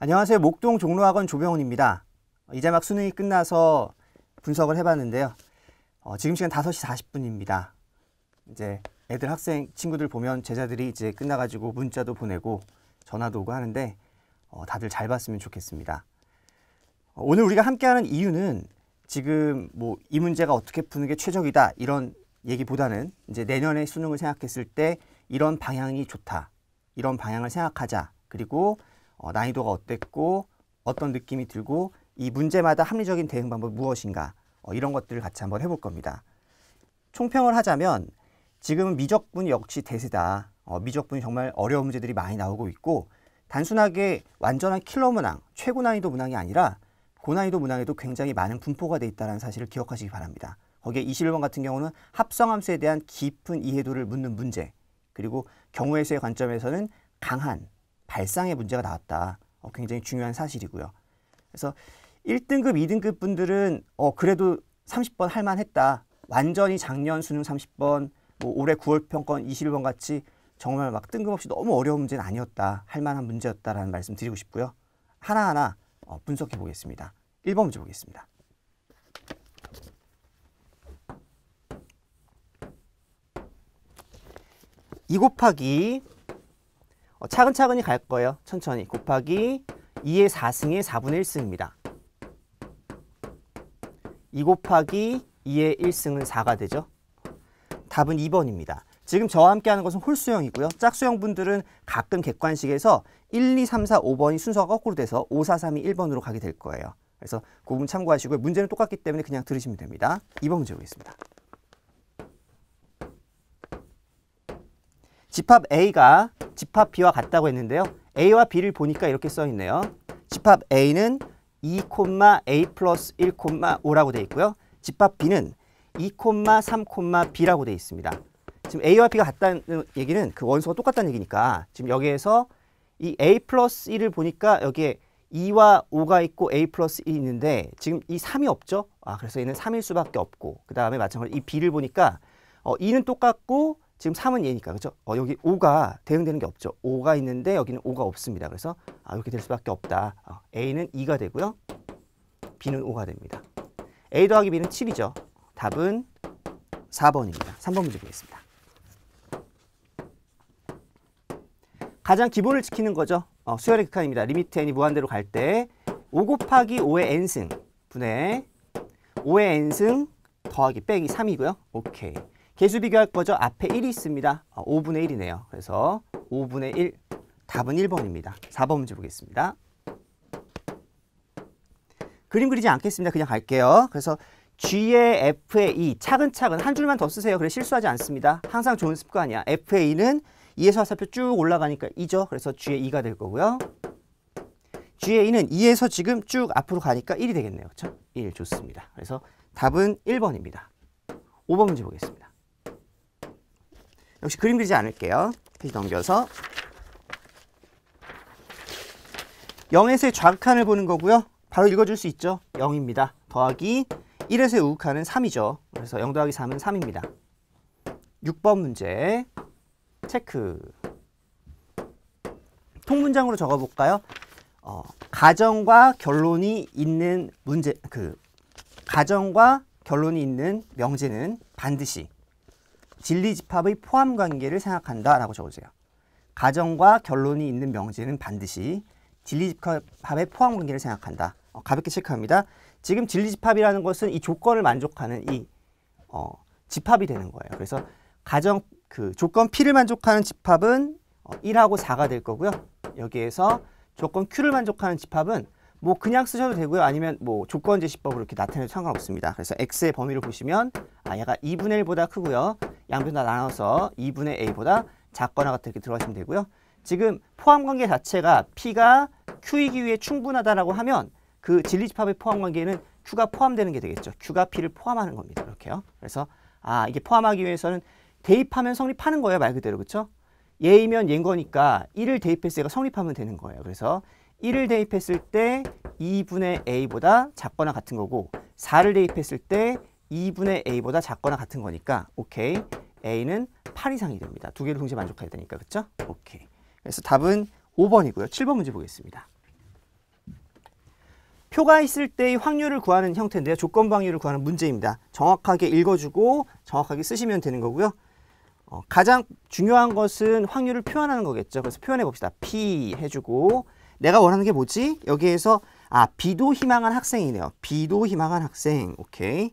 안녕하세요. 목동 종로학원 조병훈입니다. 이제 막 수능이 끝나서 분석을 해봤는데요. 어, 지금 시간 5시 40분입니다. 이제 애들 학생 친구들 보면 제자들이 이제 끝나가지고 문자도 보내고 전화도 오고 하는데 어, 다들 잘 봤으면 좋겠습니다. 어, 오늘 우리가 함께하는 이유는 지금 뭐 이 문제가 어떻게 푸는 게 최적이다 이런 얘기보다는 이제 내년에 수능을 생각했을 때 이런 방향이 좋다 이런 방향을 생각하자 그리고 어, 난이도가 어땠고 어떤 느낌이 들고 이 문제마다 합리적인 대응 방법 무엇인가 어, 이런 것들을 같이 한번 해볼 겁니다. 총평을 하자면 지금은 미적분 역시 대세다. 어, 미적분이 정말 어려운 문제들이 많이 나오고 있고 단순하게 완전한 킬러 문항, 최고 난이도 문항이 아니라 고난이도 문항에도 굉장히 많은 분포가 돼 있다는 사실을 기억하시기 바랍니다. 거기에 21번 같은 경우는 합성함수에 대한 깊은 이해도를 묻는 문제 그리고 경우의 수의 관점에서는 강한 발상의 문제가 나왔다. 어, 굉장히 중요한 사실이고요. 그래서 1등급, 2등급 분들은 어, 그래도 30번 할만했다. 완전히 작년 수능 30번, 뭐 올해 9월 평건 21번 같이 정말 막 뜬금없이 너무 어려운 문제는 아니었다. 할만한 문제였다라는 말씀 드리고 싶고요. 하나하나 어, 분석해 보겠습니다. 1번 문제 보겠습니다. 2 곱하기 어, 차근차근히 갈 거예요. 천천히 곱하기 2의 4승의 4분의 1승입니다. 2 곱하기 2의 1승은 4가 되죠. 답은 2번입니다. 지금 저와 함께 하는 것은 홀수형이고요. 짝수형 분들은 가끔 객관식에서 1, 2, 3, 4, 5번이 순서가 거꾸로 돼서 5, 4, 3, 이 1번으로 가게 될 거예요. 그래서 그 부분 참고하시고요. 문제는 똑같기 때문에 그냥 들으시면 됩니다. 2번 문제 보겠습니다. 집합 A가 집합 B와 같다고 했는데요. A와 B를 보니까 이렇게 써 있네요. 집합 A는 2, e A 플러스 1, 5라고 되어 있고요. 집합 B는 2, e 3, B라고 되어 있습니다. 지금 A와 B가 같다는 얘기는 그 원소가 똑같다는 얘기니까 지금 여기에서 이 A 플러스 1을 보니까 여기에 2와 5가 있고 A 플러스 1이 있는데 지금 이 3이 없죠? 아 그래서 얘는 3일 수밖에 없고 그 다음에 마찬가지로 이 B를 보니까 어, 2는 똑같고 지금 3은 얘니까 그죠? 어, 여기 5가 대응되는 게 없죠. 5가 있는데 여기는 5가 없습니다. 그래서 아, 이렇게 될 수밖에 없다. 어, A는 2가 되고요. B는 5가 됩니다. A 더하기 B는 7이죠. 답은 4번입니다. 3번 문제 보겠습니다. 가장 기본을 지키는 거죠. 어, 수열의 극한입니다. 리미트 n이 무한대로 갈 때5 곱하기 5의 n승 분의 5의 n승 더하기 빼기 3이고요. 오케이. 개수비교할 거죠. 앞에 1이 있습니다. 5분의 아, 1이네요. 그래서 5분의 1 답은 1번입니다. 4번 문제 보겠습니다. 그림 그리지 않겠습니다. 그냥 갈게요. 그래서 G의 F의 2 차근차근 한 줄만 더 쓰세요. 그래 실수하지 않습니다. 항상 좋은 습관이야. F의 2는 2에서 화살표 쭉 올라가니까 2죠. 그래서 G의 2가 될 거고요. G의 2는 2에서 지금 쭉 앞으로 가니까 1이 되겠네요. 그렇죠? 1 좋습니다. 그래서 답은 1번입니다. 5번 문제 보겠습니다. 역시 그림 그리지 않을게요. 페이지 넘겨서 0에서의 좌한을 보는 거고요. 바로 읽어줄 수 있죠. 0입니다. 더하기 1에서의 우칸은 3이죠. 그래서 0 더하기 3은 3입니다. 6번 문제 체크 통문장으로 적어볼까요? 어, 가정과 결론이 있는 문제 그 가정과 결론이 있는 명제는 반드시 진리집합의 포함관계를 생각한다라고 적어주세요. 가정과 결론이 있는 명제는 반드시 진리집합의 포함관계를 생각한다. 어, 가볍게 체크합니다. 지금 진리집합이라는 것은 이 조건을 만족하는 이 어, 집합이 되는 거예요. 그래서 가정 그 조건 P를 만족하는 집합은 어, 1하고 4가 될 거고요. 여기에서 조건 Q를 만족하는 집합은 뭐 그냥 쓰셔도 되고요. 아니면 뭐 조건제시법으로 이렇게 나타내도 상관없습니다. 그래서 X의 범위를 보시면 아, 얘가 2분의 1보다 크고요. 양변 다 나눠서 2분의 A보다 작거나 같은 게 들어가시면 되고요. 지금 포함관계 자체가 P가 Q이기 위해 충분하다라고 하면 그 진리집합의 포함관계에는 Q가 포함되는 게 되겠죠. Q가 P를 포함하는 겁니다. 이렇게요. 그래서 아 이게 포함하기 위해서는 대입하면 성립하는 거예요. 말 그대로 그렇죠? 얘이면 얘인 거니까 1을 대입했을 때가 성립하면 되는 거예요. 그래서 1을 대입했을 때 2분의 A보다 작거나 같은 거고 4를 대입했을 때 2분의 a보다 작거나 같은 거니까 오케이 a는 8 이상이 됩니다. 두 개를 동시에 만족해야 되니까 그렇죠? 오케이. 그래서 답은 5번이고요. 7번 문제 보겠습니다. 표가 있을 때의 확률을 구하는 형태인데요. 조건부 확률을 구하는 문제입니다. 정확하게 읽어주고 정확하게 쓰시면 되는 거고요. 어, 가장 중요한 것은 확률을 표현하는 거겠죠. 그래서 표현해 봅시다. P 해주고 내가 원하는 게 뭐지? 여기에서 아 B도 희망한 학생이네요. B도 희망한 학생. 오케이.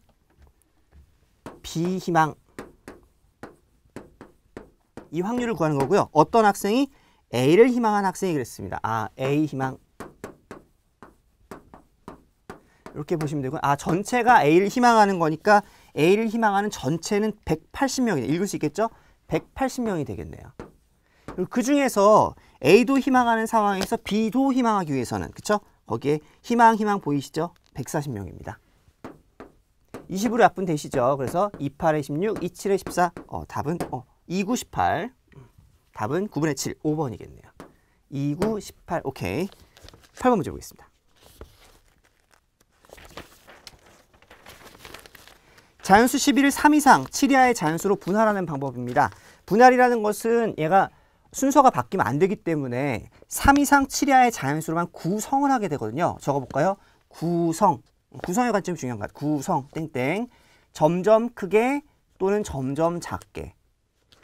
비희망 이 확률을 구하는 거고요. 어떤 학생이 A를 희망한 학생이 그랬습니다. 아, A 희망. 이렇게 보시면 되고 요 아, 전체가 A를 희망하는 거니까 A를 희망하는 전체는 180명이네. 읽을 수 있겠죠? 180명이 되겠네요. 그 중에서 A도 희망하는 상황에서 B도 희망하기 위해서는 그쵸? 거기에 희망, 희망 보이시죠? 140명입니다. 20으로 약분 되시죠? 그래서 28에 16, 27에 14. 어, 답은 어, 29, 18. 답은 9분의 7, 5번이겠네요. 29, 18. 오케이. 8번 문제 보겠습니다. 자연수 11을 3 이상 7이하의 자연수로 분할하는 방법입니다. 분할이라는 것은 얘가 순서가 바뀌면 안 되기 때문에 3 이상 7이하의 자연수로만 구성을 하게 되거든요. 적어볼까요? 구성. 구성의 관점이 중요한 것 같아요. 구성 땡땡 점점 크게 또는 점점 작게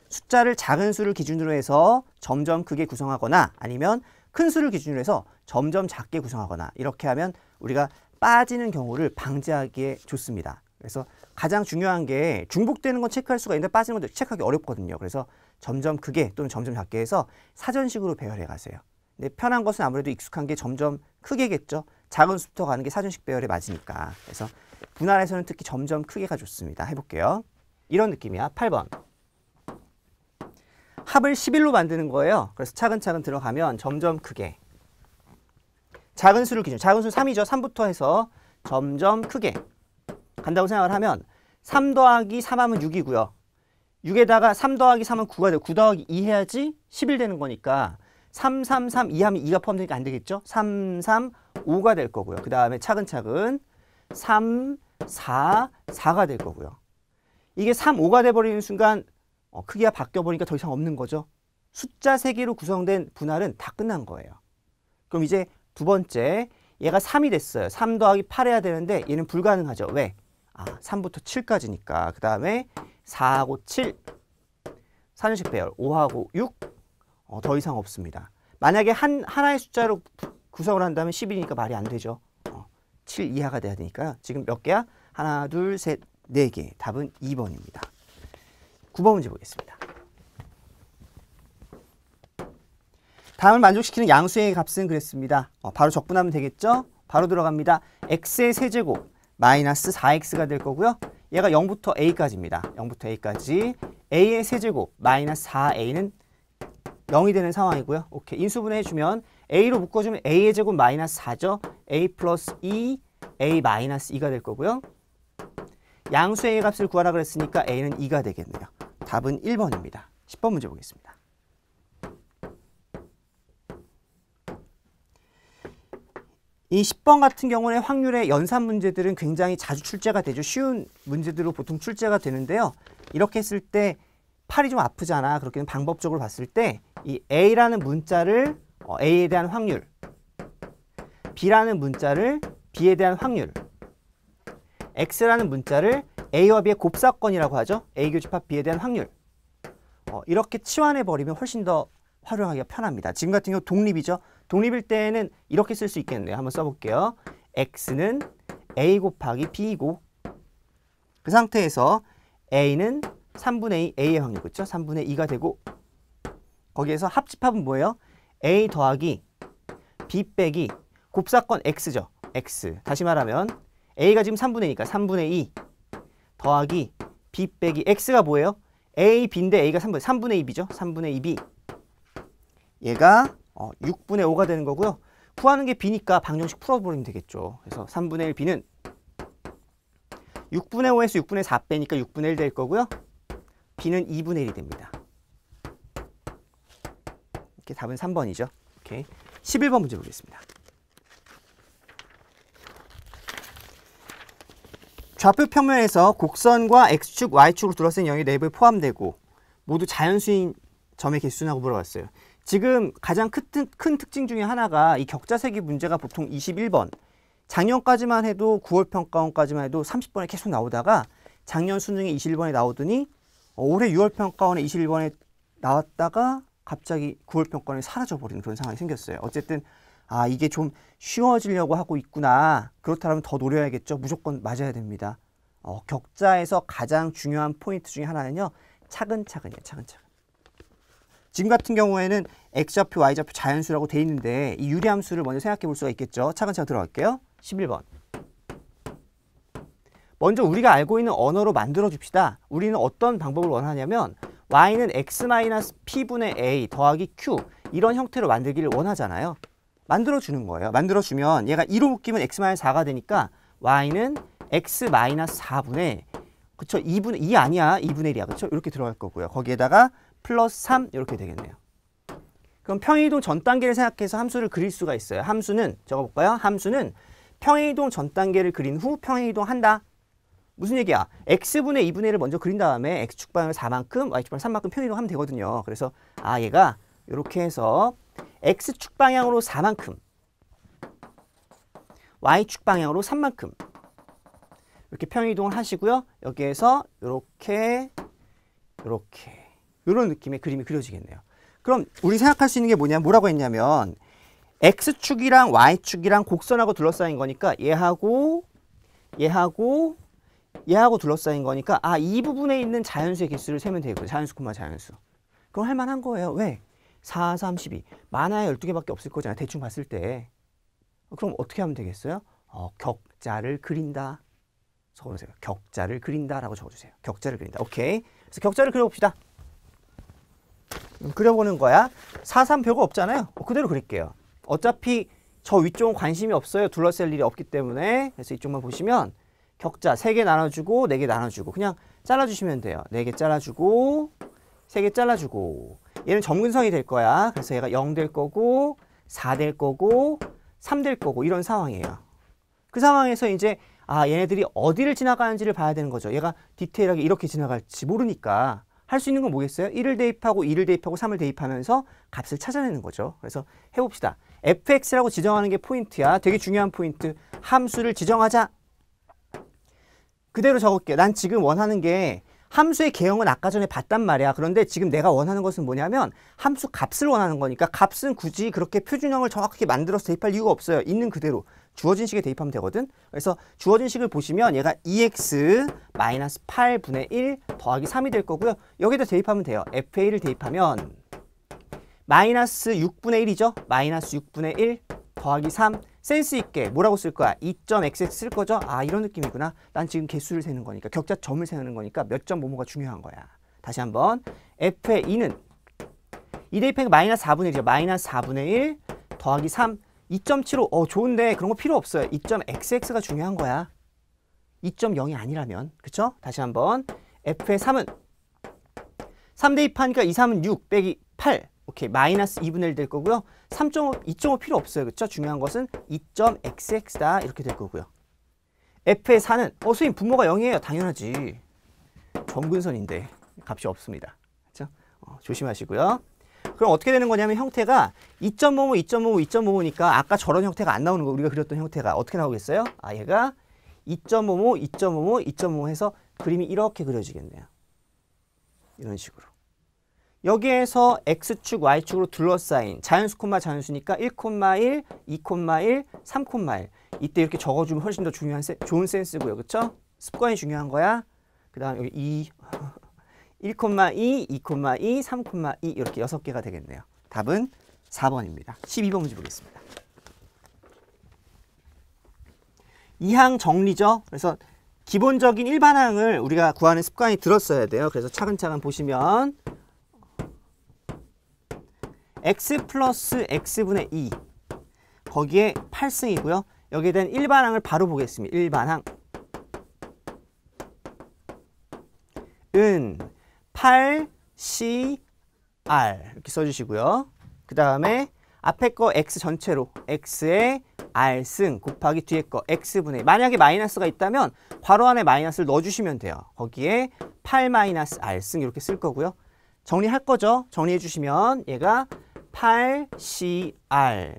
숫자를 작은 수를 기준으로 해서 점점 크게 구성하거나 아니면 큰 수를 기준으로 해서 점점 작게 구성하거나 이렇게 하면 우리가 빠지는 경우를 방지하기에 좋습니다. 그래서 가장 중요한 게 중복되는 건 체크할 수가 있는데 빠지는 건 체크하기 어렵거든요. 그래서 점점 크게 또는 점점 작게 해서 사전식으로 배열해 가세요. 근데 편한 것은 아무래도 익숙한 게 점점 크게겠죠. 작은 수부터 가는 게사전식 배열에 맞으니까. 그래서 분할에서는 특히 점점 크기가 좋습니다. 해볼게요. 이런 느낌이야. 8번. 합을 11로 만드는 거예요. 그래서 차근차근 들어가면 점점 크게. 작은 수를 기준, 작은 수 3이죠. 3부터 해서 점점 크게 간다고 생각을 하면 3 더하기 3하면 6이고요. 6에다가 3 더하기 3은 9가 돼요. 9 더하기 2 해야지 11 되는 거니까 3, 3, 3, 2 하면 2가 포함되니까 안 되겠죠? 3, 3, 5가 될 거고요. 그 다음에 차근차근 3, 4, 4가 될 거고요. 이게 3, 5가 돼버리는 순간 어, 크기가 바뀌어버리니까 더 이상 없는 거죠. 숫자 3개로 구성된 분할은 다 끝난 거예요. 그럼 이제 두 번째 얘가 3이 됐어요. 3 더하기 8 해야 되는데 얘는 불가능하죠. 왜? 아, 3부터 7까지니까. 그 다음에 4하고 7, 4년식 배열, 5하고 6, 어, 더 이상 없습니다. 만약에 한, 하나의 숫자로 구성을 한다면 10이니까 말이 안 되죠. 어, 7 이하가 돼야 되니까 지금 몇 개야? 하나, 둘, 셋, 네 개. 답은 2번입니다. 9번 문제 보겠습니다. 다음을 만족시키는 양수의 값은 그랬습니다. 어, 바로 적분하면 되겠죠? 바로 들어갑니다. x의 세제곱 마이너스 4x가 될 거고요. 얘가 0부터 a까지입니다. 0부터 a까지 a의 세제곱 마이너스 4a는 0이 되는 상황이고요. 오케이. 인수분해 해주면 A로 묶어주면 A의 제곱 마이너스 4죠. A 플러스 2, e, A 마이너스 2가 될 거고요. 양수 A의 값을 구하라 그랬으니까 A는 2가 되겠네요. 답은 1번입니다. 10번 문제 보겠습니다. 이 10번 같은 경우는 확률의 연산 문제들은 굉장히 자주 출제가 되죠. 쉬운 문제들로 보통 출제가 되는데요. 이렇게 했을 때 팔이 좀 아프잖아. 그렇게 방법적으로 봤을 때 이 A라는 문자를 어, A에 대한 확률 B라는 문자를 B에 대한 확률 X라는 문자를 A와 B의 곱사건이라고 하죠. A 교집합 B에 대한 확률 어, 이렇게 치환해버리면 훨씬 더 활용하기가 편합니다. 지금 같은 경우 독립이죠. 독립일 때는 이렇게 쓸 수 있겠네요. 한번 써볼게요. X는 A 곱하기 B이고 그 상태에서 A는 3분의 2, A의 확률, 그렇죠? 3분의 2가 되고 거기에서 합집합은 뭐예요? a 더하기 b 빼기 곱사건 x죠. x. 다시 말하면 a가 지금 3분의 2니까 3분의 2 더하기 b 빼기 x가 뭐예요? a, b인데 a가 3분의, 3분의 2b죠. 3분의 2b. 얘가 어, 6분의 5가 되는 거고요. 구하는 게 b니까 방정식 풀어버리면 되겠죠. 그래서 3분의 1b는 6분의 5에서 6분의 4 빼니까 6분의 1 될 거고요. b는 2분의 1이 됩니다. 답은 3번이죠. 오케이. 11번 문제 보겠습니다. 좌표 평면에서 곡선과 X축, Y축으로 둘러싼 영이 내부에 네 포함되고 모두 자연수인 점의 개수라고 물어봤어요. 지금 가장 큰, 큰 특징 중에 하나가 이 격자세기 문제가 보통 21번 작년까지만 해도 9월 평가원까지만 해도 30번에 계속 나오다가 작년 수능에 21번에 나오더니 올해 6월 평가원에 21번에 나왔다가 갑자기 9월 평가원 사라져버리는 그런 상황이 생겼어요. 어쨌든 아 이게 좀 쉬워지려고 하고 있구나. 그렇다면 더 노려야겠죠. 무조건 맞아야 됩니다. 어, 격자에서 가장 중요한 포인트 중에 하나는요. 차근차근이에요. 차근차근. 지금 같은 경우에는 x좌표, y좌표 자연수라고 돼 있는데 이 유리함수를 먼저 생각해 볼 수가 있겠죠. 차근차근 들어갈게요. 11번. 먼저 우리가 알고 있는 언어로 만들어 줍시다. 우리는 어떤 방법을 원하냐면 y는 x-p분의 a 더하기 q 이런 형태로 만들기를 원하잖아요. 만들어주는 거예요. 만들어주면 얘가 2로 묶이면 x-4가 되니까 y는 x-4분의 그쵸 2분의 2 아니야 2분의 1이야 그쵸 이렇게 들어갈 거고요. 거기에다가 플러스 3 이렇게 되겠네요. 그럼 평행이동 전 단계를 생각해서 함수를 그릴 수가 있어요. 함수는 적어볼까요? 함수는 평행이동 전 단계를 그린 후 평행이동 한다. 무슨 얘기야? x분의 2분의 1을 먼저 그린 다음에 x축방을 4만큼, y축방을 3만큼 평이로 하면 되거든요. 그래서 아 얘가 이렇게 해서 x축 방향으로 4만큼, y축 방향으로 3만큼 이렇게 평이동을 하시고요. 여기에서 이렇게 이렇게 이런 느낌의 그림이 그려지겠네요. 그럼 우리 생각할 수 있는 게 뭐냐 뭐라고 했냐면 x축이랑 y축이랑 곡선하고 둘러싸인 거니까 얘하고 얘하고 얘하고 둘러싸인 거니까 아 이 부분에 있는 자연수의 개수를 세면 되겠고 자연수 콤마 자연수 그럼 할만한 거예요 왜? 4, 3, 12만화야 12개밖에 없을 거잖아요 대충 봤을 때 어, 그럼 어떻게 하면 되겠어요? 어, 격자를 그린다 적어주세요 격자를 그린다 라고 적어주세요 격자를 그린다 오케이 그래서 격자를 그려봅시다 음, 그려보는 거야 4, 3 별거 없잖아요 어, 그대로 그릴게요 어차피 저 위쪽은 관심이 없어요 둘러셀 일이 없기 때문에 그래서 이쪽만 보시면 격자 3개 나눠주고 4개 나눠주고 그냥 잘라주시면 돼요. 4개 잘라주고 3개 잘라주고 얘는 점근성이될 거야. 그래서 얘가 0 될 거고 4 될 거고 3 될 거고 이런 상황이에요. 그 상황에서 이제 아 얘네들이 어디를 지나가는지를 봐야 되는 거죠. 얘가 디테일하게 이렇게 지나갈지 모르니까 할 수 있는 건 뭐겠어요? 1을 대입하고 2를 대입하고 3을 대입하면서 값을 찾아내는 거죠. 그래서 해봅시다. fx라고 지정하는 게 포인트야. 되게 중요한 포인트. 함수를 지정하자. 그대로 적을게. 요난 지금 원하는 게 함수의 개형은 아까 전에 봤단 말이야. 그런데 지금 내가 원하는 것은 뭐냐면 함수 값을 원하는 거니까 값은 굳이 그렇게 표준형을 정확하게 만들어서 대입할 이유가 없어요. 있는 그대로 주어진 식에 대입하면 되거든. 그래서 주어진 식을 보시면 얘가 e x 마이너스 8분의 1 더하기 3이 될 거고요. 여기도 대입하면 돼요. fa를 대입하면 마이너스 6분의 1이죠. 마이너스 6분의 1 더하기 3 센스 있게 뭐라고 쓸 거야? 2.xx 쓸 거죠? 아 이런 느낌이구나. 난 지금 개수를 세는 거니까 격자점을 세는 거니까 몇 점 뭐뭐가 중요한 거야. 다시 한번 f의 2는 2대 2팩 마이너스 4분의 1이죠. 마이너스 4분의 1 더하기 3 2.75 어, 좋은데 그런 거 필요 없어요. 2.xx가 중요한 거야. 2.0이 아니라면 그쵸? 다시 한번 f의 3은 3 대 2파니까 2, 3은 6 빼기 8 오케이 마이너스 2분의 1될 거고요. 3.5, 2.5 필요 없어요. 그렇죠? 중요한 것은 2.xx다 이렇게 될 거고요. f의 4는 어 선생님 부모가 0이에요. 당연하지. 정근선인데 값이 없습니다. 그렇죠? 어, 조심하시고요. 그럼 어떻게 되는 거냐면 형태가 2.55, 2.55, 2.55니까 아까 저런 형태가 안 나오는 거 우리가 그렸던 형태가 어떻게 나오겠어요? 아 얘가 2.55, 2.55, 2.55 해서 그림이 이렇게 그려지겠네요. 이런 식으로. 여기에서 x축, y축으로 둘러싸인 자연수 콤마 자연수니까 1,1, 2,1, 3,1 이때 이렇게 적어주면 훨씬 더 중요한 세, 좋은 센스고요. 그렇죠? 습관이 중요한 거야. 그 다음 여기 2, 1,2, 2,2, 3,2 이렇게 6개가 되겠네요. 답은 4번입니다. 12번 문제 보겠습니다. 2항 정리죠. 그래서 기본적인 일반항을 우리가 구하는 습관이 들었어야 돼요. 그래서 차근차근 보시면 x 플러스 x분의 2 거기에 8승이고요. 여기에 대한 일반항을 바로 보겠습니다. 일반항 은 8CR 이렇게 써주시고요. 그 다음에 앞에 거 x 전체로 x의 r승 곱하기 뒤에 거 x분의 만약에 마이너스가 있다면 괄호 안에 마이너스를 넣어주시면 돼요. 거기에 8 마이너스 r승 이렇게 쓸 거고요. 정리할 거죠. 정리해 주시면 얘가 8CR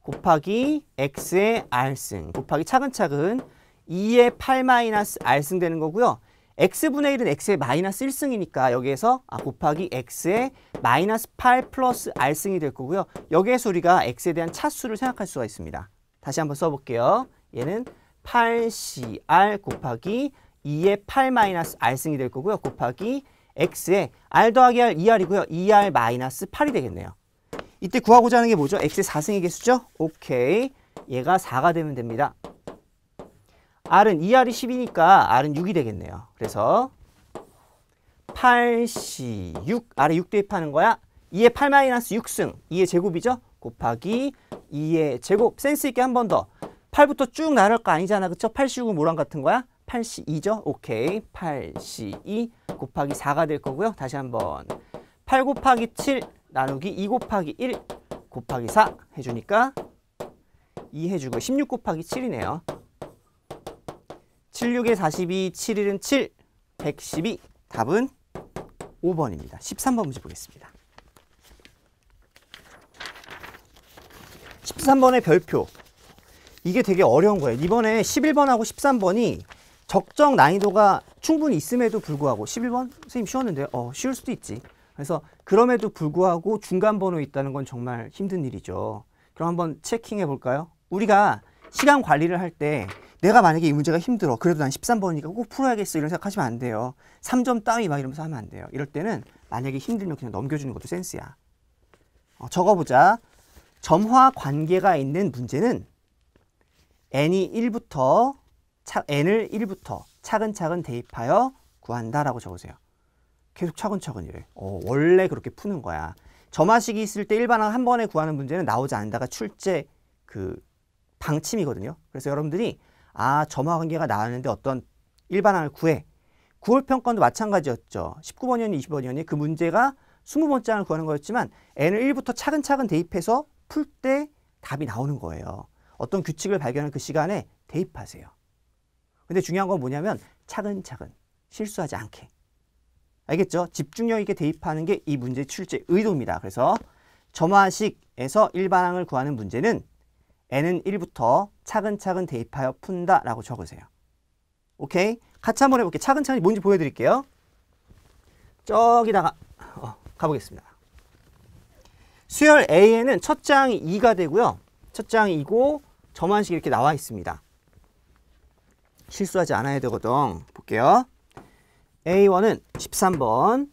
곱하기 X의 R승 곱하기 차근차근 2의 8 마이너스 R승 되는 거고요. X분의 1은 X의 마이너스 1승이니까 여기에서 아, 곱하기 X의 마이너스 8 플러스 R승이 될 거고요. 여기에서 우리가 X에 대한 차수를 생각할 수가 있습니다. 다시 한번 써볼게요. 얘는 8CR 곱하기 2의 8 마이너스 R승이 될 거고요. 곱하기 X의 R 더하기 R 2R이고요. 2R 마이너스 8이 되겠네요. 이때 구하고자 하는 게 뭐죠? x의 4승의 개수죠? 오케이. 얘가 4가 되면 됩니다. r은 2r이 10이니까 r은 6이 되겠네요. 그래서 86, r에 6 대입하는 거야. 2의 8 마이너스 6승, 2의 제곱이죠? 곱하기 2의 제곱. 센스 있게 한 번 더. 8부터 쭉 나눌 거 아니잖아. 그렇죠 86은 뭐랑 같은 거야? 82죠? 오케이. 82 곱하기 4가 될 거고요. 다시 한번. 8 곱하기 7 나누기 2 곱하기 1 곱하기 4 해주니까 2 해주고 16 곱하기 7이네요. 7, 6에 42, 7, 1은 7, 112 답은 5번입니다. 13번 문제 보겠습니다. 13번의 별표 이게 되게 어려운 거예요. 이번에 11번하고 13번이 적정 난이도가 충분히 있음에도 불구하고 11번? 선생님 쉬웠는데? 어 쉬울 수도 있지. 그래서 그럼에도 불구하고 중간 번호 있다는 건 정말 힘든 일이죠. 그럼 한번 체킹해 볼까요? 우리가 시간 관리를 할 때 내가 만약에 이 문제가 힘들어. 그래도 난 13번이니까 꼭 풀어야겠어. 이런 생각하시면 안 돼요. 3점 따위 막 이러면서 하면 안 돼요. 이럴 때는 만약에 힘들면 그냥 넘겨주는 것도 센스야. 어, 적어보자. 점화 관계가 있는 문제는 n이 1부터 차, n을 1부터 차근차근 대입하여 구한다라고 적으세요. 계속 차근차근 이래. 어, 원래 그렇게 푸는 거야. 점화식이 있을 때 일반항 한 번에 구하는 문제는 나오지 않다가 출제 그 방침이거든요. 그래서 여러분들이 아 점화 관계가 나왔는데 어떤 일반화를 구해. 9월 평가도 마찬가지였죠. 19번이었니 20번이었니 그 문제가 20번째 항을 구하는 거였지만 n을 1부터 차근차근 대입해서 풀 때 답이 나오는 거예요. 어떤 규칙을 발견한 그 시간에 대입하세요. 근데 중요한 건 뭐냐면 차근차근 실수하지 않게 알겠죠? 집중력 있게 대입하는 게 이 문제 의 출제 의도입니다. 그래서 점화식에서 일반항을 구하는 문제는 n은 1부터 차근차근 대입하여 푼다 라고 적으세요. 오케이? 같이 한번 해볼게요. 차근차근 뭔지 보여드릴게요. 저기다가 어, 가보겠습니다. 수열 A에는 첫 장이 2가 되고요. 첫 장이 2고 점화식 이렇게 나와 있습니다. 실수하지 않아야 되거든. 볼게요. A1은 13번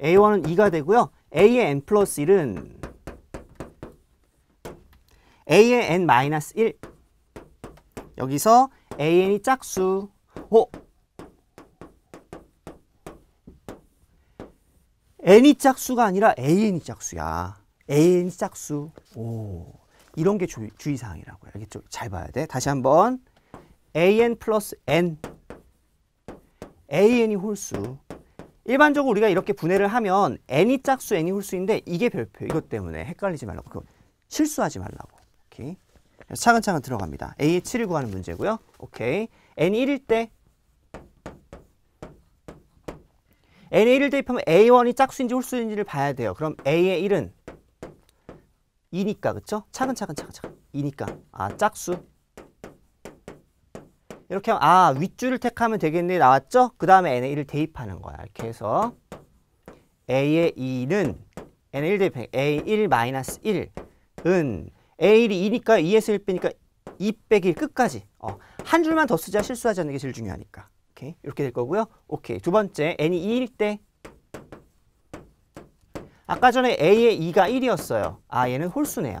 A1은 2가 되고요. A의 N 플러스 1은 A의 N 마이너스 1 여기서 AN이 짝수 오! N이 짝수가 아니라 AN이 짝수야. AN이 짝수. 오. 이런 게 주, 의사항이라고요. 알겠죠? 잘 봐야 돼. 다시 한번 AN 플러스 N an이 홀수 일반적으로 우리가 이렇게 분해를 하면 n이 짝수 n이 홀수인데 이게 별표 이것 때문에 헷갈리지 말라고 그거 실수하지 말라고 오케이 차근차근 들어갑니다 a 7을 구하는 문제고요 오케이 n 1일 때 n 이 1을 대입하면 a1이 짝수인지 홀수인지를 봐야 돼요 그럼 a의 1은 2니까 그쵸? 차근차근 차근차근 2니까 아 짝수 이렇게 하면 아 윗줄을 택하면 되겠네 나왔죠? 그 다음에 n1을 대입하는 거야. 이렇게 해서 a의 2는 n1 대입해 a1 마이너스 1은 a1이 2니까 2에서 e 1빼니까 2 e 빼기 끝까지 어, 한 줄만 더 쓰자 실수하지 않는 게 제일 중요하니까 오케이 이렇게 될 거고요. 오케이 두 번째 n이 2일 e 때 아까 전에 a의 2가 1이었어요. 아 얘는 홀수네요.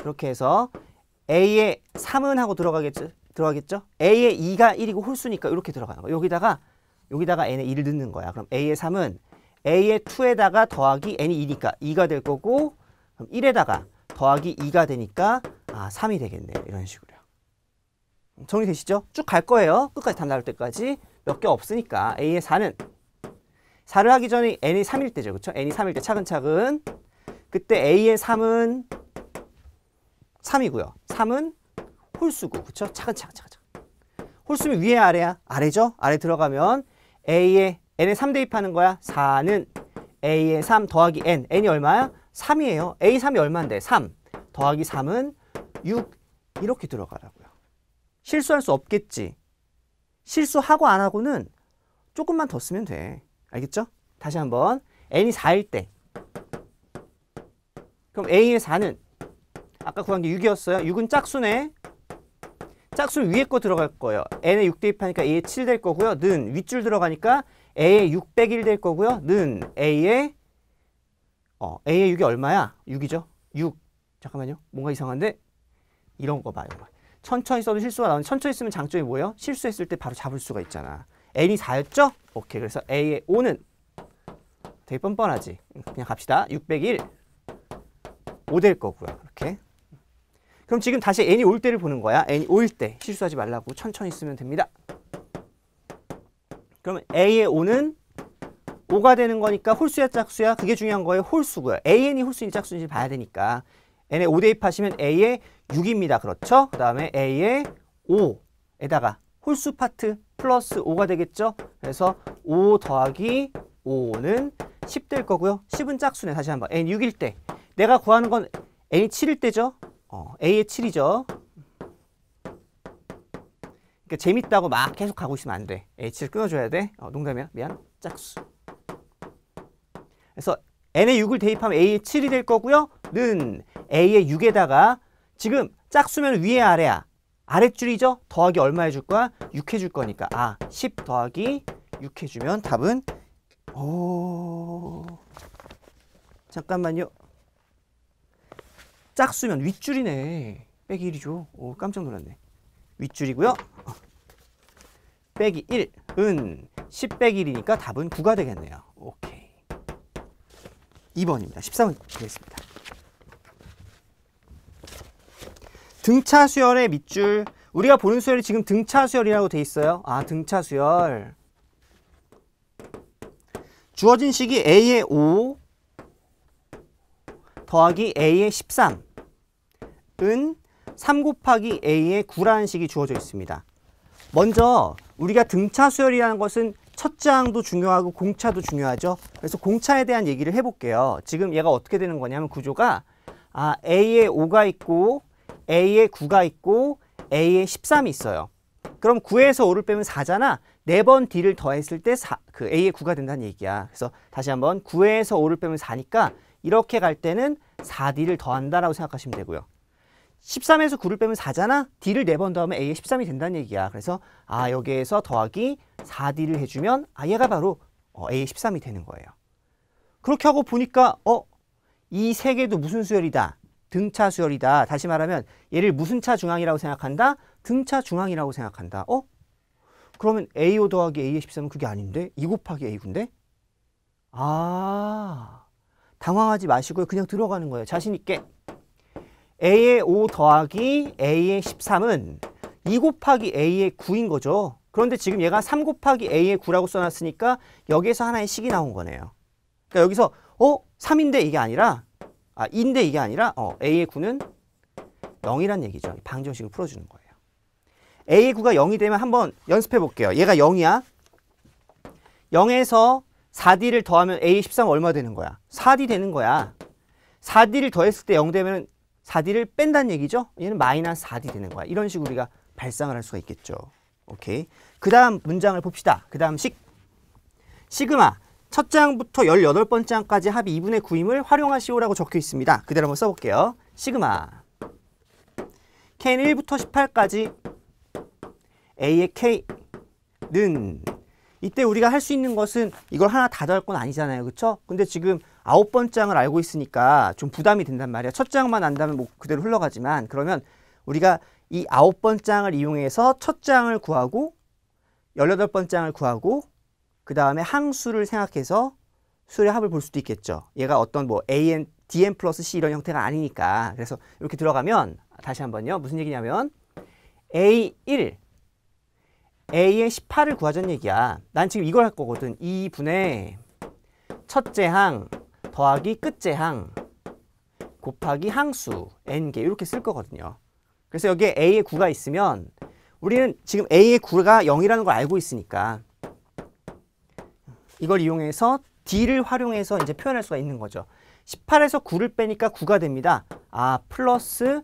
이렇게 해서 A에 3은 하고 들어가겠죠? 들어가겠죠? A에 2가 1이고 홀수니까 이렇게 들어가는 거야. 여기다가 여기다가 n에 1을 넣는 거야. 그럼 A의 3은 A의 2에다가 더하기 n이 2니까 2가 될 거고 그럼 1에다가 더하기 2가 되니까 아 3이 되겠네요. 이런 식으로요. 정리되시죠? 쭉 갈 거예요. 끝까지 다 나올 때까지 몇 개 없으니까 A의 4는 4를 하기 전에 n이 3일 때죠. 그렇죠? n이 3일 때 차근차근 그때 A의 3은 3이고요. 3은 홀수고 그렇죠? 차근차근 차근차근. 홀수면 위에 아래야? 아래죠? 아래 들어가면 A에 N에 3 대입하는 거야. 4는 A에 3 더하기 N. N이 얼마야? 3이에요. A3이 얼마인데? 3 더하기 3은 6 이렇게 들어가라고요. 실수할 수 없겠지. 실수하고 안 하고는 조금만 더 쓰면 돼. 알겠죠? 다시 한번 N이 4일 때 그럼 A의 4는 아까 구한 게 6이었어요. 6은 짝수네. 짝수 위에 거 들어갈 거예요. n에 6 대입하니까 a에 7 될 거고요. 는 윗줄 들어가니까 a에 6 빼기 1될 거고요. 는 a에 어, a 에 6이 얼마야? 6이죠. 6. 잠깐만요. 뭔가 이상한데? 이런 거 봐요. 천천히 써도 실수가 나오는데 천천히 쓰면 장점이 뭐예요? 실수했을 때 바로 잡을 수가 있잖아. n이 4였죠? 오케이. 그래서 a 에 5는 되게 뻔뻔하지. 그냥 갑시다. 601. 5 될 거고요. 이렇게. 그럼 지금 다시 n이 올 때를 보는 거야. n이 올때 실수하지 말라고 천천히 쓰면 됩니다. 그럼 a의 5는 5가 되는 거니까 홀수야 짝수야? 그게 중요한 거예요. 홀수고요. an이 홀수인지 짝수인지 봐야 되니까. n의 5 대입하시면 a의 6입니다. 그렇죠? 그 다음에 a의 5에다가 홀수 파트 플러스 5가 되겠죠? 그래서 5 더하기 5는 10 될 거고요. 10은 짝수네. 다시 한번. n 6일 때. 내가 구하는 건 n이 7일 때죠? 어, A의 7이죠. 그러니까 재밌다고 막 계속 가고 있으면 안 돼. A의 7 끊어줘야 돼. 어, 농담이야. 미안. 짝수. 그래서 n의 6을 대입하면 a의 7이 될 거고요. 는 a의 6에다가 지금 짝수면 위에 아래야. 아래줄이죠 더하기 얼마 해줄 거야? 6 해줄 거니까. 아, 10 더하기 6 해주면 답은 오... 잠깐만요. 짝수면 윗줄이네. 빼기 1이죠. 오, 깜짝 놀랐네. 윗줄이고요. 빼기 1은 10 빼기 1이니까 답은 9가 되겠네요. 오케이. 2번입니다. 13번 되겠습니다. 등차 수열의 밑줄. 우리가 보는 수열이 지금 등차 수열이라고 돼 있어요. 아, 등차 수열. 주어진 식이 A의 5 더하기 A의 13 은3 곱하기 a의 9라는 식이 주어져 있습니다. 먼저 우리가 등차 수열이라는 것은 첫째 항도 중요하고 공차도 중요하죠. 그래서 공차에 대한 얘기를 해볼게요. 지금 얘가 어떻게 되는 거냐면 구조가 아, A에 5가 있고 A에 9가 있고 A에 13이 있어요. 그럼 9에서 5를 빼면 4잖아. 네 번 D를 더했을 때 4, 그 A에 9가 된다는 얘기야. 그래서 다시 한번 9에서 5를 빼면 4니까 이렇게 갈 때는 4D를 더한다라고 생각하시면 되고요. 13에서 9를 빼면 4잖아? D를 4번 더하면 A의 13이 된다는 얘기야. 그래서 아 여기에서 더하기 4D를 해주면 아 얘가 바로 어, A의 13이 되는 거예요. 그렇게 하고 보니까 어? 이 세 개도 무슨 수열이다? 등차 수열이다. 다시 말하면 얘를 무슨 차 중앙이라고 생각한다? 등차 중앙이라고 생각한다. 어? 그러면 A5 더하기 A의 13은 그게 아닌데? 2 곱하기 A9인데? 아... 당황하지 마시고요. 그냥 들어가는 거예요. 자신 있게. a의 5 더하기 a의 13은 2 곱하기 a의 9인 거죠. 그런데 지금 얘가 3 곱하기 a의 9라고 써놨으니까 여기에서 하나의 식이 나온 거네요. 그러니까 여기서 어? 3인데 이게 아니라 아 2인데 이게 아니라 어, a의 9는 0이란 얘기죠. 방정식을 풀어주는 거예요. a의 9가 0이 되면 한번 연습해 볼게요. 얘가 0이야. 0에서 4d를 더하면 a 13 얼마 되는 거야? 4d 되는 거야. 4d를 더했을 때 0 되면 4D를 뺀다는 얘기죠. 얘는 마이너스 4D 되는 거야. 이런 식으로 우리가 발상을 할 수가 있겠죠. 오케이. 그 다음 문장을 봅시다. 그 다음 식. 시그마. 첫 장부터 18번째 장까지 합이 2분의 9임을 활용하시오라고 적혀 있습니다. 그대로 한번 써볼게요. 시그마. K는 1부터 18까지 A의 K는 이때 우리가 할 수 있는 것은 이걸 하나 다 더할 건 아니잖아요. 그렇죠? 근데 지금 아홉 번 장을 알고 있으니까 좀 부담이 된단 말이야. 첫 장만 안다면 뭐 그대로 흘러가지만 그러면 우리가 이 아홉 번 장을 이용해서 첫 장을 구하고 열여덟 번 장을 구하고 그 다음에 항수를 생각해서 수의 합을 볼 수도 있겠죠. 얘가 어떤 뭐 AN, DN 플러스 C 이런 형태가 아니니까. 그래서 이렇게 들어가면 다시 한번요. 무슨 얘기냐면 A1 A의 18을 구하자는 얘기야. 난 지금 이걸 할 거거든. 2분의 첫째 항 더하기 끝째 항 곱하기 항수 n개 이렇게 쓸 거거든요. 그래서 여기에 a의 9가 있으면 우리는 지금 a의 9가 0이라는 걸 알고 있으니까 이걸 이용해서 d를 활용해서 이제 표현할 수가 있는 거죠. 18에서 9를 빼니까 9가 됩니다. 아 플러스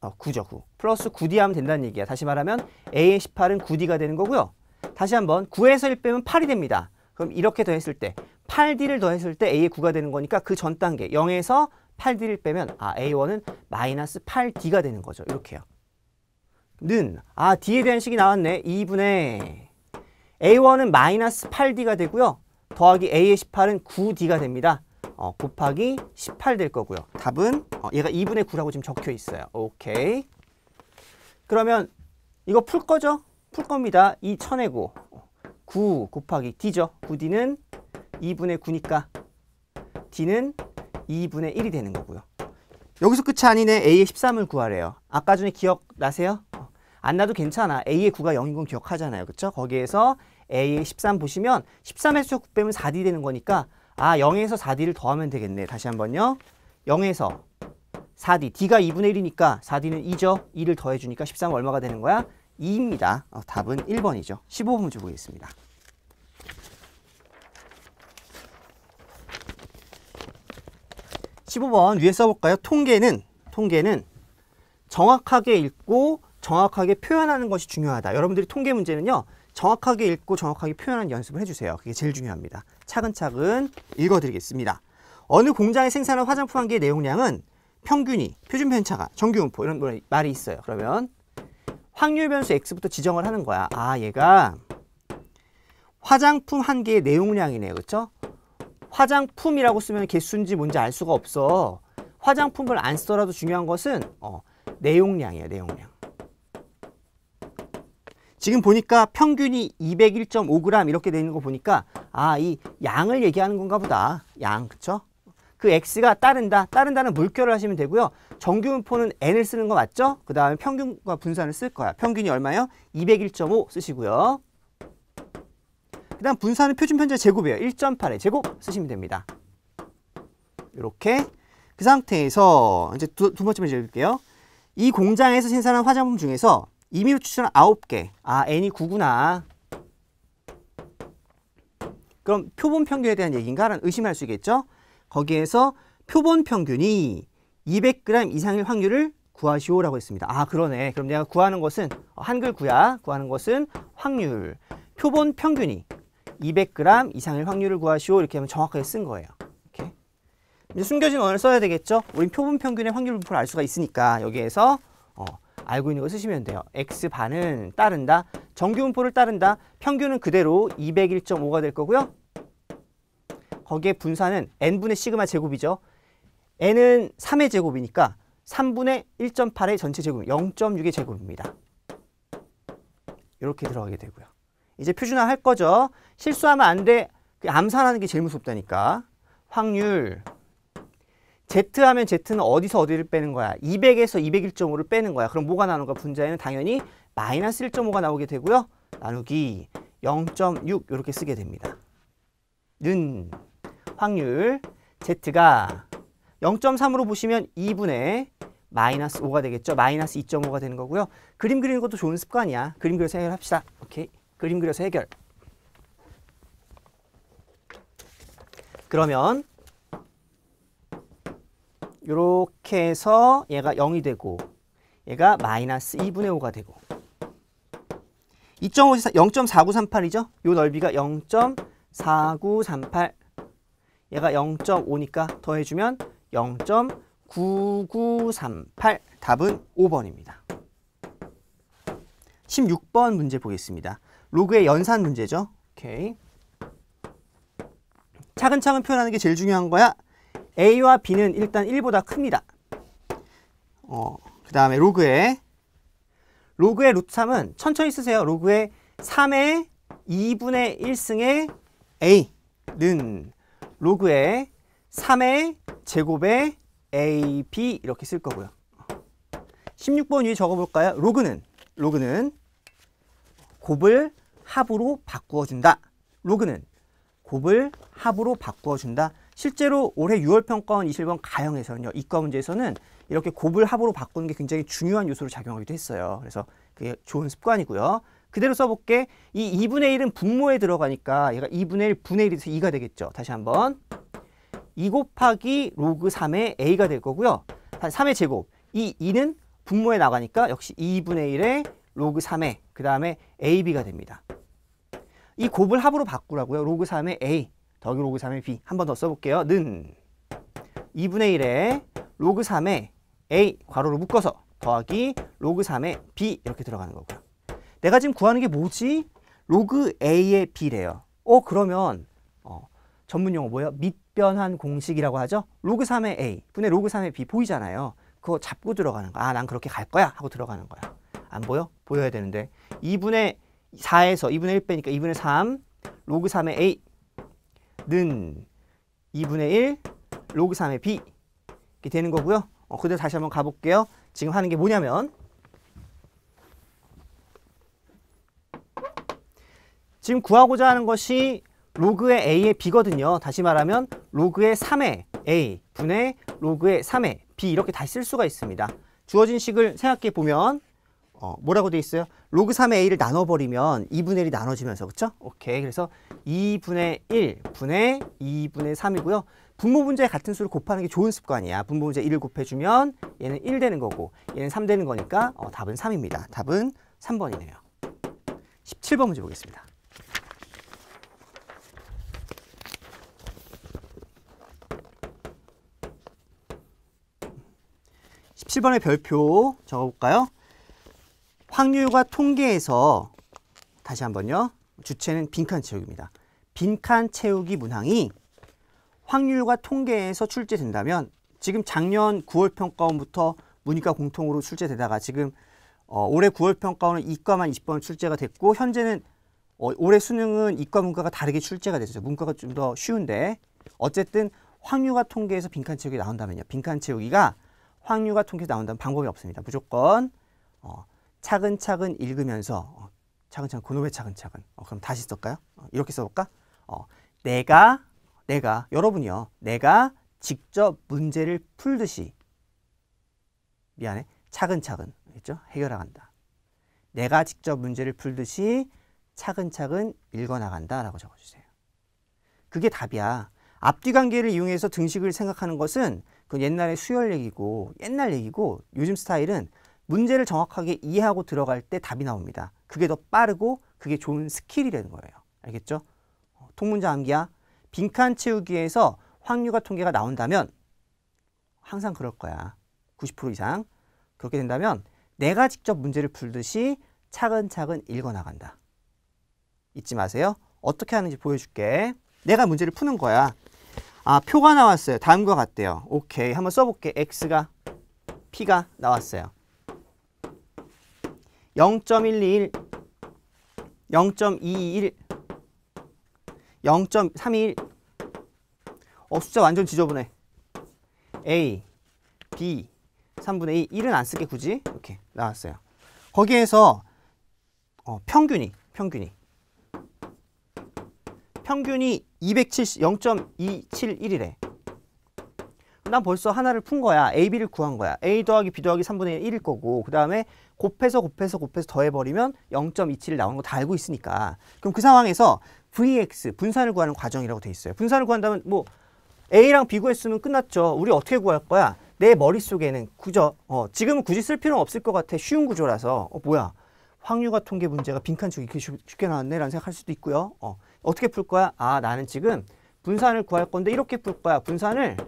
어, 9죠, 9. 플러스 9D 하면 된다는 얘기야. 다시 말하면 A의 18은 9D가 되는 거고요. 다시 한번 9에서 1 빼면 8이 됩니다. 그럼 이렇게 더했을 때 8D를 더했을 때 A의 9가 되는 거니까 그 전 단계 0에서 8D를 빼면 아 A1은 마이너스 8D가 되는 거죠. 이렇게요. 는, 아 D에 대한 식이 나왔네. 2분의 A1은 마이너스 8D가 되고요. 더하기 A의 18은 9D가 됩니다. 어, 곱하기 18 될 거고요. 답은 어, 얘가 2분의 9라고 지금 적혀 있어요. 오케이. 그러면 이거 풀 거죠? 풀 겁니다. 2 쳐내고 9 곱하기 D죠. 9D는 2분의 9니까 D는 2분의 1이 되는 거고요. 여기서 끝이 아니네. A의 13을 구하래요. 아까 전에 기억나세요? 어, 안 나도 괜찮아. A의 9가 0인 건 기억하잖아요. 그렇죠? 거기에서 A의 13 보시면 13에서 9 빼면 4D 되는 거니까 아 0에서 4D를 더하면 되겠네. 다시 한번요. 0에서 4D. D가 2분의 1이니까 4D는 2죠. 2를 더해주니까 13 얼마가 되는 거야? 2입니다. 어, 답은 1번이죠. 15번 문제 보겠습니다. 십오 번 위에 써볼까요? 통계는 통계는 정확하게 읽고 정확하게 표현하는 것이 중요하다. 여러분들이 통계 문제는요. 정확하게 읽고 정확하게 표현하는 연습을 해주세요. 그게 제일 중요합니다. 차근차근 읽어드리겠습니다. 어느 공장에 생산한 화장품 한 개의 내용량은 평균이, 표준 편차가, 정규 분포 이런 말이 있어요. 그러면 확률 변수 x부터 지정을 하는 거야. 아, 얘가 화장품 한 개의 내용량이네. 요 그렇죠? 화장품이라고 쓰면 개수인지 뭔지 알 수가 없어. 화장품을 안 쓰더라도 중요한 것은 어, 내용량이야, 내용량. 지금 보니까 평균이 201.5g 이렇게 되어 있는 거 보니까 아 이 양을 얘기하는 건가 보다 양 그쵸? 그 x가 따른다 따른다는 물결을 하시면 되고요 정규분포는 n을 쓰는 거 맞죠? 그 다음에 평균과 분산을 쓸 거야 평균이 얼마요? 201.5 쓰시고요 그 다음 분산은 표준편제 제곱이에요 1.8의 제곱 쓰시면 됩니다 이렇게 그 상태에서 이제 두, 두 번째 문제 읽을게요 이 공장에서 생산한 화장품 중에서 임의로 추천한 9개. 아, n이 9구나. 그럼 표본 평균에 대한 얘기인가? 라는 의심할 수 있겠죠? 거기에서 표본 평균이 200g 이상일 확률을 구하시오라고 했습니다. 아 그러네. 그럼 내가 구하는 것은 어, 한글 구야. 구하는 것은 확률. 표본 평균이 200g 이상일 확률을 구하시오. 이렇게 하면 정확하게 쓴 거예요. 이렇게. 이제 숨겨진 원을 써야 되겠죠. 우린 표본 평균의 확률 분포를 알 수가 있으니까 여기에서 알고 있는 거 쓰시면 돼요. x반은 따른다. 정규분포를 따른다. 평균은 그대로 201.5가 될 거고요. 거기에 분산은 n분의 시그마 제곱이죠. n은 3의 제곱이니까 3분의 1.8의 전체 제곱, 0.6의 제곱입니다. 이렇게 들어가게 되고요. 이제 표준화 할 거죠. 실수하면 안 돼. 암산하는 게 제일 무섭다니까. 확률 Z 하면 Z는 어디서 어디를 빼는 거야? 200에서 201.5를 빼는 거야. 그럼 뭐가 나오는가? 분자에는 당연히 마이너스 1.5가 나오게 되고요. 나누기 0.6 이렇게 쓰게 됩니다. 는 확률 Z가 0.3으로 보시면 2분의 마이너스 5가 되겠죠. 마이너스 2.5가 되는 거고요. 그림 그리는 것도 좋은 습관이야. 그림 그려서 해결합시다. 오케이. 그림 그려서 해결. 그러면 이렇게 해서 얘가 0이 되고 얘가 마이너스 2분의 5가 되고 0.4938이죠? 이 넓이가 0.4938 얘가 0.5니까 더해주면 0.9938 답은 5번입니다. 16번 문제 보겠습니다. 로그의 연산 문제죠. 오케이. 차근차근 표현하는 게 제일 중요한 거야. a와 b는 일단 1보다 큽니다. 어, 그 다음에 로그에 로그의 루트 3은 천천히 쓰세요. 로그의 3의 2분의 1승의 a는 로그의 3의 제곱의 a, b 이렇게 쓸 거고요. 16번 위에 적어볼까요? 로그는 로그는 곱을 합으로 바꾸어준다. 로그는 곱을 합으로 바꾸어준다. 실제로 올해 6월 평가원 21번 가형에서는요. 이과 문제에서는 이렇게 곱을 합으로 바꾸는 게 굉장히 중요한 요소로 작용하기도 했어요. 그래서 그게 좋은 습관이고요. 그대로 써볼게. 이 2분의 1은 분모에 들어가니까 얘가 2분의 1 분의 1이 돼서 2가 되겠죠. 다시 한번. 2 곱하기 로그 3의 a가 될 거고요. 한 3의 제곱. 이 2는 분모에 나가니까 역시 2분의 1의 로그 3의 그 다음에 ab가 됩니다. 이 곱을 합으로 바꾸라고요. 로그 3의 a. 더하기 로그 3의 b 한 번 더 써볼게요. 는 2분의 1에 로그 3의 a 괄호로 묶어서 더하기 로그 3의 b 이렇게 들어가는 거고요. 내가 지금 구하는 게 뭐지? 로그 a의 b래요. 어 그러면 어, 전문 용어 뭐예요? 밑변환 공식이라고 하죠. 로그 3의 a 분의 로그 3의 b 보이잖아요. 그거 잡고 들어가는 거야. 아, 난 그렇게 갈 거야 하고 들어가는 거야. 안 보여? 보여야 되는데 2분의 4에서 2분의 1 빼니까 2분의 3 로그 3의 a 는 2분의 1 로그 3의 b 이렇게 되는 거고요. 어, 그대로 다시 한번 가볼게요. 지금 하는 게 뭐냐면 지금 구하고자 하는 것이 로그의 a의 b거든요. 다시 말하면 로그의 3의 a 분의 로그의 3의 b 이렇게 다시 쓸 수가 있습니다. 주어진 식을 생각해 보면 어, 뭐라고 돼 있어요? 로그 3의 a를 나눠버리면 2분의 1이 나눠지면서 그렇죠? 오케이 그래서 2분의 1 분의 2분의 3이고요. 분모 분자의 같은 수를 곱하는 게 좋은 습관이야. 분모 분자 1을 곱해주면 얘는 1 되는 거고 얘는 3 되는 거니까 어, 답은 3입니다. 답은 3번이네요. 17번 문제 보겠습니다. 십칠 번의 별표 적어볼까요? 확률과 통계에서 다시 한번요. 주체는 빈칸 채우기입니다. 빈칸 채우기 문항이 확률과 통계에서 출제된다면 지금 작년 9월 평가원부터 문이과 공통으로 출제되다가 지금 어, 올해 9월 평가원은 이과만 20번 출제가 됐고 현재는 어, 올해 수능은 이과 문과가 다르게 출제가 됐어요 문과가 좀 더 쉬운데 어쨌든 확률과 통계에서 빈칸 채우기 나온다면요. 빈칸 채우기가 확률과 통계에서 나온다면 방법이 없습니다. 무조건 어, 차근차근 읽으면서 어, 차근차근 그놈의 차근차근 어, 그럼 다시 쓸까요? 어, 이렇게 써볼까? 어, 내가 내가 여러분이요 내가 직접 문제를 풀듯이 미안해 차근차근 그죠 해결해간다 내가 직접 문제를 풀듯이 차근차근 읽어나간다 라고 적어주세요 그게 답이야 앞뒤 관계를 이용해서 등식을 생각하는 것은 그 옛날의 수열 얘기고 옛날 얘기고 요즘 스타일은 문제를 정확하게 이해하고 들어갈 때 답이 나옵니다. 그게 더 빠르고 그게 좋은 스킬이 되는 거예요. 알겠죠? 어, 통문자 암기야. 빈칸 채우기에서 확률과 통계가 나온다면 항상 그럴 거야. 90% 이상. 그렇게 된다면 내가 직접 문제를 풀듯이 차근차근 읽어나간다. 잊지 마세요. 어떻게 하는지 보여줄게. 내가 문제를 푸는 거야. 아, 표가 나왔어요. 다음과 같대요. 오케이. 한번 써볼게. X가, P가 나왔어요. 0.121, 0.221, 0 3 1 어, 숫자 완전 지저분해. A, B, 3분의 2, 1은 안 쓸게 굳이 이렇게 나왔어요. 거기에서 어, 평균이, 평균이. 평균이 270, 0.271이래. 난 벌써 하나를 푼 거야. A, B를 구한 거야. A 더하기 B 더하기 3분의 1일 거고 그 다음에 곱해서 곱해서 곱해서 더해버리면 0.27이 나오는 거 다 알고 있으니까 그럼 그 상황에서 vx 분산을 구하는 과정이라고 돼 있어요. 분산을 구한다면 뭐 a랑 b 구했으면 끝났죠. 우리 어떻게 구할 거야? 내 머릿속에는 구조 어, 지금은 굳이 쓸 필요는 없을 것 같아. 쉬운 구조라서 어, 뭐야 확률과 통계 문제가 빈칸축이 이렇게 쉽게 나왔네라는 생각할 수도 있고요. 어, 어떻게 풀 거야? 아 나는 지금 분산을 구할 건데 이렇게 풀 거야. 분산을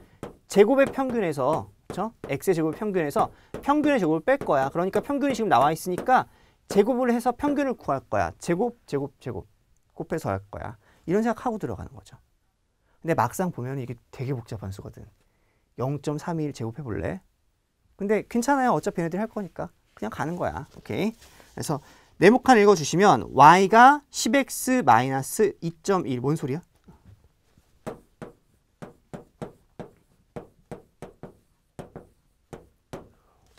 제곱의 평균에서 그렇죠? x의 제곱 을 평균에서 평균의 제곱을 뺄 거야. 그러니까 평균이 지금 나와 있으니까 제곱을 해서 평균을 구할 거야. 제곱, 제곱, 제곱 곱해서 할 거야. 이런 생각하고 들어가는 거죠. 근데 막상 보면 이게 되게 복잡한 수거든. 0.31 제곱해 볼래? 근데 괜찮아요. 어차피 얘네들이 할 거니까. 그냥 가는 거야. 오케이. 그래서 네모칸 읽어주시면 y가 10x 2.1. 뭔 소리야?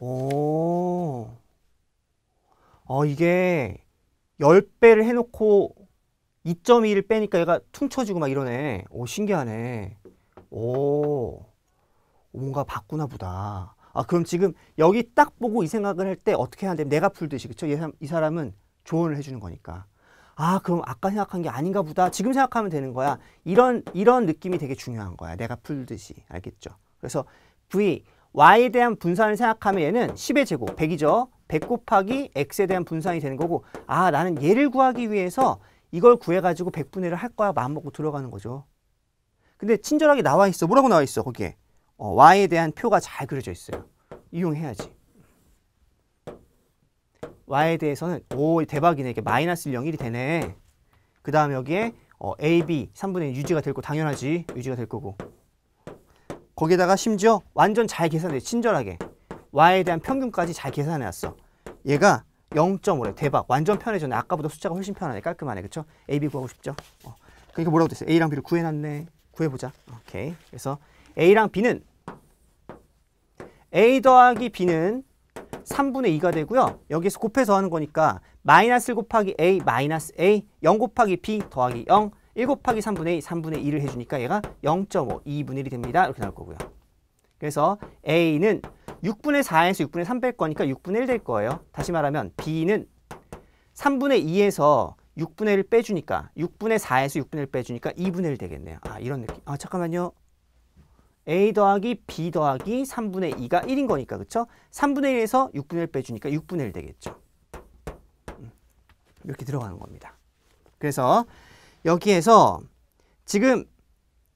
오. 어, 이게 10배를 해놓고 2.2를 빼니까 얘가 퉁쳐지고 막 이러네. 오, 신기하네. 오, 뭔가 바꾸나 보다. 아, 그럼 지금 여기 딱 보고 이 생각을 할 때 어떻게 해야 되면 내가 풀듯이, 그쵸? 이 사람은 조언을 해주는 거니까. 아, 그럼 아까 생각한 게 아닌가 보다. 지금 생각하면 되는 거야. 이런, 이런 느낌이 되게 중요한 거야. 내가 풀듯이. 알겠죠? 그래서 V y에 대한 분산을 생각하면 얘는 10의 제곱 100이죠. 100 곱하기 x에 대한 분산이 되는 거고 아 나는 얘를 구하기 위해서 이걸 구해가지고 100분의 를할 거야 마음먹고 들어가는 거죠. 근데 친절하게 나와 있어. 뭐라고 나와 있어 거기에. 어, y에 대한 표가 잘 그려져 있어요. 이용해야지. y에 대해서는 오 대박이네. 이게 마이너스 1, 0, 1이 되네. 그 다음 여기에 어, a, b 3분의 1 유지가 될거 당연하지. 유지가 될 거고. 거기다가 심지어 완전 잘 계산해 친절하게 y에 대한 평균까지 잘 계산해놨어 얘가 0.5래 대박 완전 편해졌네 아까보다 숫자가 훨씬 편하네 깔끔하네 그쵸 ab 구하고 싶죠 어. 그러니까 뭐라고 됐어요 a랑 b를 구해놨네 구해보자 오케이 그래서 a랑 b는 a 더하기 b는 3분의 2가 되고요 여기서 곱해서 하는 거니까 마이너스 곱하기 a 마이너스 a 0 곱하기 b 더하기 0 1 곱하기 3분의 2, 3분의 2를 해주니까 얘가 0.5, 2분의 1이 됩니다. 이렇게 나올 거고요. 그래서 A는 6분의 4에서 6분의 3 뺄 거니까 6분의 1 될 거예요. 다시 말하면 B는 3분의 2에서 6분의 1 빼주니까 6분의 4에서 6분의 1 빼주니까 2분의 1 되겠네요. 아 이런 느낌. 아 잠깐만요. A 더하기 B 더하기 3분의 2가 1인 거니까 그쵸? 3분의 1에서 6분의 1 빼주니까 6분의 1 되겠죠. 음, 이렇게 들어가는 겁니다. 그래서 여기에서 지금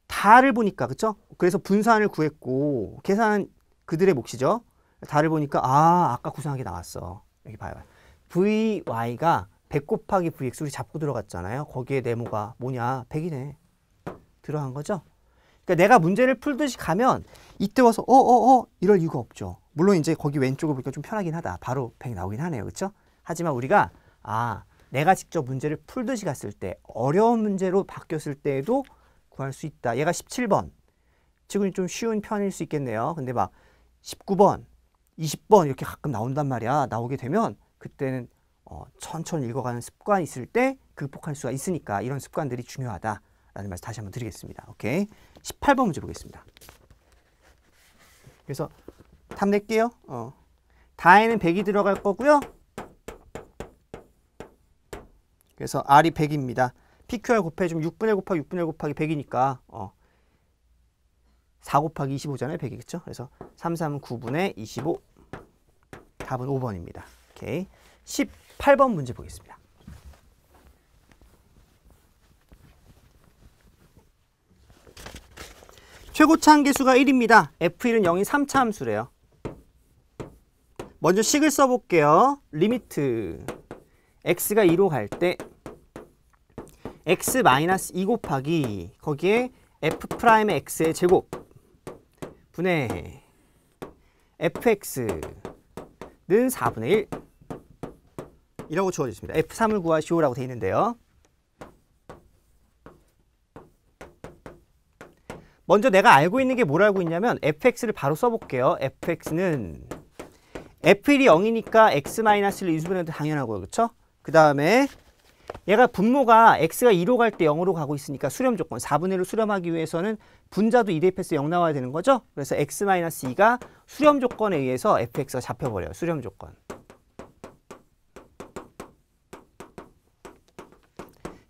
다를 보니까 그쵸? 그래서 분산을 구했고 계산 그들의 몫이죠. 다를 보니까 아 아까 구상하게 나왔어. 여기 봐요. vy가 100 곱하기 vx 우리 잡고 들어갔잖아요. 거기에 네모가 뭐냐? 100이네. 들어간 거죠. 그러니까 내가 문제를 풀듯이 가면 이때 와서 어어어 어, 어, 이럴 이유가 없죠. 물론 이제 거기 왼쪽을 보니까 좀 편하긴 하다. 바로 100 나오긴 하네요. 그렇죠? 하지만 우리가 아 내가 직접 문제를 풀듯이 갔을 때 어려운 문제로 바뀌었을 때에도 구할 수 있다. 얘가 17번. 지금 좀 쉬운 편일 수 있겠네요. 근데 막 19번, 20번 이렇게 가끔 나온단 말이야. 나오게 되면 그때는 어, 천천히 읽어가는 습관이 있을 때 극복할 수가 있으니까 이런 습관들이 중요하다라는 말씀 다시 한번 드리겠습니다. 오케이. 18번 문제 보겠습니다. 그래서 답낼게요 어. 다에는 100이 들어갈 거고요. 그래서 R이 100입니다. PQR 곱해주면 6분의 1 곱하기 6분의 1 곱하기 100이니까 어, 4 곱하기 25잖아요. 100이겠죠? 그래서 3, 3 9분의 25. 답은 5번입니다. 오케이. 18번 문제 보겠습니다. 최고차 함계수가 1입니다. F1은 0인 3차 함수래요. 먼저 식을 써볼게요. 리미트 x가 2로 갈때 x 마이너스 2 곱하기 거기에 f 프라임 x의 제곱 분의 fx는 4분의 1 이라고 주어져 있습니다. f3을 구하시오라고 되어 있는데요. 먼저 내가 알고 있는 게 뭘 알고 있냐면 fx를 바로 써볼게요. fx는 f1이 0이니까 x-1을 인수분해도 당연하고요. 그렇죠? 그 다음에 얘가 분모가 x가 2로 갈 때 0으로 가고 있으니까 수렴 조건 4분의 1을 수렴하기 위해서는 분자도 2 대입해서 0 나와야 되는 거죠. 그래서 x-2가 수렴 조건에 의해서 fx가 잡혀버려요. 수렴 조건.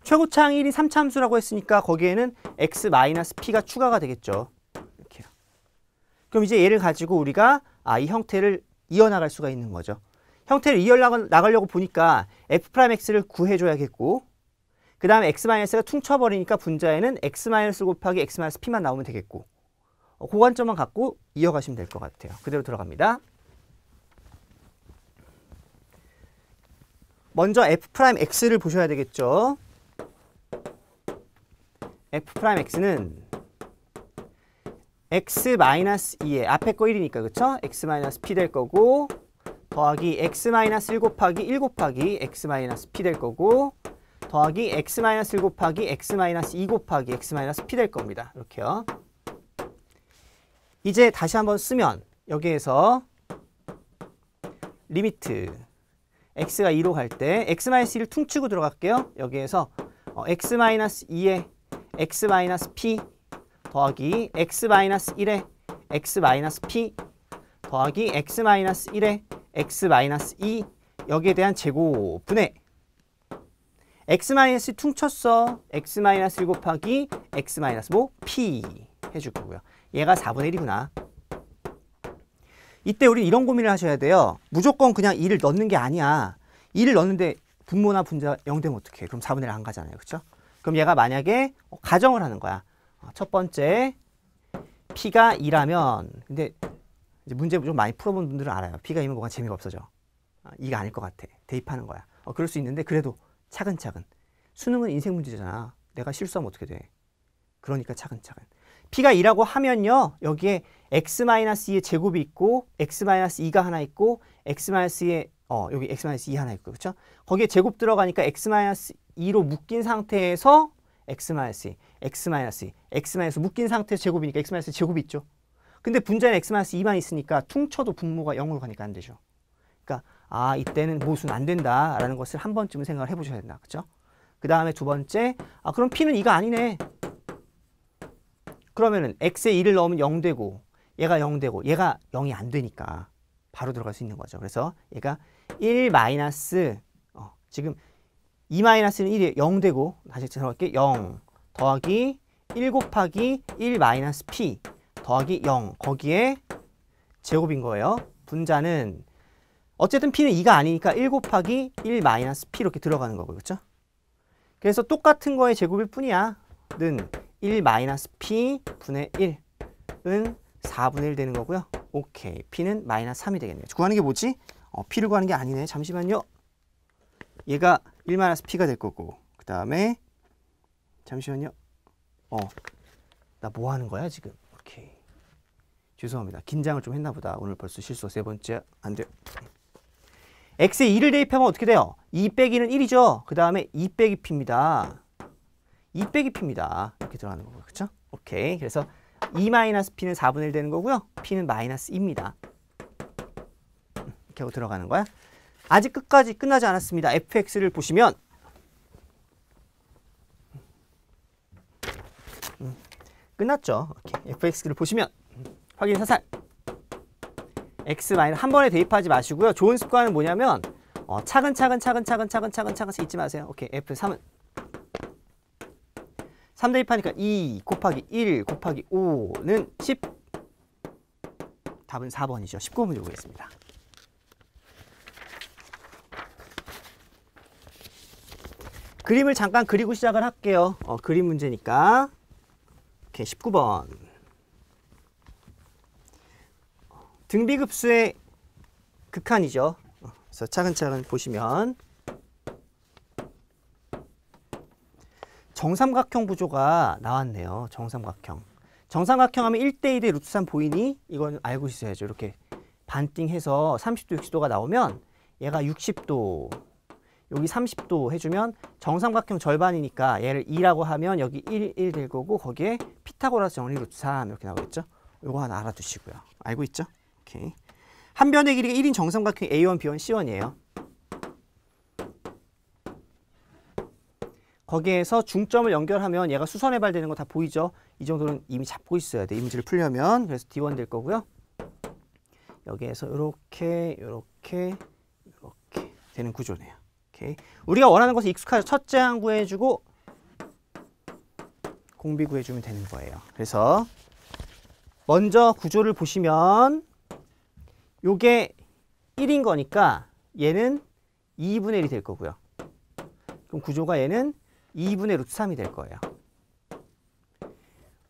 최고차항 1이 3참수라고 했으니까 거기에는 x-p가 추가가 되겠죠. 이렇게요. 그럼 이제 얘를 가지고 우리가 아, 이 형태를 이어나갈 수가 있는 거죠. 형태를 이열 나가려고 보니까 f'x를 구해줘야겠고 그 다음에 x-가 퉁쳐버리니까 분자에는 x 곱하기 x p만 나오면 되겠고 고 어, 그 관점만 갖고 이어가시면 될 것 같아요. 그대로 들어갑니다. 먼저 f'x를 보셔야 되겠죠. f'x는 x-2에 앞에 거 1이니까 그쵸? x-p 될 거고 더하기 x-1 곱하기 1 곱하기 x-p 될 거고 더하기 x-1 곱하기 x-2 곱하기 x-p 될 겁니다. 이렇게요. 이제 다시 한번 쓰면 여기에서 리미트 x가 2로 갈 때 x-1을 퉁치고 들어갈게요. 여기에서 x 2의 x-p 더하기 x 1의 x-p 더하기 x 1의 x-2 여기에 대한 제곱분의 x-2 퉁쳤어. x-1 곱하기 x-5 p 해줄 거고요. 얘가 4분의 1이구나. 이때 우리 이런 고민을 하셔야 돼요. 무조건 그냥 2를 넣는 게 아니야. 2를 넣는데 분모나 분자 0 되면 어떡 해? 그럼 4분의 1안 가잖아요. 그렇죠? 그럼 얘가 만약에 가정을 하는 거야. 첫 번째 p가 2라면 근데 이제 문제 좀 많이 풀어본 분들은 알아요. 피가이는 뭐가 재미가 없어져. 아, 이가 아닐 것 같아. 대입하는 거야. 어, 그럴 수 있는데 그래도 차근차근. 수능은 인생 문제잖아. 내가 실수하면 어떻게 돼? 그러니까 차근차근. 피가 2라고 하면요. 여기에 X-2의 제곱이 있고 X-2가 하나 있고 X-2의 어, 여기 X-2 하나 있고 그렇죠? 거기에 제곱 들어가니까 X-2로 묶인 상태에서 X-2, X-2, X-2 묶인 상태에서 제곱이니까 X-2 제곱이 있죠. 근데 분자에 x 마이너스 2만 있으니까 퉁쳐도 분모가 0으로 가니까 안 되죠. 그러니까 아 이때는 모순 안 된다라는 것을 한 번쯤 은 생각을 해보셔야 된다. 그렇죠? 그 다음에 두 번째 아 그럼 p는 2가 아니네. 그러면은 x에 2를 넣으면 0 되고 얘가 0 되고 얘가 0이 안 되니까 바로 들어갈 수 있는 거죠. 그래서 얘가 1 마이너스 어, 지금 2 마이너스는 1이 0 되고 다시 들어갈게 0 더하기 1 곱하기 1 마이너스 p 더하기 0 거기에 제곱인 거예요. 분자는 어쨌든 p는 2가 아니니까 1 곱하기 1 마이너스 p 이렇게 들어가는 거고 요 그렇죠? 그래서 똑같은 거의 제곱일 뿐이야. 는1 마이너스 p 분의 1은 4분의 1 되는 거고요. 오케이. p는 마이너스 3이 되겠네요. 구하는 게 뭐지? 어, p를 구하는 게 아니네. 잠시만요. 얘가 1 마이너스 p가 될 거고 그 다음에 잠시만요. 어, 나 뭐 하는 거야 지금? 죄송합니다. 긴장을 좀 했나 보다. 오늘 벌써 실수 세 번째. 안 돼요. x에 2를 대입하면 어떻게 돼요? 2 빼기는 1이죠. 그 다음에 2 빼기 p입니다. 2 빼기 p입니다. 이렇게 들어가는 거고요. 그렇 오케이. 그래서 2 마이너스 p는 4분의 1 되는 거고요. p는 마이너스 2입니다. 이렇게 음, 하고 들어가는 거야. 아직 끝까지 끝나지 않았습니다. fx를 보시면 음, 끝났죠. 이렇게 fx를 보시면 확인 사살 x 마이너한 번에 대입하지 마시고요. 좋은 습관은 뭐냐면 어, 차근차근 차근차근 차근차근 차근씩 잊지 마세요. 오케이 F3은 3 대입하니까 2 곱하기 1 곱하기 5는 10 답은 4번이죠. 19문제 보겠습니다. 그림을 잠깐 그리고 시작을 할게요. 어, 그림 문제니까. 오케이, 19번. 등비급수의 극한이죠. 그래서 차근차근 보시면 정삼각형 구조가 나왔네요. 정삼각형. 정삼각형 하면 1대1의 루트 3 보이니? 이건 알고 있어야죠. 이렇게 반띵해서 30도, 60도가 나오면 얘가 60도, 여기 30도 해주면 정삼각형 절반이니까 얘를 2라고 하면 여기 1, 1 될 거고 거기에 피타고라스 정리 루트 3 이렇게 나오겠죠? 이거 하나 알아두시고요. 알고 있죠? 이렇게 한 변의 길이가 1인 정삼각형 A1, B1, C1이에요. 거기에서 중점을 연결하면 얘가 수선 해발되는 거 다 보이죠? 이 정도는 이미 잡고 있어야 돼. 이미지를 풀려면. 그래서 D1 될 거고요. 여기에서 이렇게 이렇게 이렇게 되는 구조네요. 오케이. 우리가 원하는 것에 익숙하죠. 첫째 항 구해주고 공비 구해주면 되는 거예요. 그래서 먼저 구조를 보시면 요게 1인 거니까 얘는 2분의 1이 될 거고요. 그럼 구조가 얘는 2분의 루트 3이 될 거예요.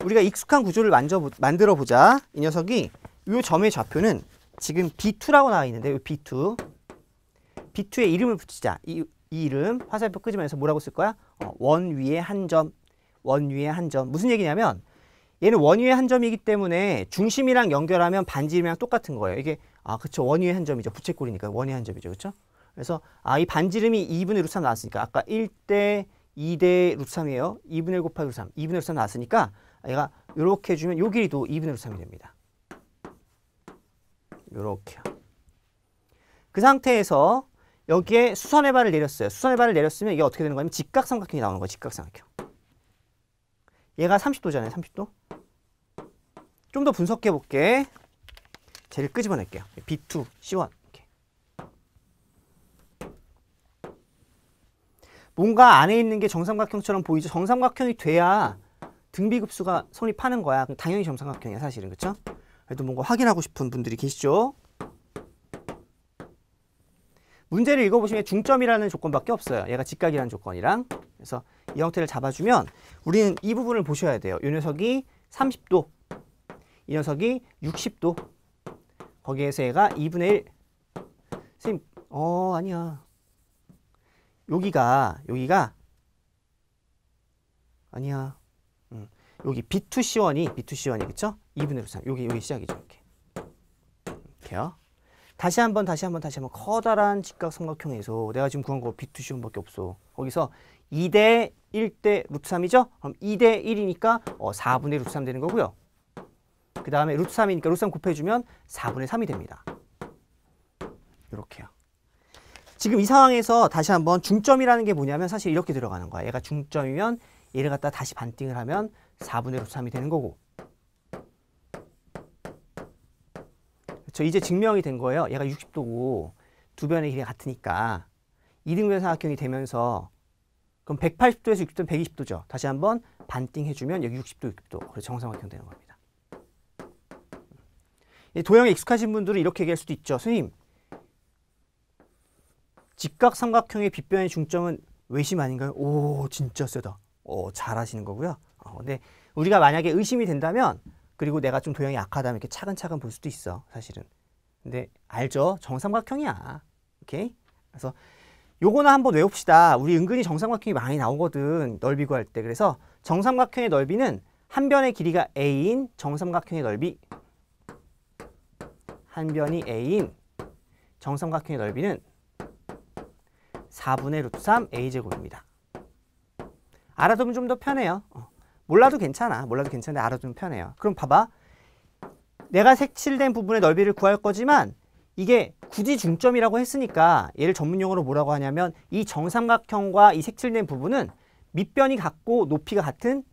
우리가 익숙한 구조를 만져 만들어 보자. 이 녀석이 이 점의 좌표는 지금 B2라고 나와 있는데 이 B2. B2에 이름을 붙이자. 이, 이 이름 화살표 끄집어내서 뭐라고 쓸 거야? 어, 원 위에 한 점. 원 위에 한 점. 무슨 얘기냐면 얘는 원 위에 한 점이기 때문에 중심이랑 연결하면 반지름이랑 똑같은 거예요. 이게 아, 그쵸. 원위의 한 점이죠. 부채꼴이니까 원위의 한 점이죠. 그쵸? 그래서 아, 이 반지름이 2분의 루트 3 나왔으니까 아까 1대 2대 루트 3이에요. 2분의 1 곱하기 루트 3. 2분의 루트 3 나왔으니까 얘가 이렇게 해주면 요 길이도 2분의 루트 3이 됩니다. 요렇게. 그 상태에서 여기에 수선의 발을 내렸어요. 수선의 발을 내렸으면 이게 어떻게 되는 거냐면 직각삼각형이 나오는 거예요. 직각삼각형. 얘가 30도잖아요. 30도. 좀 더 분석해 볼게. 제일 끄집어낼게요. B2, C1 이렇게. 뭔가 안에 있는 게 정삼각형처럼 보이죠? 정삼각형이 돼야 등비급수가 성립하는 거야. 그럼 당연히 정삼각형이야 사실은 그렇죠? 그래도 뭔가 확인하고 싶은 분들이 계시죠? 문제를 읽어보시면 중점이라는 조건밖에 없어요. 얘가 직각이라는 조건이랑 그래서 이 형태를 잡아주면 우리는 이 부분을 보셔야 돼요. 이 녀석이 30도, 이 녀석이 60도 거기에서 얘가 2분의 1. 선생님, 어, 아니야. 여기가, 여기가, 아니야. 음, 여기 B2C1이, B2C1이겠죠? 2분의 3. 여기, 여기 시작이죠. 이렇게. 이렇게요. 다시 한번 다시 한번 다시 한번 커다란 직각 삼각형에서 내가 지금 구한 거 B2C1밖에 없어. 거기서 2대 1대 루트 3이죠? 그럼 2대 1이니까 어, 4분의 루트 3 되는 거고요. 그 다음에 루트 3이니까 루트 3 곱해주면 4분의 3이 됩니다. 이렇게요. 지금 이 상황에서 다시 한번 중점이라는 게 뭐냐면 사실 이렇게 들어가는 거야. 얘가 중점이면 얘를 갖다 다시 반띵을 하면 4분의 루트 3이 되는 거고. 그렇죠. 이제 증명이 된 거예요. 얘가 60도고 두 변의 길이 같으니까 이등변 사각형이 되면서 그럼 180도에서 60도는 120도죠. 다시 한번 반띵 해주면 여기 60도, 60도. 그래서 정삼각형 되는 겁니다. 도형에 익숙하신 분들은 이렇게 얘기할 수도 있죠. 선생님, 직각삼각형의 빗변의 중점은 외심 아닌가요? 오, 진짜 세다. 오, 어, 잘하시는 거고요. 어, 근데 우리가 만약에 의심이 된다면 그리고 내가 좀 도형이 약하다면 이렇게 차근차근 볼 수도 있어, 사실은. 근데 알죠? 정삼각형이야. 오케이? 그래서 요거는 한번 외웁시다. 우리 은근히 정삼각형이 많이 나오거든. 넓이 구할 때. 그래서 정삼각형의 넓이는 한 변의 길이가 a인 정삼각형의 넓이 한 변이 a인 정삼각형의 넓이는 4분의 루트 3 a제곱입니다. 알아두면 좀 더 편해요. 어. 몰라도 괜찮아. 몰라도 괜찮은데 알아두면 편해요. 그럼 봐봐. 내가 색칠된 부분의 넓이를 구할 거지만 이게 굳이 중점이라고 했으니까 얘를 전문용어로 뭐라고 하냐면 이 정삼각형과 이 색칠된 부분은 밑변이 같고 높이가 같은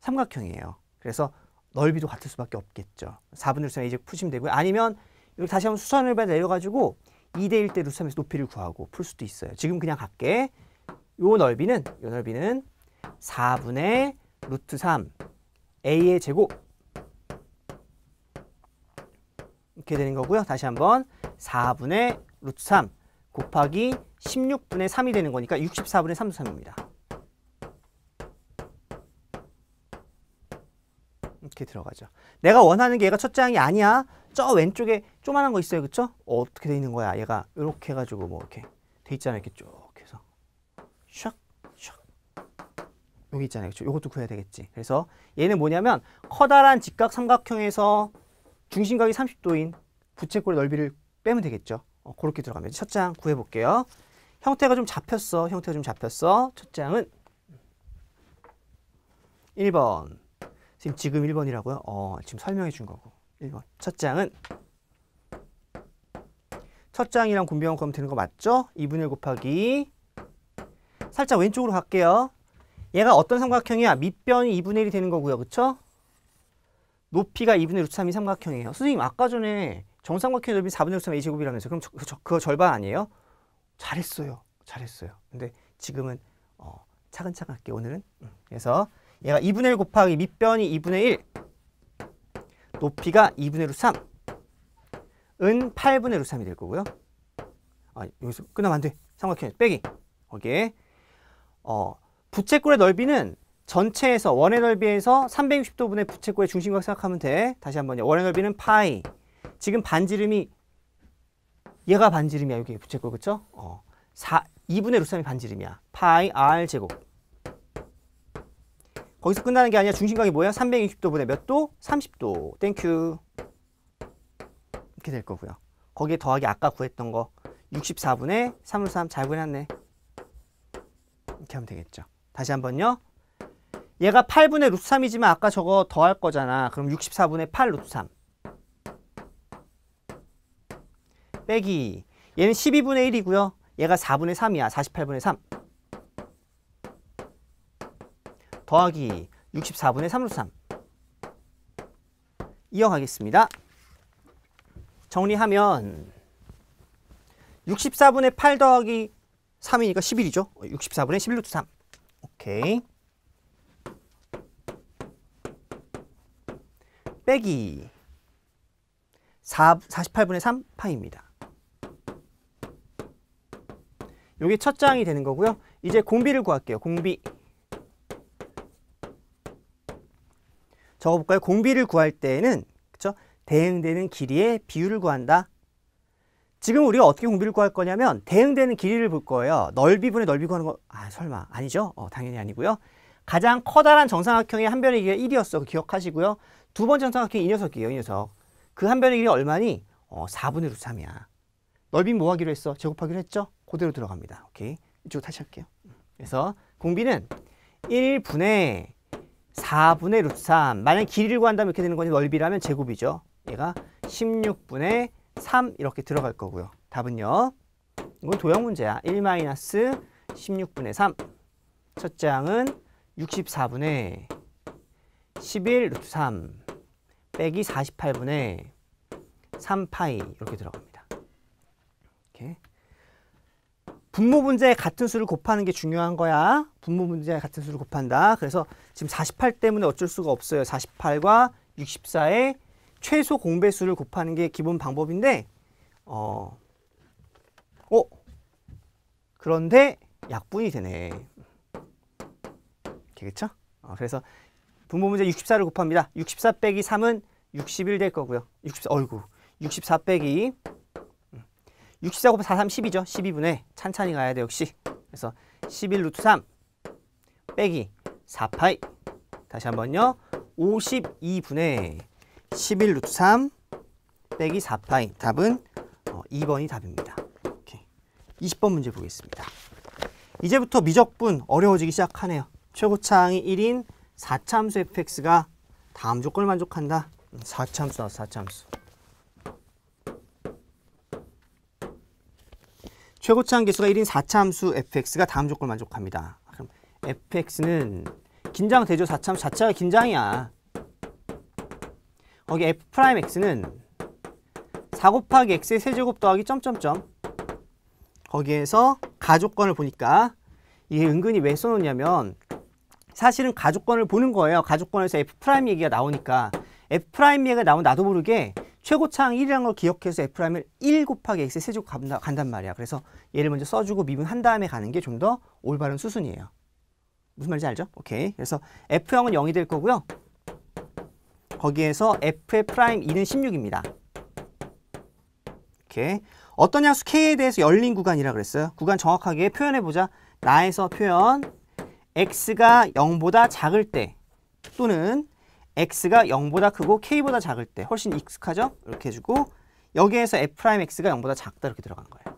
삼각형이에요. 그래서 넓이도 같을 수밖에 없겠죠. 4분의 루트 3 이제 푸시면 되고요. 아니면 여기 다시 한번 수선을 내려가지고 2대 1대 루트 3에서 높이를 구하고 풀 수도 있어요. 지금 그냥 갈게. 요 넓이는 요 넓이는 4분의 루트 3 a의 제곱 이렇게 되는 거고요. 다시 한번 4분의 루트 3 곱하기 16분의 3이 되는 거니까 64분의 3 3입니다. 이렇게 들어가죠. 내가 원하는 게 얘가 첫 장이 아니야. 저 왼쪽에 조만한 거 있어요. 그쵸? 어, 어떻게 돼 있는 거야? 얘가 이렇게 해가지고 뭐 이렇게 돼 있잖아요. 이렇게 쭉 해서 샥, 샥. 여기 있잖아요. 그쵸? 이것도 구해야 되겠지. 그래서 얘는 뭐냐면 커다란 직각 삼각형에서 중심각이 30도인 부채꼴의 넓이를 빼면 되겠죠. 어, 그렇게 들어가면 첫 장 구해볼게요. 형태가 좀 잡혔어. 형태가 좀 잡혔어. 첫 장은 1번 지금 지금 1번이라고요? 어, 지금 설명해 준 거고. 1번. 첫 장은 첫 장이랑 군비형 구하면 되는 거 맞죠? 2분의 1 곱하기 살짝 왼쪽으로 갈게요. 얘가 어떤 삼각형이야? 밑변이 2분의 1이 되는 거고요. 그쵸? 높이가 2분의 6 3이 삼각형이에요. 선생님 아까 전에 정삼각형의 넓이 4분의 6 3 A제곱이라면서 그럼 저, 저, 그거 절반 아니에요? 잘했어요. 잘했어요. 근데 지금은 어, 차근차근 할게요. 오늘은. 음, 그래서 얘가 2분의 1 곱하기 밑변이 2분의 1 높이가 2분의 루 3. 은 8분의 루 3이 될 거고요. 아, 여기서 끝나면 안 돼. 삼각형에 빼기. 오케이. 어, 부채꼴의 넓이는 전체에서 원의 넓이에서 360도분의 부채꼴의 중심각 생각하면 돼. 다시 한번요. 원의 넓이는 파이. 지금 반지름이 얘가 반지름이야. 여기 부채꼴 그쵸? 어. 4, 2분의 루 3이 반지름이야. 파이 r 제곱. 거기서 끝나는 게 아니라 중심각이 뭐야? 360도분의 몇 도? 30도. 땡큐. 이렇게 될 거고요. 거기에 더하기 아까 구했던 거 64분의 3을 3잘 구해놨네. 이렇게 하면 되겠죠. 다시 한번요. 얘가 8분의 루트 3이지만 아까 저거 더할 거잖아. 그럼 64분의 8 루트 3. 빼기. 얘는 12분의 1이고요. 얘가 4분의 3이야. 48분의 3. 더하기 64분의 3로 3 이어가겠습니다. 정리하면 64분의 8 더하기 3이니까 11이죠. 64분의 11루트 3. 오케이. 빼기 4, 48분의 3 파입니다. 이게 첫 장이 되는 거고요. 이제 공비를 구할게요. 공비. 적어볼까요? 공비를 구할 때에는 그쵸? 대응되는 길이의 비율을 구한다. 지금 우리가 어떻게 공비를 구할 거냐면 대응되는 길이를 볼 거예요. 넓이 분의 넓이 구하는 거, 아 설마 아니죠? 어, 당연히 아니고요. 가장 커다란 정상각형의한 변의 길이가 1이었어. 기억하시고요. 두 번째 정상각형이이 녀석이에요. 이 녀석. 그 한 변의 길이 얼마니? 어, 4분의 루트 3이야. 넓이 뭐 하기로 했어? 제곱하기로 했죠? 그대로 들어갑니다. 오케이. 이쪽 다시 할게요. 그래서 공비는 1분의 4분의 루트 3. 만약 길이를 구한다면 이렇게 되는 거니 넓이라면 제곱이죠. 얘가 16분의 3 이렇게 들어갈 거고요. 답은요. 이건 도형 문제야. 1 마이너스 16분의 3. 첫 장은 64분의 11 루트 3 빼기 48분의 3파이 이렇게 들어갑니다. 이렇게. 분모 분자의 같은 수를 곱하는 게 중요한 거야. 분모 분자의 같은 수를 곱한다. 그래서 지금 48 때문에 어쩔 수가 없어요. 48과 64의 최소 공배수를 곱하는 게 기본 방법인데 어, 어? 그런데 약분이 되네. 되겠죠? 어, 그래서 분모 문제 64를 곱합니다. 64 빼기 3은 61 될 거고요. 64, 어이구. 64 빼기 64 곱하기 4, 3, 10이죠. 1 2분에 찬찬히 가야 돼, 역시. 그래서 11 루트 3 빼기 4파이 다시 한번요 52분의 11 루트 3 빼기 4파이 답은 2번이 어, 답입니다 오케이. 20번 문제 보겠습니다 이제부터 미적분 어려워지기 시작하네요 최고차항이 1인 4참수 fx가 다음 조건을 만족한다 4참수 나 4참수 최고차항 개수가 1인 4참수 fx가 다음 조건을 만족합니다 그럼 fx는 긴장되죠. 4참 자체가 긴장이야. 거기 f'x는 4 곱하기 x의 세제곱 더하기 점점점 거기에서 가족권을 보니까 이게 은근히 왜 써놓냐면 사실은 가족권을 보는 거예요. 가족권에서 F' 얘기가 나오니까 F' 얘기가 나오면 나도 모르게 최고차항 1이라는 걸 기억해서 F'을 1 곱하기 X의 세제곱 간단 말이야. 그래서 얘를 먼저 써주고 미분한 다음에 가는 게 좀 더 올바른 수순이에요. 무슨 말인지 알죠? 오케이. 그래서 F형은 0이 될 거고요. 거기에서 F의 프라임 2는 16입니다. 오케이. 어떤 양수 K에 대해서 열린 구간이라 그랬어요. 구간 정확하게 표현해보자. 나에서 표현 X가 0보다 작을 때 또는 X가 0보다 크고 K보다 작을 때 훨씬 익숙하죠? 이렇게 해주고 여기에서 F'X가 0보다 작다 이렇게 들어간 거예요.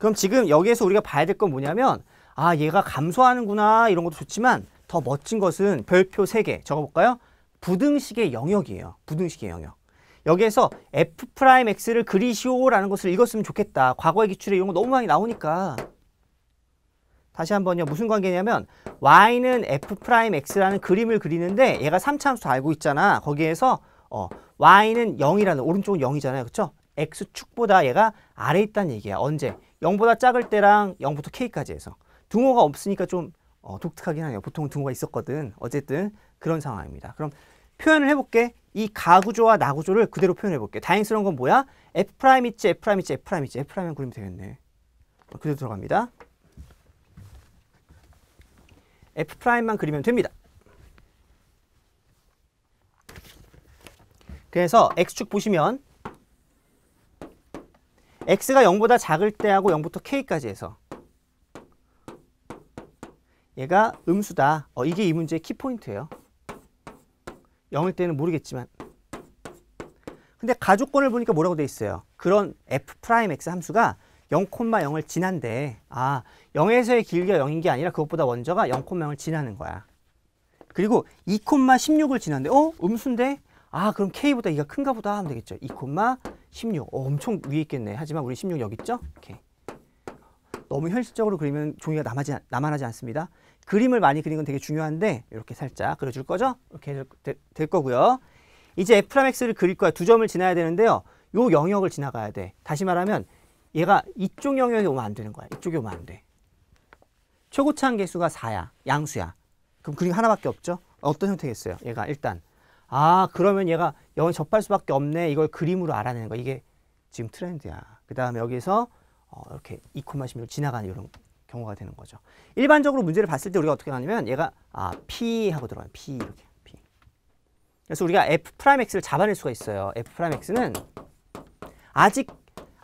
그럼 지금 여기에서 우리가 봐야 될 건 뭐냐면 아 얘가 감소하는구나 이런 것도 좋지만 더 멋진 것은 별표 3개 적어볼까요? 부등식의 영역이에요. 부등식의 영역. 여기에서 F'X를 그리시오라는 것을 읽었으면 좋겠다. 과거의 기출에 이런 거 너무 많이 나오니까. 다시 한번요. 무슨 관계냐면 Y는 F'X라는 그림을 그리는데 얘가 3차함수 알고 있잖아. 거기에서 어, Y는 0이라는 오른쪽은 0이잖아요. 그렇죠? X축보다 얘가 아래 있다는 얘기야. 언제? 0보다 작을 때랑 0부터 K까지 해서 등호가 없으니까 좀 어, 독특하긴 하네요. 보통 등호가 있었거든. 어쨌든 그런 상황입니다. 그럼 표현을 해볼게. 이 가구조와 나구조를 그대로 표현해볼게. 다행스러운 건 뭐야? F'이지 F'이지 F'이지 F'라면 그리면 되겠네. 어, 그대로 들어갑니다. F'만 그리면 됩니다. 그래서 X축 보시면 x가 0보다 작을 때 하고 0부터 k까지 해서 얘가 음수다. 어, 이게 이 문제의 키포인트예요. 0일 때는 모르겠지만 근데 가족권을 보니까 뭐라고 돼 있어요? 그런 f'x 함수가 0,0을 지난데 아 0에서의 길이가 0인 게 아니라 그것보다 먼저가 0,0을 지나는 거야. 그리고 2,16을 지는데 어? 음수인데? 아 그럼 K보다 2가 큰가 보다 하면 되겠죠. 2,16 e 어, 엄청 위에 있겠네. 하지만 우리 16 여기 있죠? 오케이. 너무 현실적으로 그리면 종이가 남아지, 남아나지 않습니다. 그림을 많이 그리는 건 되게 중요한데 이렇게 살짝 그려줄 거죠? 이렇게 될, 될 거고요. 이제 F'X를 그릴 거야. 두 점을 지나야 되는데요. 요 영역을 지나가야 돼. 다시 말하면 얘가 이쪽 영역에 오면 안 되는 거야. 이쪽에 오면 안 돼. 최고차항 개수가 4야. 양수야. 그럼 그림 하나밖에 없죠? 어떤 형태겠어요? 얘가 일단 아 그러면 얘가 영을 접할 수밖에 없네 이걸 그림으로 알아내는 거 이게 지금 트렌드야 그 다음에 여기서 어, 이렇게 2,16 지나가는 이런 경우가 되는 거죠 일반적으로 문제를 봤을 때 우리가 어떻게 하냐면 얘가 아 P 하고 들어가요 P 이렇게 P 그래서 우리가 F 프라임 X를 잡아낼 수가 있어요 F 프라임 X는 아직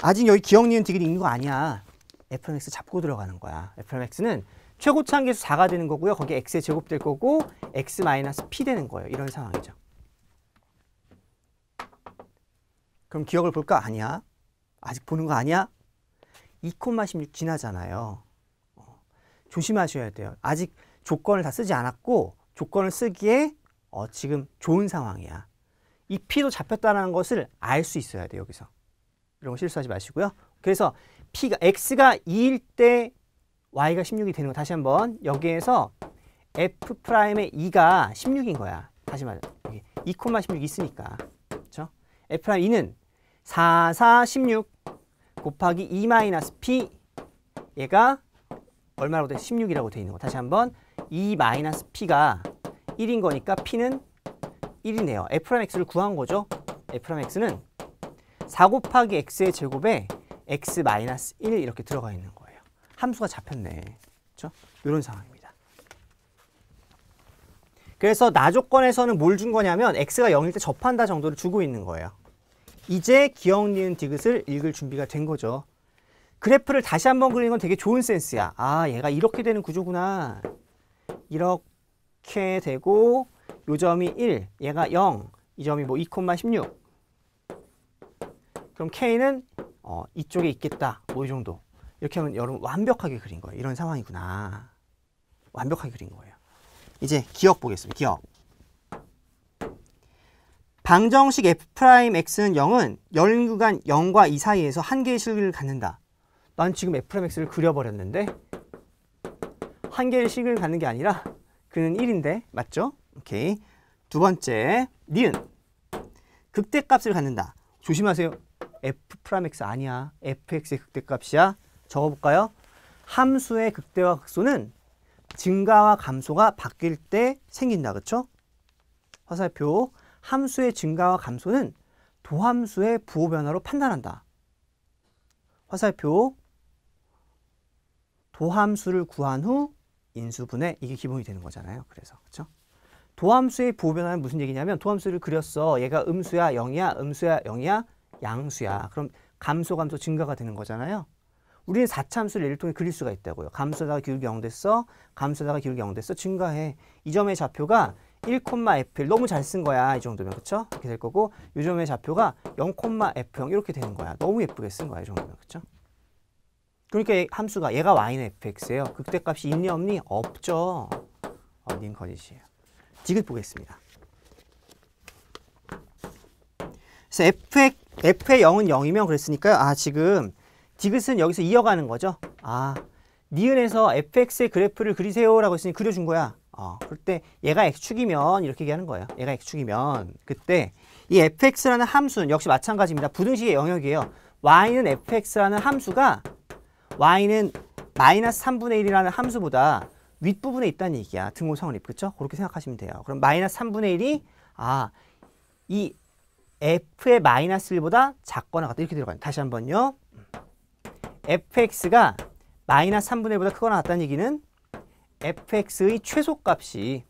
아직 여기 기억 니은 디귿이 있는 거 아니야 F 프라임 X 잡고 들어가는 거야 F 프라임 X는 최고차항계수 4가 되는 거고요. 거기에 x에 제곱될 거고 x 마이너스 p 되는 거예요. 이런 상황이죠. 그럼 기억을 볼까? 아니야. 아직 보는 거 아니야? 2,16 지나잖아요. 어, 조심하셔야 돼요. 아직 조건을 다 쓰지 않았고 조건을 쓰기에 어, 지금 좋은 상황이야. 이 P도 잡혔다는 것을 알 수 있어야 돼요. 여기서. 이런 거 실수하지 마시고요. 그래서 P가 X가 2일 때 Y가 16이 되는 거 다시 한번 여기에서 F'의 2가 16인 거야. 다시 말해. 2,16 있으니까. 그렇죠? F'는 4, 4, 16 곱하기 2 마이너스 p 얘가 얼마라고 돼? 16이라고 돼 있는 거. 다시 한번 2 마이너스 p가 1인 거니까 p는 1이네요. f'x를 구한 거죠. f'x는 4 곱하기 x의 제곱에 x 마이너스 1 이렇게 들어가 있는 거예요. 함수가 잡혔네. 그렇죠? 이런 상황입니다. 그래서 나 조건에서는 뭘 준 거냐면 x가 0일 때 접한다 정도를 주고 있는 거예요. 이제 기억, 니은, 디귿을 읽을 준비가 된 거죠. 그래프를 다시 한번 그리는 건 되게 좋은 센스야. 아, 얘가 이렇게 되는 구조구나. 이렇게 되고 요 점이 1, 얘가 0, 이 점이 뭐 2,16. 그럼 K는 어, 이쪽에 있겠다. 뭐 이 정도. 이렇게 하면 여러분 완벽하게 그린 거예요. 이런 상황이구나. 완벽하게 그린 거예요. 이제 기억 보겠습니다. 기억. 방정식 f'x는 0은 열인구간 0과 2 사이에서 한 개의 실기 갖는다. 난 지금 f'x를 그려버렸는데 한 개의 실기 갖는 게 아니라 그는 1인데 맞죠? 오케이. 두 번째, 니은. 극대값을 갖는다. 조심하세요. f'x 아니야. fx의 극대값이야. 적어볼까요? 함수의 극대와 극소는 증가와 감소가 바뀔 때 생긴다. 그렇죠? 화살표. 함수의 증가와 감소는 도함수의 부호 변화로 판단한다. 화살표 도함수를 구한 후 인수분해 이게 기본이 되는 거잖아요. 그래서 그렇죠? 도함수의 부호 변화는 무슨 얘기냐면 도함수를 그렸어. 얘가 음수야 0이야 음수야 0이야 양수야. 그럼 감소 감소 증가가 되는 거잖아요. 우리는 사참수를 예를 통해 그릴 수가 있다고요. 감소다가 기울기 0 됐어. 감소다가 기울기 0 됐어. 증가해. 이 점의 좌표가 1,F1 너무 잘 쓴 거야 이 정도면 그쵸? 이렇게 될 거고 요즘에 좌표가 0,F0 이렇게 되는 거야 너무 예쁘게 쓴 거야 이 정도면 그쵸? 그러니까 함수가 얘가 y는 fx예요 극대값이 있니 없니? 없죠 없는 어, 거짓이에요 디귿 보겠습니다 그래서 f의, f의 0은 0이면 그랬으니까요 아 지금 디귿은 여기서 이어가는 거죠 아 니은에서 fx의 그래프를 그리세요라고 했으니 그려준 거야 어, 그럴 때 얘가 x축이면 이렇게 얘기하는 거예요. 얘가 x축이면 그때 이 fx라는 함수는 역시 마찬가지입니다. 부등식의 영역이에요. y는 fx라는 함수가 y는 마이너스 3분의 1이라는 함수보다 윗부분에 있다는 얘기야. 등호성립 그렇죠? 그렇게 생각하시면 돼요. 그럼 마이너스 3분의 1이 아, 이 f의 마이너스 1보다 작거나 같다. 이렇게 들어가요. 다시 한번요. fx가 마이너스 3분의 1보다 크거나 같다는 얘기는 fx의 최소값이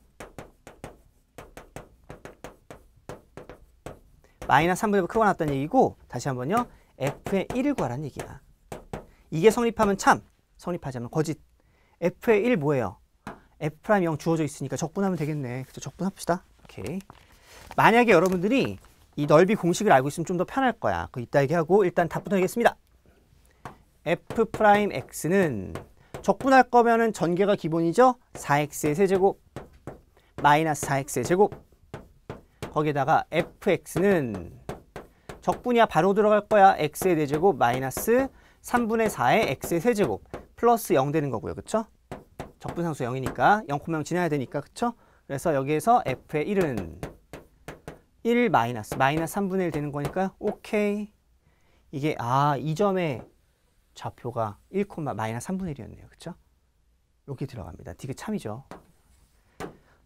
마이너스 3분의 1 크고 나왔다는 얘기고 다시 한번요. f의 1을 구하라는 얘기야. 이게 성립하면 참, 성립하지 않으면 거짓. f의 1 뭐예요? f'0 주어져 있으니까 적분하면 되겠네. 그죠? 적분합시다. 오케이. 만약에 여러분들이 이 넓이 공식을 알고 있으면 좀 더 편할 거야. 그 이따 얘기하고 일단 답부터 얘기했습니다. f'x는 적분할 거면은 전개가 기본이죠. 4x의 세제곱 마이너스 4x의 제곱 거기에다가 fx는 적분이야 바로 들어갈 거야 x의 4제곱 마이너스 3분의 4의 x의 세제곱 플러스 0 되는 거고요. 그렇죠? 적분상수 0이니까 0코명 지나야 되니까 그렇죠? 그래서 여기에서 f의 1은 1 마이너스 마이너스 3분의 1 되는 거니까요. 오케이. 이게 아 이 점에 좌표가 1, 마이너스 3분의 1이었네요. 그렇죠? 이렇게 들어갑니다. 디귿 참이죠.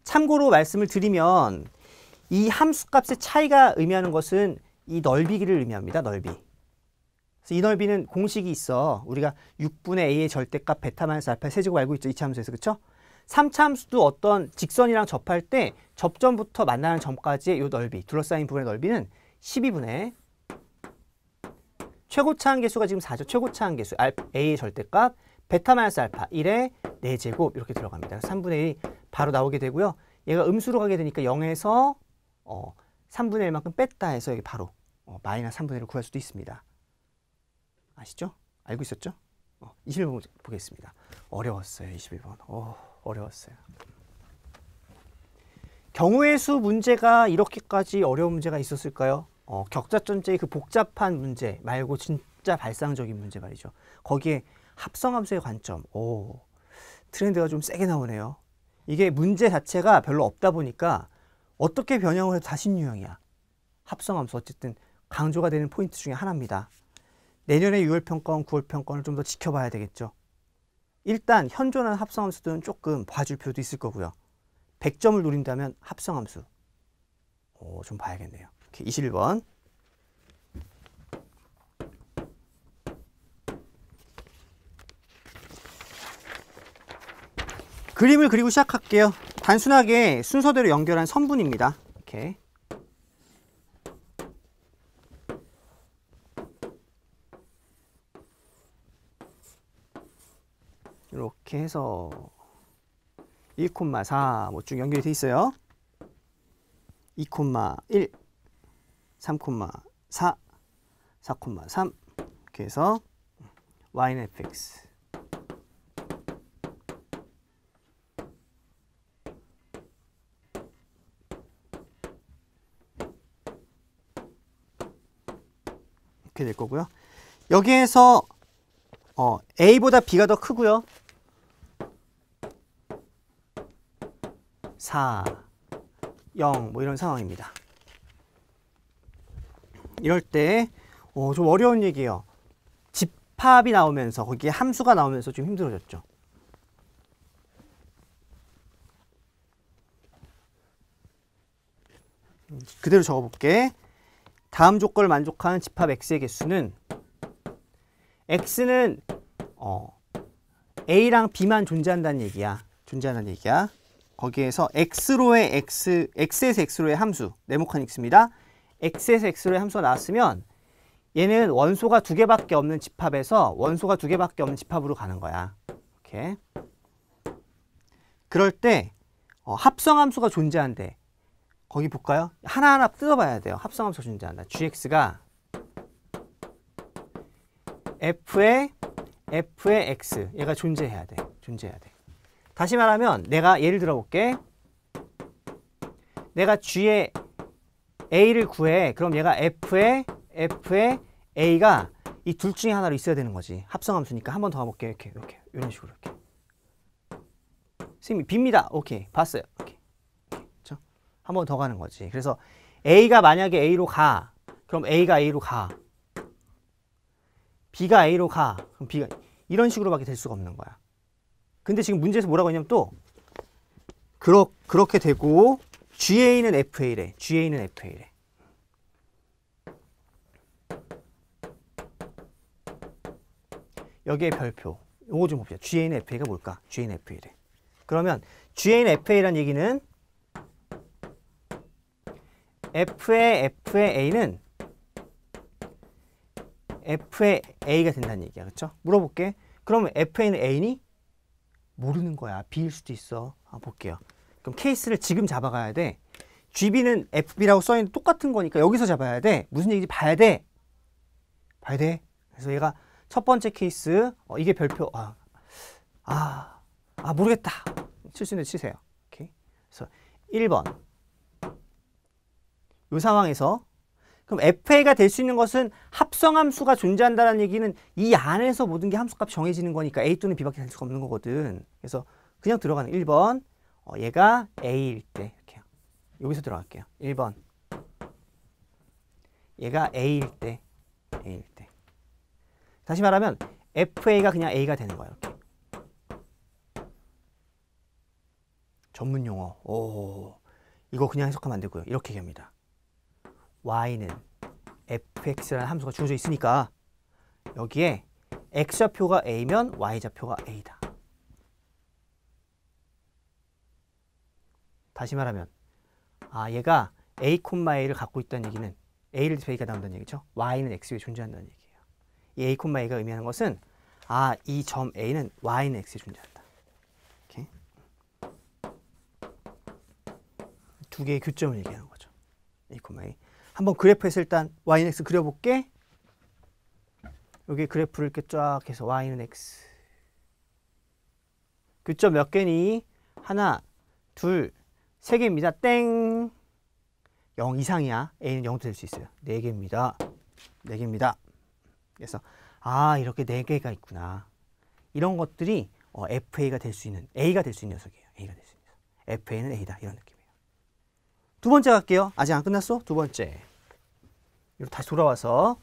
참고로 말씀을 드리면 이 함수값의 차이가 의미하는 것은 이 넓이기를 의미합니다. 넓이. 그래서 이 넓이는 공식이 있어. 우리가 6분의 a의 절대값 베타 마이너스 알파 세제곱 알고 있죠. 이차함수에서 그렇죠? 3차함수도 어떤 직선이랑 접할 때 접점부터 만나는 점까지의 이 넓이, 둘러싸인 부분의 넓이는 12분의 최고차 한계수가 지금 4죠. 최고차 한계수 A의 절대값 베타 마이너스 알파 1의 4제곱 이렇게 들어갑니다. 3분의 1 바로 나오게 되고요. 얘가 음수로 가게 되니까 0에서 어, 3분의 1만큼 뺐다 해서 여기 바로 어, 마이너스 3분의 1을 구할 수도 있습니다. 아시죠? 알고 있었죠? 어, 21번 보겠습니다. 어려웠어요. 21번. 어, 어려웠어요. 경우의 수 문제가 이렇게까지 어려운 문제가 있었을까요? 어, 격자 전제의 그 복잡한 문제 말고 진짜 발상적인 문제 말이죠. 거기에 합성함수의 관점. 오, 트렌드가 좀 세게 나오네요. 이게 문제 자체가 별로 없다 보니까 어떻게 변형을 해도 다 신유형이야. 합성함수 어쨌든 강조가 되는 포인트 중에 하나입니다. 내년에 6월 평가원, 9월 평가원을 좀 더 지켜봐야 되겠죠. 일단 현존한 합성함수들은 조금 봐줄 필요도 있을 거고요. 100점을 노린다면 합성함수. 오, 좀 봐야겠네요. 이렇게 21번. 그림을 그리고 시작할게요. 단순하게 순서대로 연결한 선분입니다. 이렇게. 이렇게 해서 1,4뭐쭉 연결이 돼 있어요. 2,1 3,4, 4,3 이렇게 해서 y는 fx 이렇게 될 거고요. 여기에서 어, a보다 b가 더 크고요. 4, 0 뭐 이런 상황입니다. 이럴 때좀 어, 어려운 얘기예요. 집합이 나오면서 거기에 함수가 나오면서 좀 힘들어졌죠. 그대로 적어볼게. 다음 조건을 만족하는 집합 x의 개수는 x는 어, a랑 b만 존재한다는 얘기야. 존재하는 얘기야. 거기에서 x로의 x, x에서 x로의 함수, 네모칸 x입니다. x에서 x 로 함수가 나왔으면 얘는 원소가 두 개밖에 없는 집합에서 원소가 두 개밖에 없는 집합으로 가는 거야. 이렇게. 그럴 때 어, 합성함수가 존재한대. 거기 볼까요? 하나하나 뜯어봐야 돼요. 합성함수가 존재한다. gx가 f의 f의 x 얘가 존재해야 돼. 존재해야 돼. 다시 말하면 내가 예를 들어 볼게. 내가 g의 A를 구해. 그럼 얘가 F에 F에 A가 이 둘 중에 하나로 있어야 되는 거지. 합성함수니까 한 번 더 가볼게요. 이렇게 이렇게 이런 식으로 이렇게. 선생님 빕니다. 오케이 봤어요. 오케이. 그렇한번 더 가는 거지. 그래서 A가 만약에 A로 가. 그럼 A가 A로 가. B가 A로 가. 그럼 B가 이런 식으로밖에 될 수가 없는 거야. 근데 지금 문제에서 뭐라고 했냐면 또 그러, 그렇게 되고 GA는 FA래. GA는 FA래. 여기에 별표. 요거 좀 봅시다. GA는 FA가 뭘까? GA는 FA래. 그러면 GA는 FA란 얘기는 F의 F의 A는 F의 A가 된다는 얘기야. 그렇죠? 물어볼게. 그러면 F는 a A니? 모르는 거야. B일 수도 있어. 한번 볼게요. 그럼 케이스를 지금 잡아가야 돼. GB는 FB라고 써있는 똑같은 거니까 여기서 잡아야 돼. 무슨 얘기인지 봐야 돼. 봐야 돼. 그래서 얘가 첫 번째 케이스, 어, 이게 별표, 아, 아, 아 모르겠다. 칠 수는 치세요. 오케이. 그래서 1번. 이 상황에서 그럼 FA가 될 수 있는 것은 합성함수가 존재한다는 얘기는 이 안에서 모든 게 함수값 정해지는 거니까 A 또는 B밖에 될 수가 없는 거거든. 그래서 그냥 들어가는 1번. 어, 얘가 A일 때이렇게 여기서 들어갈게요. 1번. 얘가 A일 때 A일 때. 다시 말하면 FA가 그냥 A가 되는 거예요. 이렇게. 전문 용어. 오. 이거 그냥 해석하면 안 되고요. 이렇게 얘기합니다. y는 fx라는 함수가 주어져 있으니까 여기에 x좌표가 a면 y좌표가 a다. 다시 말하면 아 얘가 a, a를 갖고 있다는 얘기는 a를 A가 나온다는 얘기죠. y는 x에 존재한다는 얘기예요. 이 a, a가 의미하는 것은 아, 이 점 a는 y는 x에 존재한다. 이렇게. 두 개의 교점을 얘기하는 거죠. a, a. 한번 그래프에서 일단 y는 x 그려볼게. 여기 그래프를 이렇게 쫙 해서 y는 x. 교점 몇 개니? 하나, 둘, 3개입니다. 땡! 0 이상이야. A는 0도 될 수 있어요. 4개입니다. 4개입니다. 그래서 아 이렇게 4개가 있구나. 이런 것들이 어, FA가 될 수 있는, A가 될 수 있는 녀석이에요. A가 될 수 있는 녀석. FA는 A다. 이런 느낌이에요. 두 번째 갈게요. 아직 안 끝났어? 두 번째. 이로 다시 돌아와서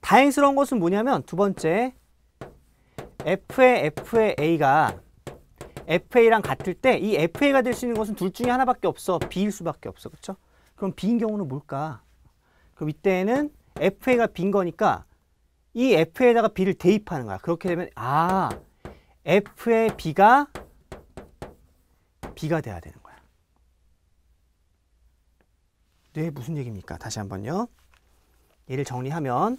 다행스러운 것은 뭐냐면 두 번째 F의 F의 A가 FA랑 같을 때 이 FA가 될 수 있는 것은 둘 중에 하나밖에 없어. B일 수밖에 없어. 그렇죠? 그럼 B인 경우는 뭘까? 그럼 이때는 FA가 B인 거니까 이 F에다가 a B를 대입하는 거야. 그렇게 되면 아, F의 B가 B가 돼야 되는 거야. 네, 무슨 얘기입니까? 다시 한번요. 얘를 정리하면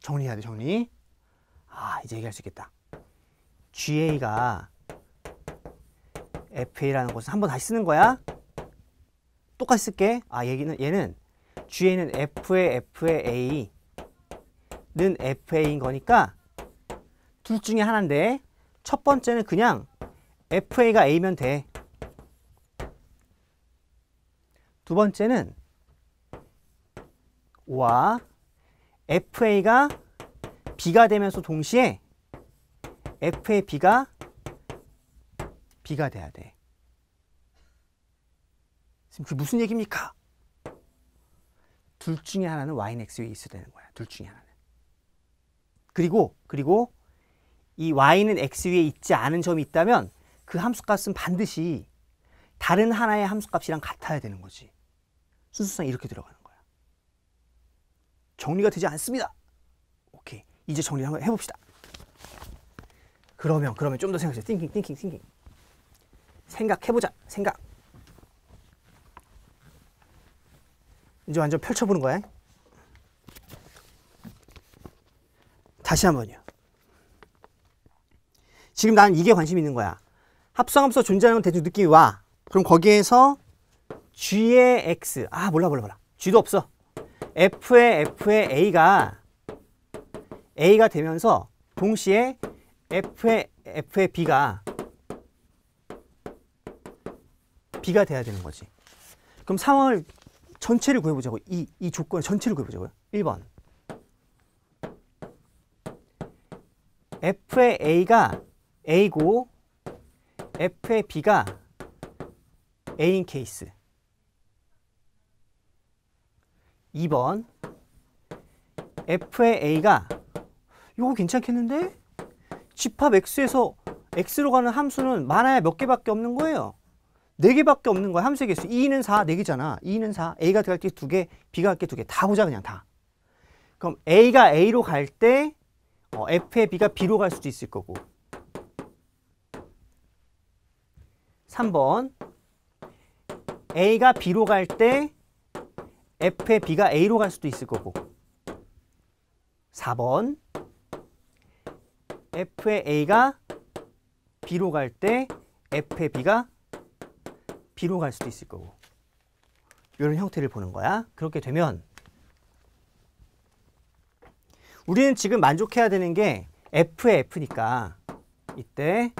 정리해야 돼, 정리. 아 이제 얘기할 수 있겠다. GA가 FA라는 것은 한 번 다시 쓰는 거야. 똑같이 쓸게. 아 얘기는 얘는 GA는 F의 F의 A는 FA인 거니까 둘 중에 하나인데 첫 번째는 그냥 FA가 A면 돼. 두 번째는 와 FA가 B가 되면서 동시에 F의 B가 B가 돼야 돼. 지금 그게 무슨 얘기입니까? 둘 중에 하나는 y x 에 있어야 되는 거야. 둘 중에 하나는. 그리고 그리고 이 y는 x 위에 있지 않은 점이 있다면 그 함수값은 반드시 다른 하나의 함수값이랑 같아야 되는 거지. 순수상 이렇게 들어가는 거야. 정리가 되지 않습니다. 이제 정리를 한번 해봅시다. 그러면 그러면 좀 더 생각해. thinking, thinking, thinking. 생각해보자. 생각. 이제 완전 펼쳐보는 거야. 다시 한번요. 지금 나 이게 관심 있는 거야. 합성함수 존재하는 대충 느낌이 와. 그럼 거기에서 g의 x. 아 몰라 몰라 몰라. g도 없어. f의 f의 a가 A가 되면서 동시에 F의, F의 B가 B가 돼야 되는 거지. 그럼 상황을 전체를 구해보자고. 이, 이 조건을 전체를 구해보자고요. 1번. F의 A가 A고 F의 B가 A인 케이스. 2번 F의 A가 요거 괜찮겠는데? 집합 x에서 x로 가는 함수는 많아야 몇 개밖에 없는 거예요. 4개밖에 없는 거야. 함수의 개수. 2는 4, 4개잖아. 2는 4, A가 들어갈 게 2개, B가 갈게 2개. 다 보자 그냥 다. 그럼 A가 A로 갈때 어, F의 B가 B로 갈 수도 있을 거고. 3번 A가 B로 갈 때 F의 B가 A로 갈 수도 있을 거고 4번 f의 a가 b로 갈 때 f의 b가 b로 갈 수도 있을 거고 이런 형태를 보는 거야. 그렇게 되면 우리는 지금 만족해야 되는 게 f의 f니까 이때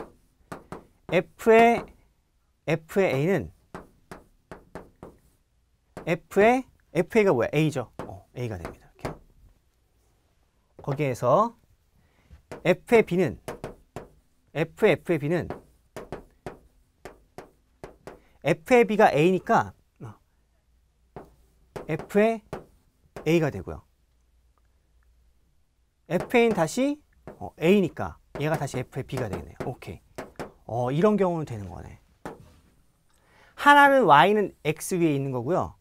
f의 f의 a는 f의 fa가 뭐야? a죠. 어, a가 됩니다. 이렇게. 거기에서 f의 b는 f f의 b는 f의 b가 a니까 f의 a가 되고요. fn 다시 어, a니까 얘가 다시 f의 b가 되겠네요. 오케이. 어, 이런 경우는 되는 거네. 하나는 y는 x 위에 있는 거고요.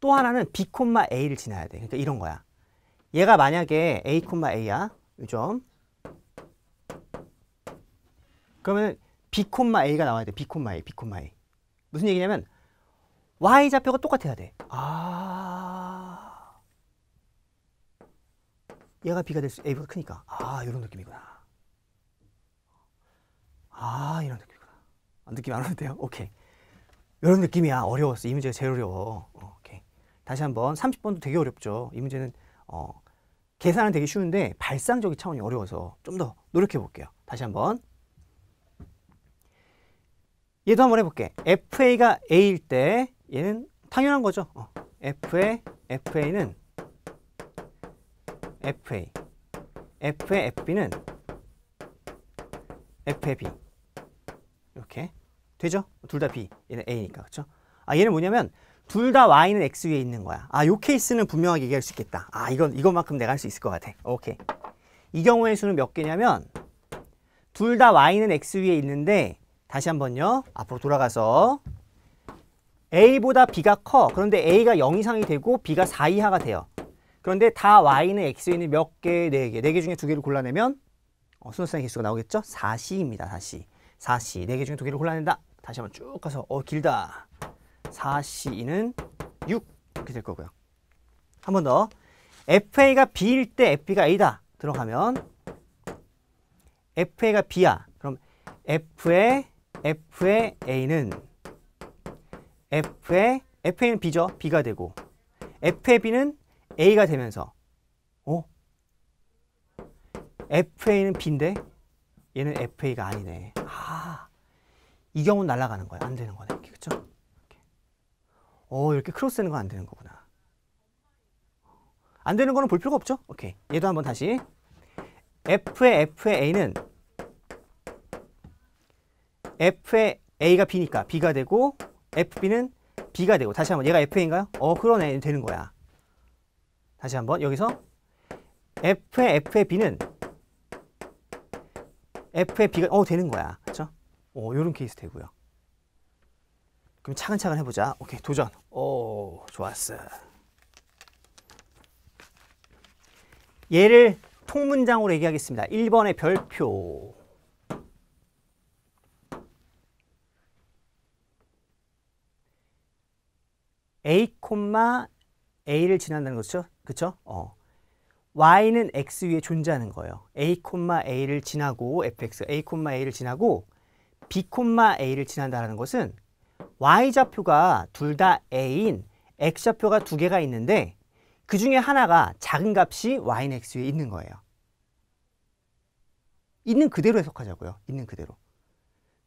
또 하나는 b, a를 지나야 돼. 그러니까 이런 거야. 얘가 만약에 a, a야. 요점 그러면 b, a가 나와야 돼. b, a, b, a. 무슨 얘기냐면 y 좌표가 똑같아야 돼. 아. 얘가 b가 될 수, a보다 크니까. 아, 이런 느낌이구나. 아, 이런 느낌이구나. 아, 느낌 안 오는데요? 오케이. 이런 느낌이야. 어려웠어. 이 문제가 제일 어려워. 어, 오케이. 다시 한번 30번도 되게 어렵죠. 이 문제는 어, 계산은 되게 쉬운데 발상적인 차원이 어려워서 좀 더 노력해 볼게요. 다시 한번. 얘도 한번 해볼게. FA가 A일 때 얘는 당연한 거죠. 어. f a FA는 FA f a FB는 f a B 이렇게 되죠? 둘 다 B 얘는 A니까 그렇죠? 아 얘는 뭐냐면 둘다 y는 x 위에 있는 거야. 아, 요 케이스는 분명하게 얘기할 수 있겠다. 아, 이건 이것만큼 내가 할 수 있을 것 같아. 오케이. 이 경우의 수는 몇 개냐면 둘 다 y는 x 위에 있는데 다시 한번요. 앞으로 돌아가서 a보다 b가 커. 그런데 a가 0 이상이 되고 b가 4 이하가 돼요. 그런데 다 y는 x 위는몇 개? 네개 4개 중에 두개를 골라내면 어, 순수한 개수가 나오겠죠? 4c입니다. 4c. 4c. 4개 중에 두개를 골라낸다. 다시 한 번 쭉 가서 어 길다. 4C는 6 이렇게 될 거고요. 한 번 더. FA가 B일 때 FB가 A다 들어가면 FA가 B야. 그럼 F의 F의 A는 F의 FA는 B죠. B가 되고 F의 B는 A가 되면서 어? FA는 B인데 얘는 FA가 아니네. 아, 이 경우는 날아가는 거야. 안 되는 거네. 어, 이렇게 크로스되는 건 안 되는 거구나. 안 되는 거는 볼 필요가 없죠? 오케이. 얘도 한번 다시. F의 F의 A는 F의 A가 B니까 B가 되고 FB는 B가 되고 다시 한번 얘가 FA인가요? 어 그러네 되는 거야. 다시 한번 여기서 F의 F의 B는 F의 B가 어 되는 거야. 그렇죠? 어 요런 케이스 되고요. 그럼 차근차근 해보자. 오케이, 도전. 오, 좋았어. 얘를 통문장으로 얘기하겠습니다. 1번의 별표. A, A를 지난다는 거죠. 그쵸? 어. Y는 X 위에 존재하는 거예요. A, A를 지나고, FX, A, A를 지나고, B, A를 지난다는 것은 y좌표가 둘 다 a인 x좌표가 두 개가 있는데 그 중에 하나가 작은 값이 y는 x에 있는 거예요. 있는 그대로 해석하자고요. 있는 그대로.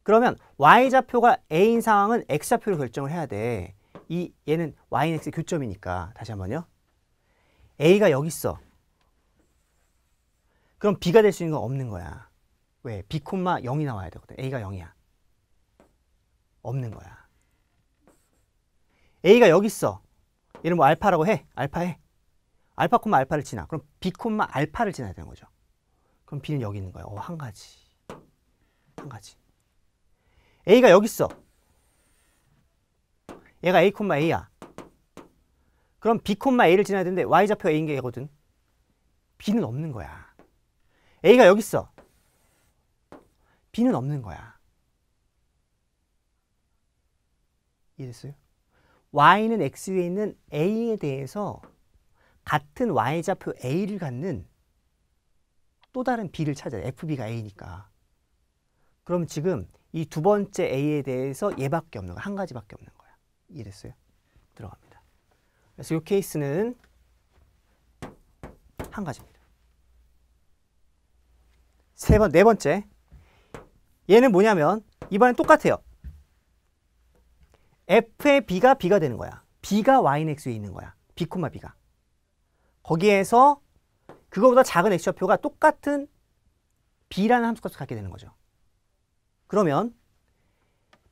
그러면 y좌표가 a인 상황은 x좌표로 결정을 해야 돼. 이 얘는 y는 x 교점이니까 다시 한번요. a가 여기 있어. 그럼 b가 될 수 있는 건 없는 거야. 왜? b, 0이 나와야 되거든. a가 0이야. 없는 거야. A가 여기 있어. 얘는 뭐 알파라고 해. 알파 해. 알파 콤마 알파를 지나. 그럼 B 콤마 알파를 지나야 되는 거죠. 그럼 B는 여기 있는 거야. 어, 한 가지. 한 가지. A가 여기 있어. 얘가 A 콤마 A야. 그럼 B 콤마 A를 지나야 되는데 Y좌표 A인 게 얘거든. B는 없는 거야. A가 여기 있어. B는 없는 거야. 이해됐어요? y는 x 위에 있는 a에 대해서 같은 y좌표 a를 갖는 또 다른 b를 찾아요. fb가 a니까. 그럼 지금 이 두 번째 a에 대해서 얘밖에 없는 거야. 한 가지밖에 없는 거야. 이랬어요. 들어갑니다. 그래서 이 케이스는 한 가지입니다. 세 번, 네 번째. 얘는 뭐냐면 이번엔 똑같아요. F의 B가 B가 되는 거야. B가 Y인 X에 있는 거야. B, B가. 거기에서 그거보다 작은 X좌표가 똑같은 B라는 함수값을 갖게 되는 거죠. 그러면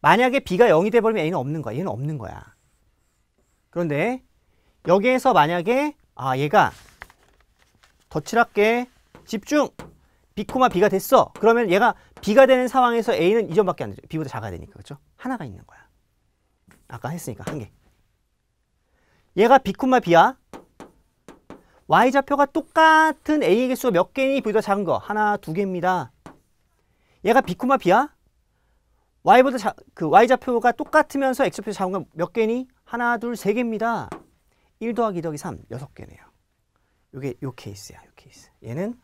만약에 B가 0이 돼버리면 A는 없는 거야. 얘는 없는 거야. 그런데 여기에서 만약에 아 얘가 더칠할게 집중 B, B가 됐어. 그러면 얘가 B가 되는 상황에서 A는 이전밖에안 되죠. B보다 작아야 되니까. 그렇죠? 하나가 있는 거야. 아까 했으니까 한 개. 얘가 B콤마 B야. Y좌표가 똑같은 A의 개수가 몇 개니? V보다 작은 거. 하나, 두 개입니다. 얘가 B콤마 B야. Y보다 자, 그 Y좌표가 똑같으면서 X좌표 작은 거몇 개니? 하나, 둘, 세 개입니다. 1 더하기 2 더하기 3, 여섯 개네요. 요게 요 케이스야, 요 케이스. 얘는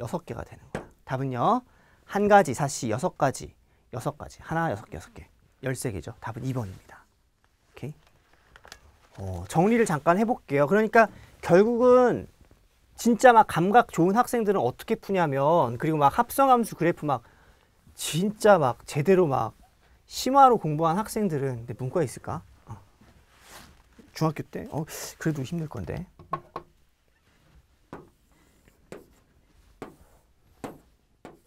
여섯 개가 되는 거야. 답은요. 한 가지, 사시 여섯 가지, 여섯 가지. 하나, 여섯 개, 여섯 개. 열세개죠 답은 2번입니다. 오케이. 어, 정리를 잠깐 해볼게요. 그러니까 결국은 진짜 막 감각 좋은 학생들은 어떻게 푸냐면 그리고 막 합성함수 그래프 막 진짜 막 제대로 막 심화로 공부한 학생들은 근 문과에 있을까? 어. 중학교 때? 어, 그래도 힘들 건데.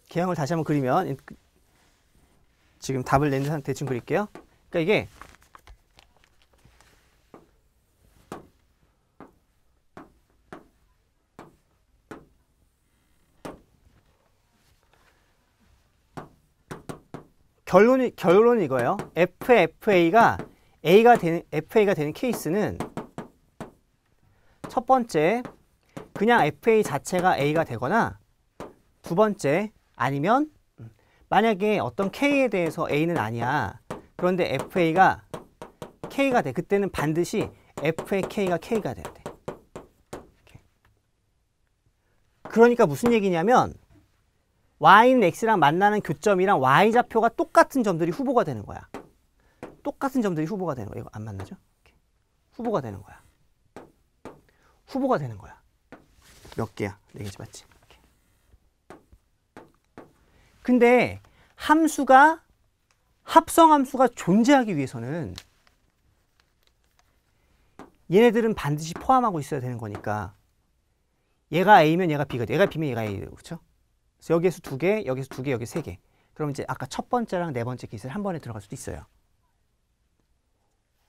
개형을 다시 한번 그리면 지금 답을 낸 상태 대충 그릴게요. 그러니까 이게 결론이 결론이 이거예요. FFA가 A가 되는 FA가 되는 케이스는 첫 번째 그냥 FA 자체가 A가 되거나 두 번째 아니면 만약에 어떤 K에 대해서 A는 아니야. 그런데 FA가 K가 돼. 그때는 반드시 F의 K가 K가 돼야 돼. 이렇게. 그러니까 무슨 얘기냐면 Y는 X랑 만나는 교점이랑 Y좌표가 똑같은 점들이 후보가 되는 거야. 똑같은 점들이 후보가 되는 거야. 이거 안 만나죠? 이렇게. 후보가 되는 거야. 후보가 되는 거야. 몇 개야? 네 개지 맞지? 근데 함수가 합성함수가 존재하기 위해서는 얘네들은 반드시 포함하고 있어야 되는 거니까 얘가 A면 얘가 B가 돼. 얘가 B면 얘가 a 되고 그렇죠? 그래서 여기에서 두 개, 여기서 두 개, 여기 세 개. 그럼 이제 아까 첫 번째랑 네 번째 기술 한 번에 들어갈 수도 있어요.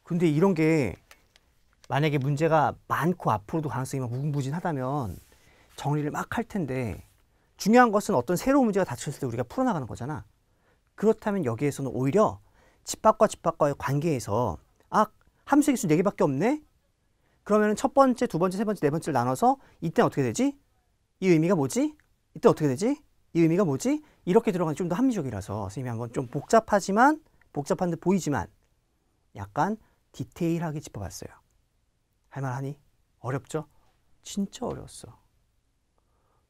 근데 이런 게 만약에 문제가 많고 앞으로도 가능성이 막 무궁무진하다면 정리를 막 할 텐데 중요한 것은 어떤 새로운 문제가 닥쳤을 때 우리가 풀어나가는 거잖아. 그렇다면 여기에서는 오히려 집합과집합과의 관계에서 아 함수의 개수 4개밖에 없네? 그러면 첫 번째, 두 번째, 세 번째, 네 번째를 나눠서 이때 어떻게 되지? 이 의미가 뭐지? 이때 어떻게 되지? 이 의미가 뭐지? 이렇게 들어가는 좀더 합리적이라서 선생님이 한번 좀 복잡하지만 복잡한 듯 보이지만 약간 디테일하게 짚어봤어요. 할만하니? 어렵죠? 진짜 어려웠어.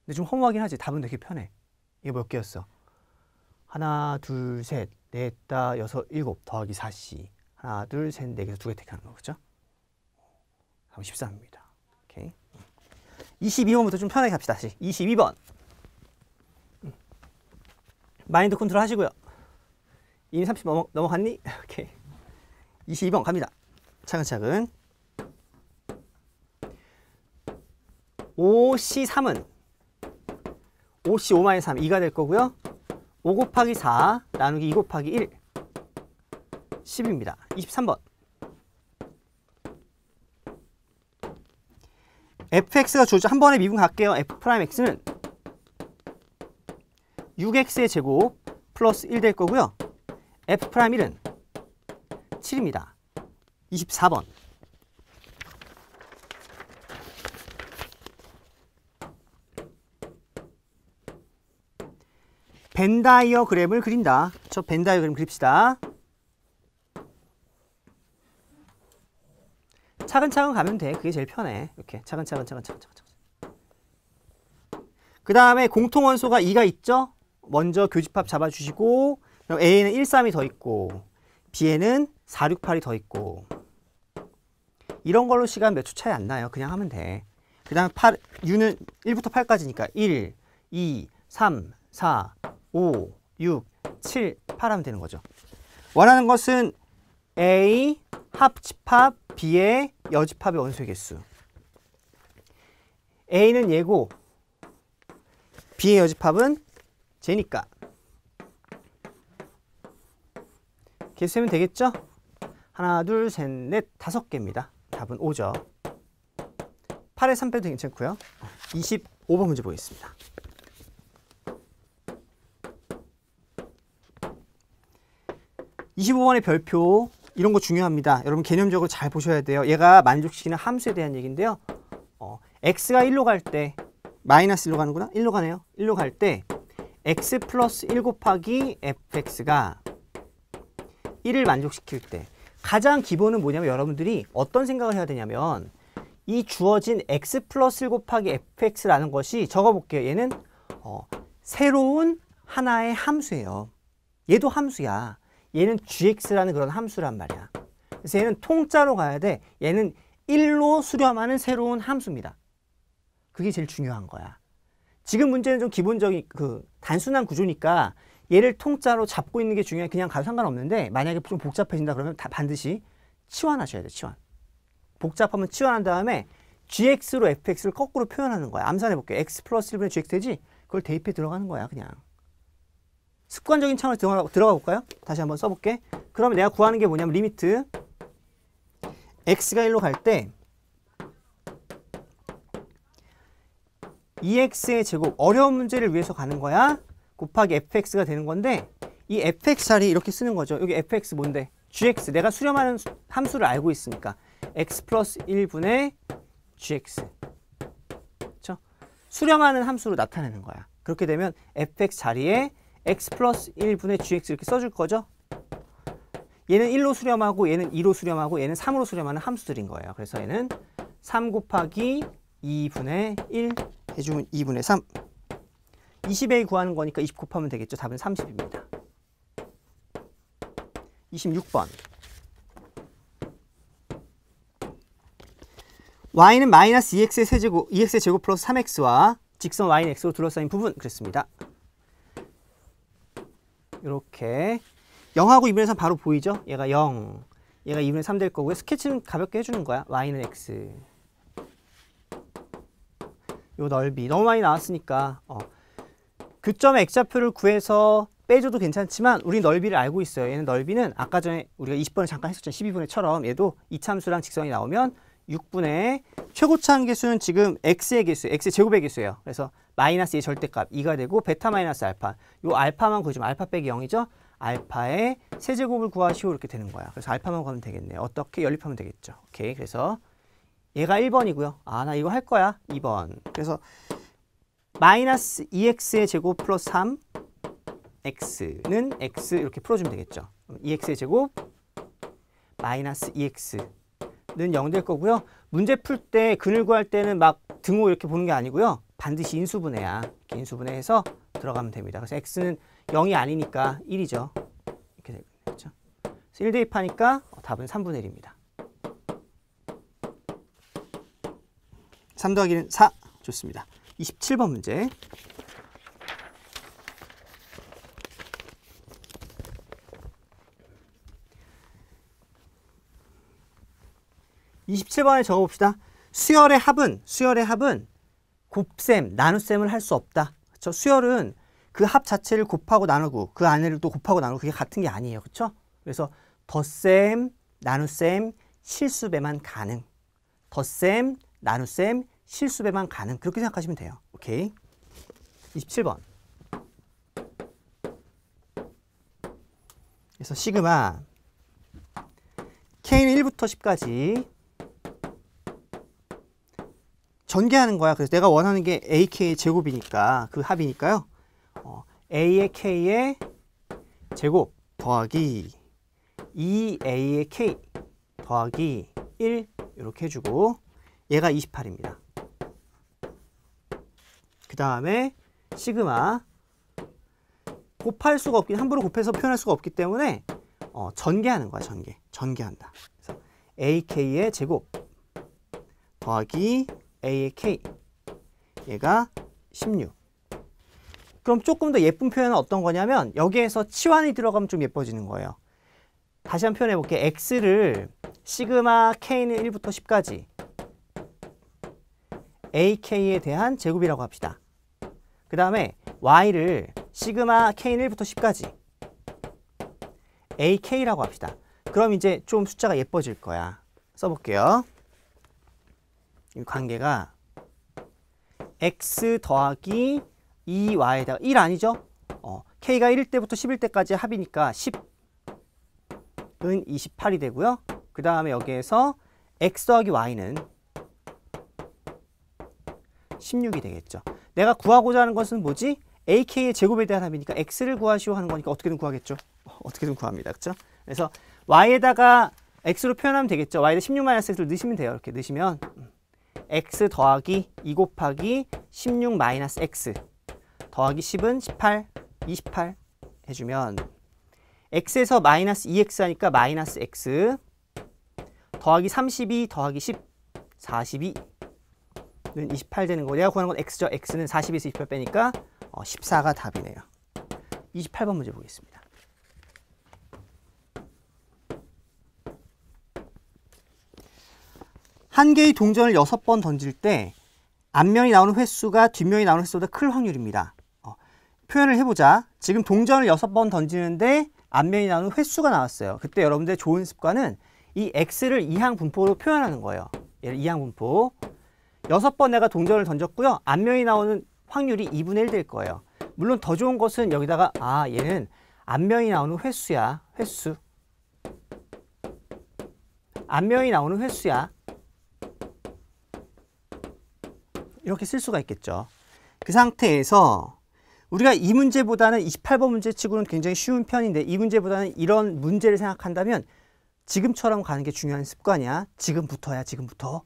근데 좀 허무하긴 하지. 답은 되게 편해. 이게 몇 개였어? 하나, 둘, 셋, 넷, 다, 여섯, 일곱 더하기 4시. 하나, 둘, 셋, 넷 개에서 두 개 택하는 거죠. 그럼 1 3입니다 오케이. 22번부터 좀 편하게 갑시다. 다시. 22번. 마인드 컨트롤 하시고요. 이미 30 넘어, 넘어갔니? 오케이. 22번 갑니다. 차근차근. 5C3은 5씨 5만이3 2가 될 거고요. 5 곱하기 4 나누기 2 곱하기 1 10입니다. 23번 fx가 조절 한 번에 미분 갈게요. f'x는 6x의 제곱 플러스 1 될 거고요. f'1은 7입니다. 24번 벤다이어그램을 그린다. 저 벤다이어그램 그립시다. 차근차근 가면 돼. 그게 제일 편해. 이렇게 차근차근 차근차근 차근차근. 그 다음에 공통원소가 2가 있죠? 먼저 교집합 잡아주시고 그럼 a 는 1, 3이 더 있고 B에는 4, 6, 8이 더 있고 이런 걸로 시간 몇 초 차이 안 나요. 그냥 하면 돼. 그 다음에 8, U는 1부터 8까지니까 1, 2, 3, 4, 5, 6, 7, 8 하면 되는 거죠. 원하는 것은 A 합집합 B의 여집합의 원소의 개수. A는 예고, B의 여집합은 제니까. 개수면 되겠죠? 하나, 둘, 셋, 넷, 다섯 개입니다. 답은 5죠. 8에 3 빼도 괜찮고요. 25번 문제 보겠습니다. 25번의 별표 이런 거 중요합니다. 여러분 개념적으로 잘 보셔야 돼요. 얘가 만족시키는 함수에 대한 얘기인데요. 어, x가 1로 갈 때 마이너스 1로 가는구나. 1로 가네요. 1로 갈 때 x 플러스 1 곱하기 fx가 1을 만족시킬 때 가장 기본은 뭐냐면 여러분들이 어떤 생각을 해야 되냐면 이 주어진 x 플러스 1 곱하기 fx라는 것이 적어볼게요. 얘는 어, 새로운 하나의 함수예요. 얘도 함수야. 얘는 gx라는 그런 함수란 말이야. 그래서 얘는 통짜로 가야 돼. 얘는 1로 수렴하는 새로운 함수입니다. 그게 제일 중요한 거야. 지금 문제는 좀 기본적인 그 단순한 구조니까 얘를 통짜로 잡고 있는 게 중요해. 그냥 가도 상관없는데 만약에 좀 복잡해진다 그러면 다 반드시 치환하셔야 돼. 치환. 복잡하면 치환한 다음에 gx로 fx를 거꾸로 표현하는 거야. 암산해 볼게요. x 플러스 1분의 gx 되지? 그걸 대입해 들어가는 거야 그냥. 습관적인 창을 들어가, 들어가 볼까요? 다시 한번 써볼게. 그러면 내가 구하는 게 뭐냐면 리미트 x가 1로 갈 때 2x의 제곱, 어려운 문제를 위해서 가는 거야. 곱하기 fx가 되는 건데 이 fx 자리 이렇게 쓰는 거죠. 여기 fx 뭔데? gx. 내가 수렴하는 함수를 알고 있으니까 x 플러스 1분의 gx. 그렇죠? 수렴하는 함수로 나타내는 거야. 그렇게 되면 fx 자리에 x 플러스 1분의 gx 이렇게 써줄 거죠. 얘는 1로 수렴하고 얘는 2로 수렴하고 얘는 3으로 수렴하는 함수들인 거예요. 그래서 얘는 3 곱하기 2분의 1 해주면 2분의 3 2 0에 구하는 거니까 20 곱하면 되겠죠. 답은 30입니다. 26번 y는 마이너스 2x의 제곱, 2x의 제곱 플러스 3x와 직선 y는 x로 둘러싸인 부분 그랬습니다. 이렇게 0하고 2분의 3 바로 보이죠? 얘가 0, 얘가 2분의 3 될 거고요. 스케치는 가볍게 해주는 거야. y는 x. 요 넓이 너무 많이 나왔으니까 어. 교점의 x좌표를 구해서 빼줘도 괜찮지만 우리 넓이를 알고 있어요. 얘는 넓이는 아까 전에 우리가 20번을 잠깐 했었잖아요 12분의처럼 얘도 이참수랑 직선이 나오면 6분의 최고차 한 개수는 지금 x의 개수, x 제곱의 개수예요. 그래서 마이너스 의 절대값 2가 되고 베타 마이너스 알파. 요 알파만 구해주면 알파 빼기 0이죠. 알파의 세제곱을 구하시오 이렇게 되는 거야. 그래서 알파만 구하면 되겠네요. 어떻게 연립하면 되겠죠. 오케이. 그래서 얘가 1번이고요. 아, 나 이거 할 거야. 2번. 그래서 마이너스 2x의 제곱 플러스 3 x는 x 이렇게 풀어주면 되겠죠. 2x의 제곱 마이너스 2x 는0될 거고요. 문제 풀 때 근을 구할 때는 막 등호 이렇게 보는 게 아니고요. 반드시 인수분해야. 이렇게 인수분해해서 들어가면 됩니다. 그래서 x는 0이 아니니까 1이죠. 이렇게 되겠든 그렇죠? 1 대입 하니까 답은 3분의 1입니다. 3 더하기는 4. 좋습니다. 27번 문제. 27번에 적어봅시다. 수열의 합은 수열의 합은 곱셈, 나눗셈을 할 수 없다. 그렇죠? 수열은 그 합 자체를 곱하고 나누고 그 안을 또 곱하고 나누고 그게 같은 게 아니에요. 그렇죠? 그래서 덧셈, 나눗셈, 실수배만 가능. 덧셈, 나눗셈, 실수배만 가능. 그렇게 생각하시면 돼요. 오케이. 27번. 그래서 시그마 k는 1부터 10까지 전개하는 거야. 그래서 내가 원하는 게 AK 의 제곱이니까 그 합이니까요. 어, A의 K의 제곱 더하기 2A의 K 더하기 1 이렇게 해주고 얘가 28입니다. 그 다음에 시그마 곱할 수가 없긴 함부로 곱해서 표현할 수가 없기 때문에 어, 전개하는 거야 전개 전개한다. 그래서 AK의 제곱 더하기 A의 K 얘가 16 그럼 조금 더 예쁜 표현은 어떤 거냐면 여기에서 치환이 들어가면 좀 예뻐지는 거예요 다시 한 번 표현해 볼게요 X를 시그마 K는 1부터 10까지 AK에 대한 제곱이라고 합시다 그 다음에 Y를 시그마 K는 1부터 10까지 AK라고 합시다 그럼 이제 좀 숫자가 예뻐질 거야 써볼게요 이 관계가 x 더하기 2y에다가 1 아니죠? 어, k가 1일 때부터 10일 때까지 합이니까 10은 28이 되고요. 그 다음에 여기에서 x 더하기 y는 16이 되겠죠. 내가 구하고자 하는 것은 뭐지? ak의 제곱에 대한 합이니까 x를 구하시오 하는 거니까 어떻게든 구하겠죠. 어떻게든 구합니다. 그렇죠? 그래서 y에다가 x로 표현하면 되겠죠. y에다 16-x를 넣으시면 돼요. 이렇게 넣으시면. x 더하기 2 곱하기 16 마이너스 x 더하기 10은 18, 28 해주면 x에서 마이너스 2x 하니까 마이너스 x 더하기 32 더하기 10, 42는 28 되는 거 내가 구하는 건 x죠. x는 42에서 28 빼니까 14가 어, 답이네요. 28번 문제 보겠습니다. 한 개의 동전을 여섯 번 던질 때 앞면이 나오는 횟수가 뒷면이 나오는 횟수보다 클 확률입니다. 어, 표현을 해보자. 지금 동전을 여섯 번 던지는데 앞면이 나오는 횟수가 나왔어요. 그때 여러분들 좋은 습관은 이 x를 이항 분포로 표현하는 거예요. 얘를 예, 이항 분포. 여섯 번 내가 동전을 던졌고요. 앞면이 나오는 확률이 2분의 1 될 거예요. 물론 더 좋은 것은 여기다가 아 얘는 앞면이 나오는 횟수야. 횟수. 앞면이 나오는 횟수야. 이렇게 쓸 수가 있겠죠. 그 상태에서 우리가 이 문제보다는 28번 문제치고는 굉장히 쉬운 편인데 이 문제보다는 이런 문제를 생각한다면 지금처럼 가는 게 중요한 습관이야. 지금부터야 지금부터.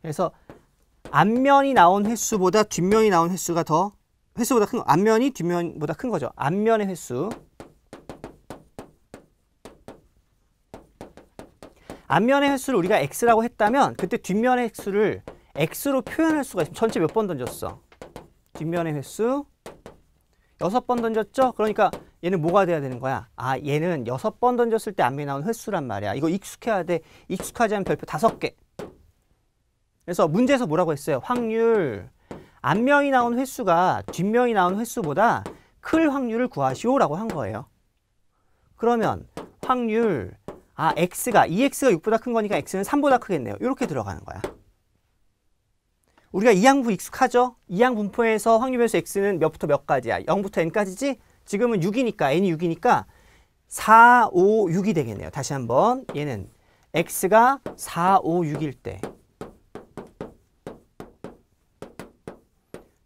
그래서 앞면이 나온 횟수보다 뒷면이 나온 횟수가 더 횟수보다 큰 거. 앞면이 뒷면보다 큰 거죠. 앞면의 횟수. 앞면의 횟수를 우리가 x라고 했다면 그때 뒷면의 횟수를 x로 표현할 수가 있습니다. 전체 몇 번 던졌어? 뒷면의 횟수 여섯 번 던졌죠? 그러니까 얘는 뭐가 돼야 되는 거야? 아 얘는 여섯 번 던졌을 때 앞면에 나온 횟수란 말이야. 이거 익숙해야 돼. 익숙하지 않은 별표 다섯 개. 그래서 문제에서 뭐라고 했어요? 확률 앞면이 나온 횟수가 뒷면이 나온 횟수보다 클 확률을 구하시오라고 한 거예요. 그러면 확률 아 x가 e x 가 6보다 큰 거니까 x는 3보다 크겠네요. 이렇게 들어가는 거야. 우리가 이항분 익숙하죠? 이항분포에서 확률변수 x는 몇부터 몇까지야? 0부터 n까지지? 지금은 6이니까 n이 6이니까 4, 5, 6이 되겠네요. 다시 한번 얘는 x가 4, 5, 6일 때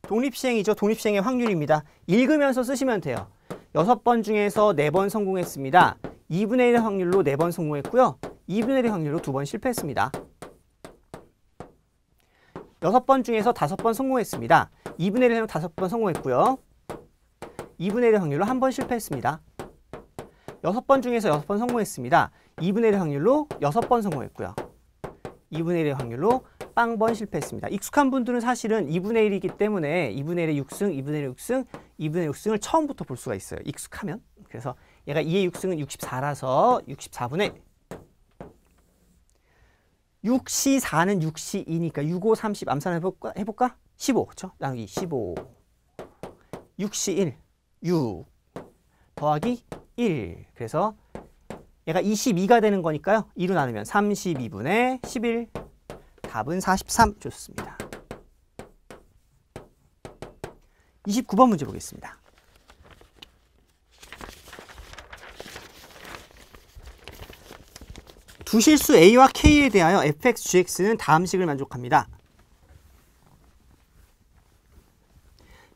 독립시행이죠. 독립시행의 확률입니다. 읽으면서 쓰시면 돼요. 6번 중에서 4번 성공했습니다. 2분의 1의 확률로 4번 성공했고요. 2분의 1의 확률로 2번 실패했습니다. 여섯 번 중에서 다섯 번 성공했습니다. 2분의 1은 다섯 번 성공했고요. 2분의 1 확률로 한 번 실패했습니다. 여섯 번 중에서 여섯 번 성공했습니다. 2분의 1 확률로 여섯 번 성공했고요. 2분의 1 확률로 빵 번 실패했습니다. 익숙한 분들은 사실은 2분의 1이기 때문에 2분의 1의 6승, 2분의 1의 6승, 2분의 6승을 처음부터 볼 수가 있어요. 익숙하면. 그래서 얘가 2의 6승은 64라서 64분의 6시4는6시2니까 6, 5, 30 암산 해볼까? 해볼까? 15, 그렇죠? 나누기 15. 6C1, 6 더하기 1. 그래서 얘가 22가 되는 거니까요. 2로 나누면 32분의 11. 답은 43 좋습니다. 29번 문제 보겠습니다. 두 실수 a와 k에 대하여 fx, gx는 다음 식을 만족합니다.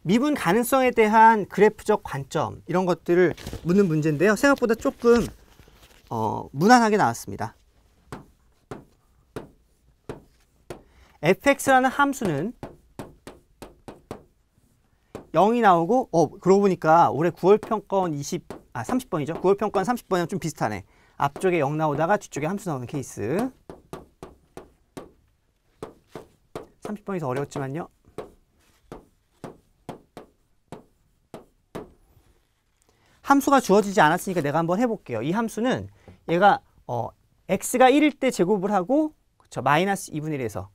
미분 가능성에 대한 그래프적 관점 이런 것들을 묻는 문제인데요. 생각보다 조금 어, 무난하게 나왔습니다. fx라는 함수는 0이 나오고 어 그러고 보니까 올해 9월 평가원 20, 아 30번이죠. 9월 평가원 30번이랑 좀 비슷하네. 앞쪽에 0 나오다가 뒤쪽에 함수 나오는 케이스 30번이 더 어려웠지만요 함수가 주어지지 않았으니까 내가 한번 해볼게요. 이 함수는 얘가 어, x가 1일 때 제곱을 하고 그쵸, 마이너스 2분의 1에서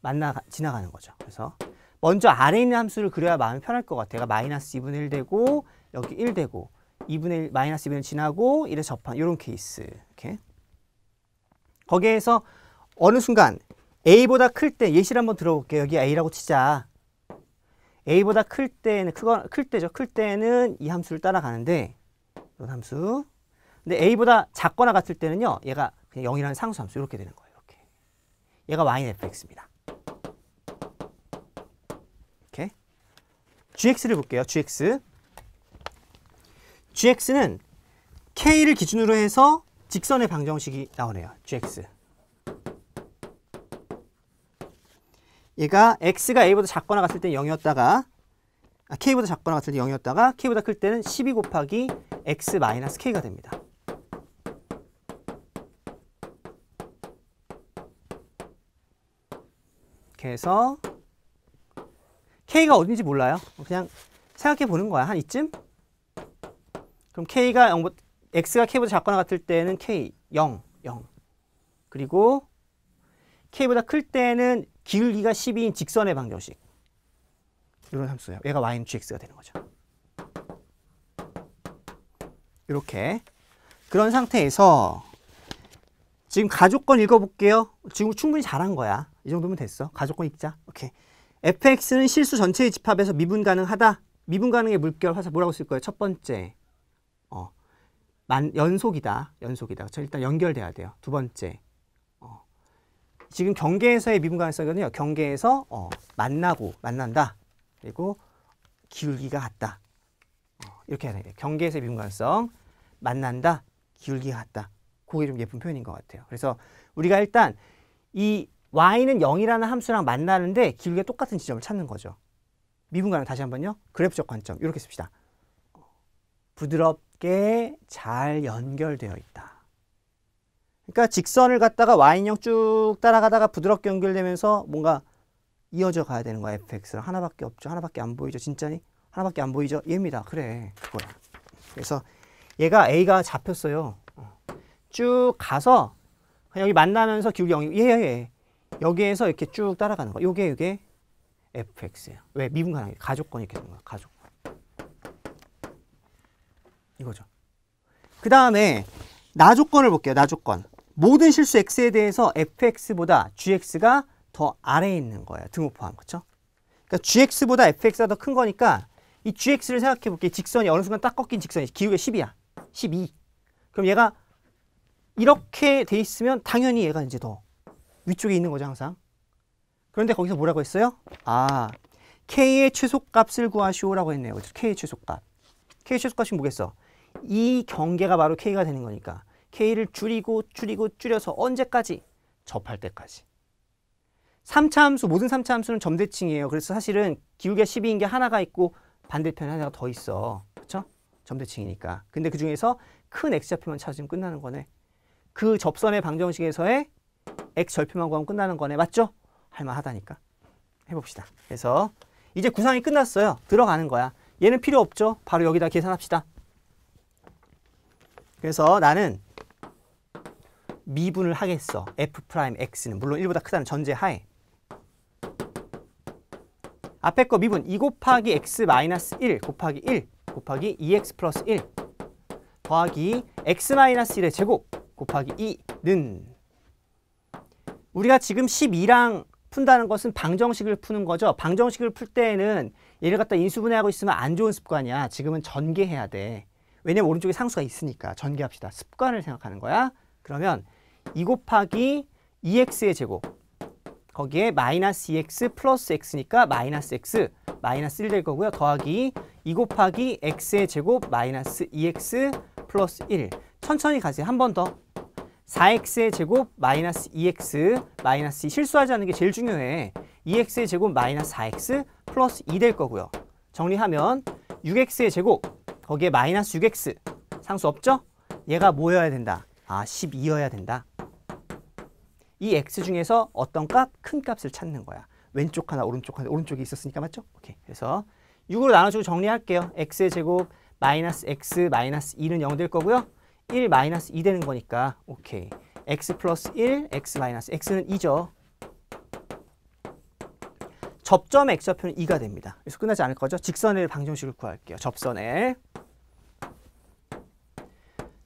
만나 지나가는 거죠. 그래서 먼저 아래 있는 함수를 그려야 마음이 편할 것 같아요. 마이너스 2분의 1 되고 여기 1 되고 2분의 1, 마이너스 2분의 1 지나고 1에 접한 이런 케이스. 이렇게. 거기에서 어느 순간 A보다 클 때 예시를 한번 들어볼게요. 여기 A라고 치자. A보다 클 때는 크거, 클 때죠. 클 때는 이 함수를 따라가는데 이런 함수. 근데 A보다 작거나 같을 때는요. 얘가 그냥 0이라는 상수 함수 이렇게 되는 거예요. 이렇게. 얘가 y는 fx입니다. 이렇게. gx를 볼게요. gx. gx는 k를 기준으로 해서 직선의 방정식이 나오네요. gx. 얘가 x가 a보다 작거나 같을 때 0이었다가 아, k보다 작거나 같을 때 0이었다가 k보다 클 때는 12 곱하기 x 마이너스 k가 됩니다. 그래서 k가 어딘지 몰라요. 그냥 생각해 보는 거야. 한 이쯤? 그럼 k가 0보 x가 k보다 작거나 같을 때는 k 0 0 그리고 k보다 클 때는 길울기가 12인 직선의 방정식 이런 함수예요. 얘가 y는 gx가 되는 거죠. 이렇게 그런 상태에서 지금 가족권 읽어볼게요. 지금 충분히 잘한 거야. 이 정도면 됐어. 가족권 읽자. 오케이. fx는 실수 전체의 집합에서 미분 가능하다. 미분 가능의 물결 화살 뭐라고 쓸 거예요? 첫 번째. 어, 만, 연속이다. 연속이다. 그렇죠? 일단 연결돼야 돼요. 두 번째. 어, 지금 경계에서의 미분 가능성든요 경계에서 어, 만나고 만난다. 그리고 기울기가 같다. 어, 이렇게 해야 돼요. 경계에서의 미분 가능성 만난다. 기울기가 같다. 그게 좀 예쁜 표현인 것 같아요. 그래서 우리가 일단 이 y는 0이라는 함수랑 만나는데 기울기가 똑같은 지점을 찾는 거죠. 미분 가능 다시 한번요. 그래프적 관점 이렇게 씁시다. 어, 부드럽 함께 잘 연결되어 있다. 그러니까 직선을 갖다가 y인형 쭉 따라가다가 부드럽게 연결되면서 뭔가 이어져 가야 되는 거야. fx랑 하나밖에 없죠. 하나밖에 안 보이죠. 진짜니? 하나밖에 안 보이죠. 얘입니다. 그래. 그거야. 그래서 얘가 a가 잡혔어요. 어. 쭉 가서 여기 만나면서 기울기 영역 예, 예. 여기에서 이렇게 쭉 따라가는 거 요게 요게 fx예요. 왜 미분 가능해? 가족권이 이렇게 되 거야. 가족. 이거죠. 그 다음에 나 조건을 볼게요. 나 조건. 모든 실수 x에 대해서 fx보다 gx가 더 아래에 있는 거예요. 등호 포함. 그렇죠? 그러니까 gx보다 fx가 더 큰 거니까 이 gx를 생각해 볼게요. 직선이 어느 순간 딱 꺾인 직선이 기울기 10이야. 12. 그럼 얘가 이렇게 돼 있으면 당연히 얘가 이제 더 위쪽에 있는 거죠. 항상. 그런데 거기서 뭐라고 했어요? 아, k의 최소값을 구하시오라고 했네요. 그렇죠? k의 최소값. k의 최소값이 뭐겠어? 이 경계가 바로 K가 되는 거니까 K를 줄이고 줄이고 줄여서 언제까지? 접할 때까지. 3차 함수, 모든 3차 함수는 점대칭이에요. 그래서 사실은 기울기가 12인 게 하나가 있고 반대편에 하나가 더 있어. 그렇죠? 점대칭이니까. 근데 그중에서 큰 x좌표만 찾으면 끝나는 거네. 그 접선의 방정식에서의 x절표만 구하면 끝나는 거네. 맞죠? 할만하다니까. 해봅시다. 그래서 이제 구상이 끝났어요. 들어가는 거야. 얘는 필요 없죠. 바로 여기다 계산합시다. 그래서 나는 미분을 하겠어. f 프라임 x는 물론 1보다 크다는 전제하에 앞에 거 미분 2 곱하기 x 마이너스 1 곱하기 1 곱하기 2x 플러스 1 더하기 x 마이너스 1의 제곱 곱하기 2는 우리가 지금 12랑 푼다는 것은 방정식을 푸는 거죠. 방정식을 풀 때에는 얘를 갖다 인수분해하고 있으면 안 좋은 습관이야. 지금은 전개해야 돼. 왜냐면 오른쪽에 상수가 있으니까 전개합시다. 습관을 생각하는 거야. 그러면 2 곱하기 2x의 제곱 거기에 마이너스 2x 플러스 x니까 마이너스 x 마이너스 1 될 거고요. 더하기 2 곱하기 x의 제곱 마이너스 2x 플러스 1 천천히 가세요. 한 번 더. 4x의 제곱 마이너스 2x 마이너스 2 실수하지 않는 게 제일 중요해. 2x의 제곱 마이너스 4x 플러스 2 될 거고요. 정리하면 6x의 제곱 거기에 마이너스 6x 상수 없죠? 얘가 뭐여야 된다? 아 12여야 된다. 이 x 중에서 어떤 값? 큰 값을 찾는 거야. 왼쪽 하나 오른쪽 하나 오른쪽이 있었으니까 맞죠? 오케이 그래서 6으로 나눠주고 정리할게요. x의 제곱 마이너스 x 마이너스 2는 0 될 거고요. 1 마이너스 2 되는 거니까 오케이. x 플러스 1, x 마이너스 x는 2죠. 접점 x좌표는 2가 됩니다. 그래서 끝나지 않을 거죠. 직선의 방정식을 구할게요. 접선에.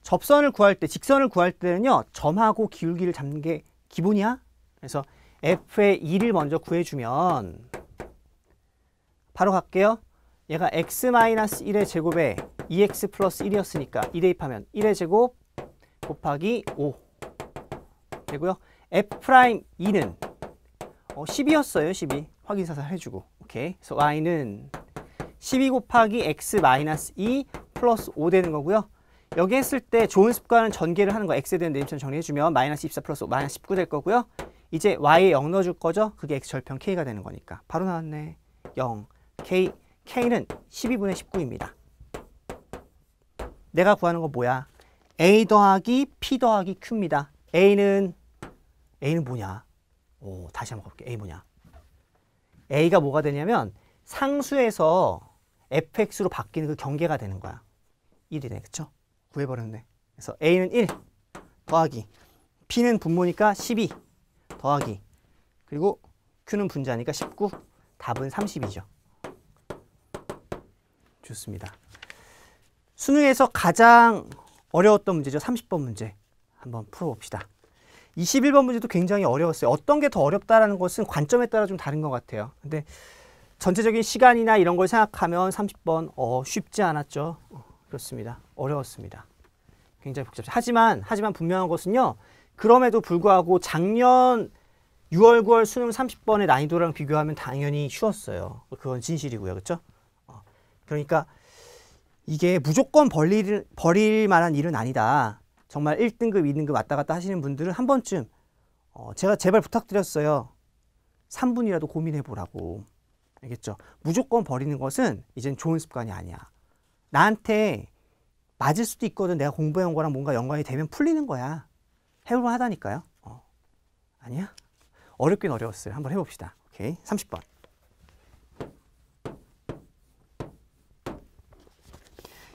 접선을 구할 때, 직선을 구할 때는요. 점하고 기울기를 잡는 게 기본이야. 그래서 f의 2를 먼저 구해주면 바로 갈게요. 얘가 x-1의 제곱에 2x e 플러스 1이었으니까 2 대입하면 1의 제곱 곱하기 5 되고요. f'2는 어, 10이었어요 12 확인사살 해주고 오케이 그래 y는 12 곱하기 x 마이너스 2 플러스 5 되는 거고요 여기 했을 때 좋은 습관은 전개를 하는 거 x에 대한 네임처럼 정리해주면 마이너스 24 플러스 5 마이너스 19 될 거고요 이제 y에 0 넣어줄 거죠 그게 x 절편 k가 되는 거니까 바로 나왔네 0 k k는 12분의 19입니다 내가 구하는 건 뭐야 a 더하기 p 더하기 q입니다 a는 a는 뭐냐 오, 다시 한번 볼게요. A 뭐냐? A가 뭐가 되냐면 상수에서 fx로 바뀌는 그 경계가 되는 거야. 1이네, 그쵸? 구해버렸네. 그래서 a는 1 더하기 p는 분모니까 12 더하기 그리고 q는 분자니까 19 답은 32죠. 좋습니다. 수능에서 가장 어려웠던 문제죠. 30번 문제 한번 풀어봅시다. 21번 문제도 굉장히 어려웠어요. 어떤 게 더 어렵다라는 것은 관점에 따라 좀 다른 것 같아요. 근데 전체적인 시간이나 이런 걸 생각하면 30번 어, 쉽지 않았죠. 그렇습니다. 어려웠습니다. 굉장히 복잡해. 하지만 하지만 분명한 것은요. 그럼에도 불구하고 작년 6월, 9월 수능 30번의 난이도랑 비교하면 당연히 쉬웠어요. 그건 진실이고요. 그렇죠? 어, 그러니까 이게 무조건 벌릴, 벌일 만한 일은 아니다. 정말 1등급, 2등급 왔다 갔다 하시는 분들은 한 번쯤 어, 제가 제발 부탁드렸어요. 3분이라도 고민해 보라고. 알겠죠? 무조건 버리는 것은 이젠 좋은 습관이 아니야. 나한테 맞을 수도 있거든. 내가 공부해온 거랑 뭔가 연관이 되면 풀리는 거야. 해볼만 하다니까요. 어. 아니야? 어렵긴 어려웠어요. 한번 해봅시다. 오케이. 30번.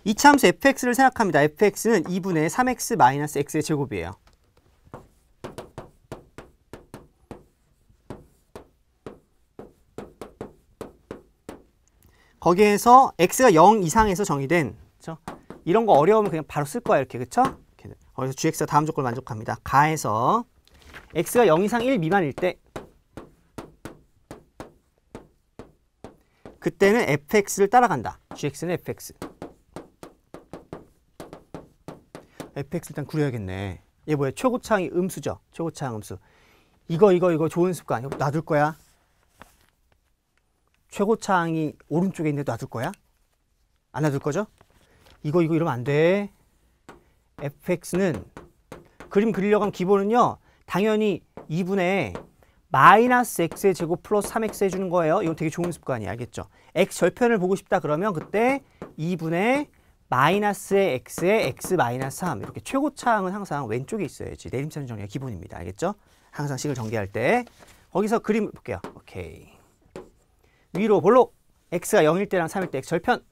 이참수 fx를 생각합니다. fx는 2분의 3x x의 제곱이에요. 거기에서 x가 0 이상에서 정의된 그쵸? 이런 거 어려우면 그냥 바로 쓸 거야 이렇게 그쵸? 거기서 gx가 다음 조건을 만족합니다. 가에서 x가 0 이상 1 미만일 때 그때는 fx를 따라간다. gx는 fx. fx 일단 구려야겠네. 얘 뭐야? 최고창이 음수죠. 최고창 음수. 이거 이거 이거 좋은 습관. 이거 놔둘 거야. 최고창이 오른쪽에 있는데 놔둘 거야? 안 놔둘 거죠? 이거 이거 이러면 안 돼. fx는 그림 그리려고 하면 기본은요. 당연히 2분의 마이너스 x의 제곱 플러스 3x 해주는 거예요. 이건 되게 좋은 습관이야 알겠죠? x 절편을 보고 싶다 그러면 그때 2분의 마이너스의 x에 x 마이너스 3 이렇게 최고차항은 항상 왼쪽에 있어야지 내림선 정리가 기본입니다. 알겠죠? 항상 식을 전개할 때 거기서 그림 볼게요. 오케이. 위로 볼록 x가 0일 때랑 3일 때 x 절편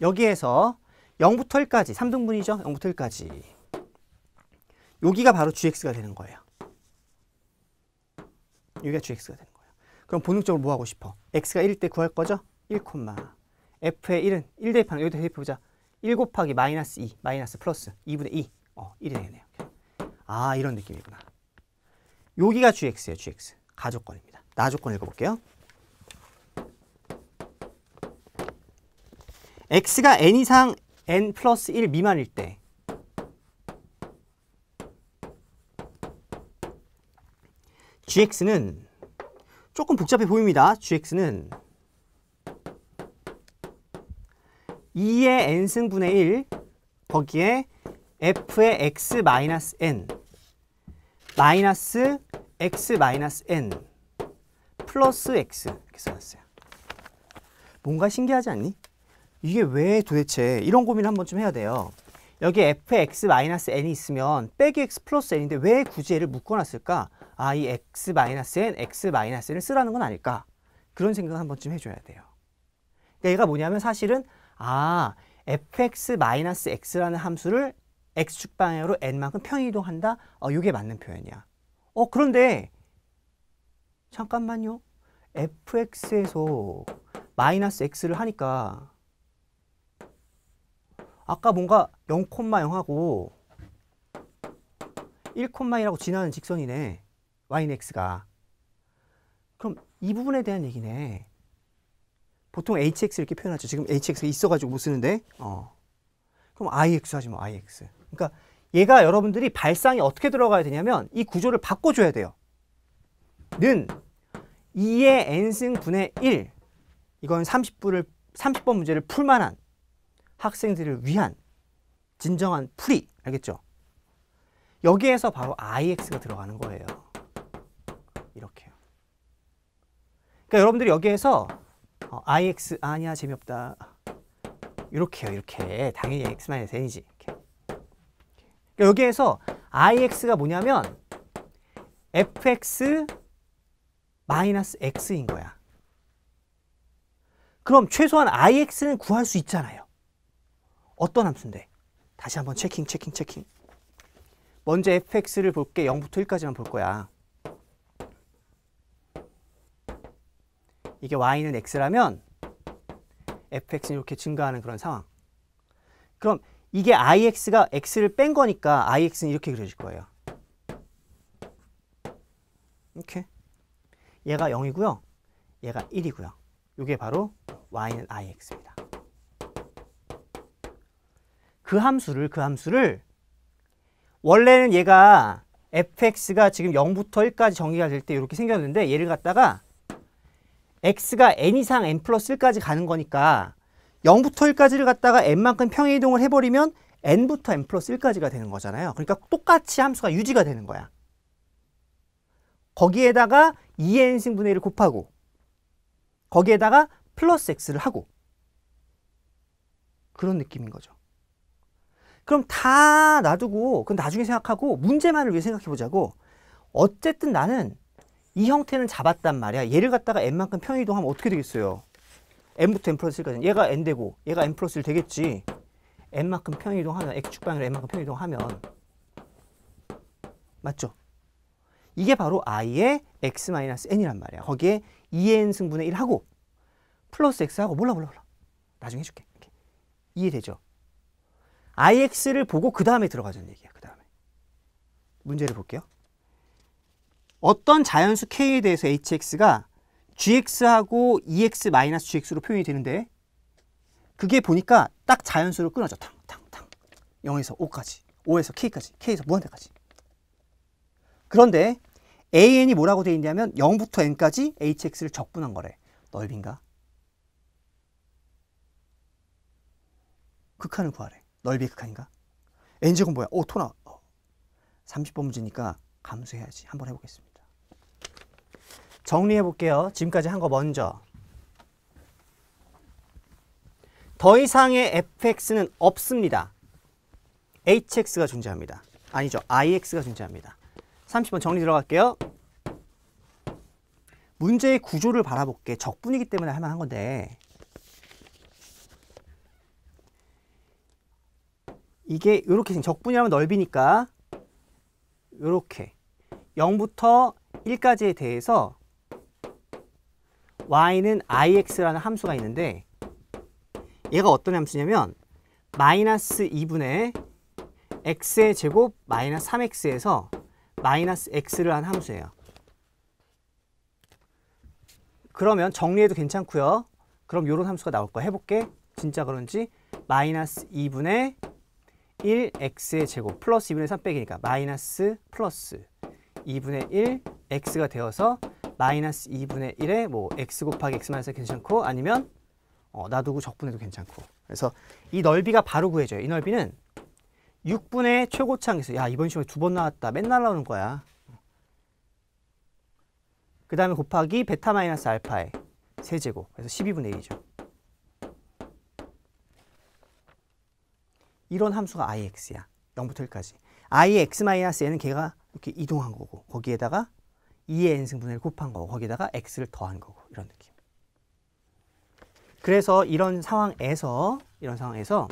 여기에서 0부터 1까지 3등분이죠. 0부터 1까지 여기가 바로 gx가 되는 거예요. 여기가 gx가 되는 거예요. 그럼 본능적으로 뭐 하고 싶어? x가 1일 때 구할 거죠? 1, 마 F의 1은 1대1 하는 여기다 대입해보자. 1 곱하기 마이너스 2, 마이너스 플러스 2분의 2. 어, 1이 되겠네요. 아, 이런 느낌이구나. 여기가 GX예요, GX. 가조건입니다. 나조건 읽어볼게요. X가 N 이상 N 플러스 1 미만일 때 GX는 조금 복잡해 보입니다. GX는 2의 n승분의 1 거기에 f의 x 마이너스 n 마이너스 x 마이너스 n 플러스 x 이렇게 써놨어요. 뭔가 신기하지 않니? 이게 왜 도대체 이런 고민을 한번 좀 해야 돼요. 여기 fx 의 마이너스 n이 있으면 빼기 x 플러스 n인데 왜 굳이 얘를 묶어놨을까? 아, 이 x 마이너스 n, x 마이너스 n을 쓰라는 건 아닐까? 그런 생각을 한번쯤 해줘야 돼요. 그러니까 얘가 뭐냐면 사실은 아, fx-x라는 함수를 x축 방향으로 n만큼 평이동한다? 어, 이게 맞는 표현이야. 어, 그런데 잠깐만요. fx에서 마이너스 x를 하니까 아까 뭔가 0,0하고 1,1하고 지나는 직선이네. y는 x가. 그럼 이 부분에 대한 얘기네. 보통 hx 이렇게 표현하죠. 지금 hx가 있어가지고 못 쓰는데. 어. 그럼 ix 하지 뭐 ix. 그러니까 얘가 여러분들이 발상이 어떻게 들어가야 되냐면 이 구조를 바꿔줘야 돼요. 는 2의 n승 분의 1 이건 30분을 30번 문제를 풀 만한 학생들을 위한 진정한 풀이 알겠죠? 여기에서 바로 IX가 들어가는 거예요. 이렇게요. 그러니까 여러분들이 여기에서 어, ix 아니야 재미없다 이렇게요 이렇게 당연히 x 마이너스 n이지 이렇게. 그 여기에서 ix가 뭐냐면 fx 마이너스 x인 거야 그럼 최소한 ix는 구할 수 있잖아요 어떤 함수인데 다시 한번 체킹 체킹 체킹 먼저 fx를 볼게 0부터 1까지만 볼 거야 이게 y는 x라면 fx는 이렇게 증가하는 그런 상황. 그럼 이게 ix가 x를 뺀 거니까 ix는 이렇게 그려질 거예요. 이렇게. 얘가 0이고요. 얘가 1이고요. 이게 바로 y는 ix입니다. 그 함수를 그 함수를 원래는 얘가 fx가 지금 0부터 1까지 정의가 될 때 이렇게 생겼는데 얘를 갖다가 x가 n 이상 n 플러스 1까지 가는 거니까 0부터 1까지를 갖다가 n만큼 평행이동을 해버리면 n부터 n 플러스 1까지가 되는 거잖아요. 그러니까 똑같이 함수가 유지가 되는 거야. 거기에다가 2n승 분의 1을 곱하고 거기에다가 플러스 x를 하고 그런 느낌인 거죠. 그럼 다 놔두고 그건 나중에 생각하고 문제만을 위해 생각해 보자고 어쨌든 나는 이 형태는 잡았단 말이야. 얘를 갖다가 n만큼 평이동하면 어떻게 되겠어요? n부터 n 플러스 1까지 얘가 n 되고 얘가 n 플러스 1 되겠지. n만큼 평이동하면 x축방향으로 n만큼 평이동하면 맞죠? 이게 바로 i의 x-n이란 말이야. 거기에 2n e 승분의 1하고 플러스 x하고 몰라 몰라 몰라. 나중에 해줄게. 이렇게. 이해되죠? ix를 보고 그 다음에 들어가자는 얘기야. 그 다음에. 문제를 볼게요. 어떤 자연수 k에 대해서 hx가 gx하고 ex-gx로 표현이 되는데 그게 보니까 딱 자연수로 끊어져. 탕탕탕. 0에서 5까지, 5에서 k까지, k에서 무한대까지. 그런데 an이 뭐라고 돼 있냐면 0부터 n까지 hx를 적분한 거래. 넓인가? 극한을 구하래. 넓이 극한인가? n제곱 뭐야? 오, 토나. 30번 어. 문제니까 감수해야지. 한번 해보겠습니다. 정리해 볼게요. 지금까지 한 거 먼저. 더 이상의 fx는 없습니다. hx가 존재합니다. 아니죠. ix가 존재합니다. 30번 정리 들어갈게요. 문제의 구조를 바라볼게. 적분이기 때문에 할 만한 건데 이게 이렇게 적분이라면 넓이니까 이렇게 0부터 1까지에 대해서 y는 ix라는 함수가 있는데 얘가 어떤 함수냐면 마이너스 2분의 x의 제곱 마이너스 3x에서 마이너스 x를 한 함수예요. 그러면 정리해도 괜찮고요. 그럼 이런 함수가 나올 거야. 해볼게. 진짜 그런지 마이너스 2분의 1x의 제곱 플러스 2분의 3 빼기니까 마이너스 플러스 2분의 1x가 되어서 마이너스 2분의 1에 뭐 x 곱하기 x 마이너스 괜찮고 아니면 어, 놔두고 적분해도 괜찮고 그래서 이 넓이가 바로 구해져요. 이 넓이는 6분의 최고차항에서 야 이번 시험에 두 번 나왔다. 맨날 나오는 거야. 그 다음에 곱하기 베타 마이너스 알파의 세제곱 그래서 12분의 1이죠. 이런 함수가 IX야. 0부터 1까지. IX-N은 걔가 이렇게 이동한 거고 거기에다가 2의 n승분의 1 곱한 거고 거기다가 x를 더한 거고 이런 느낌. 그래서 이런 상황에서 이런 상황에서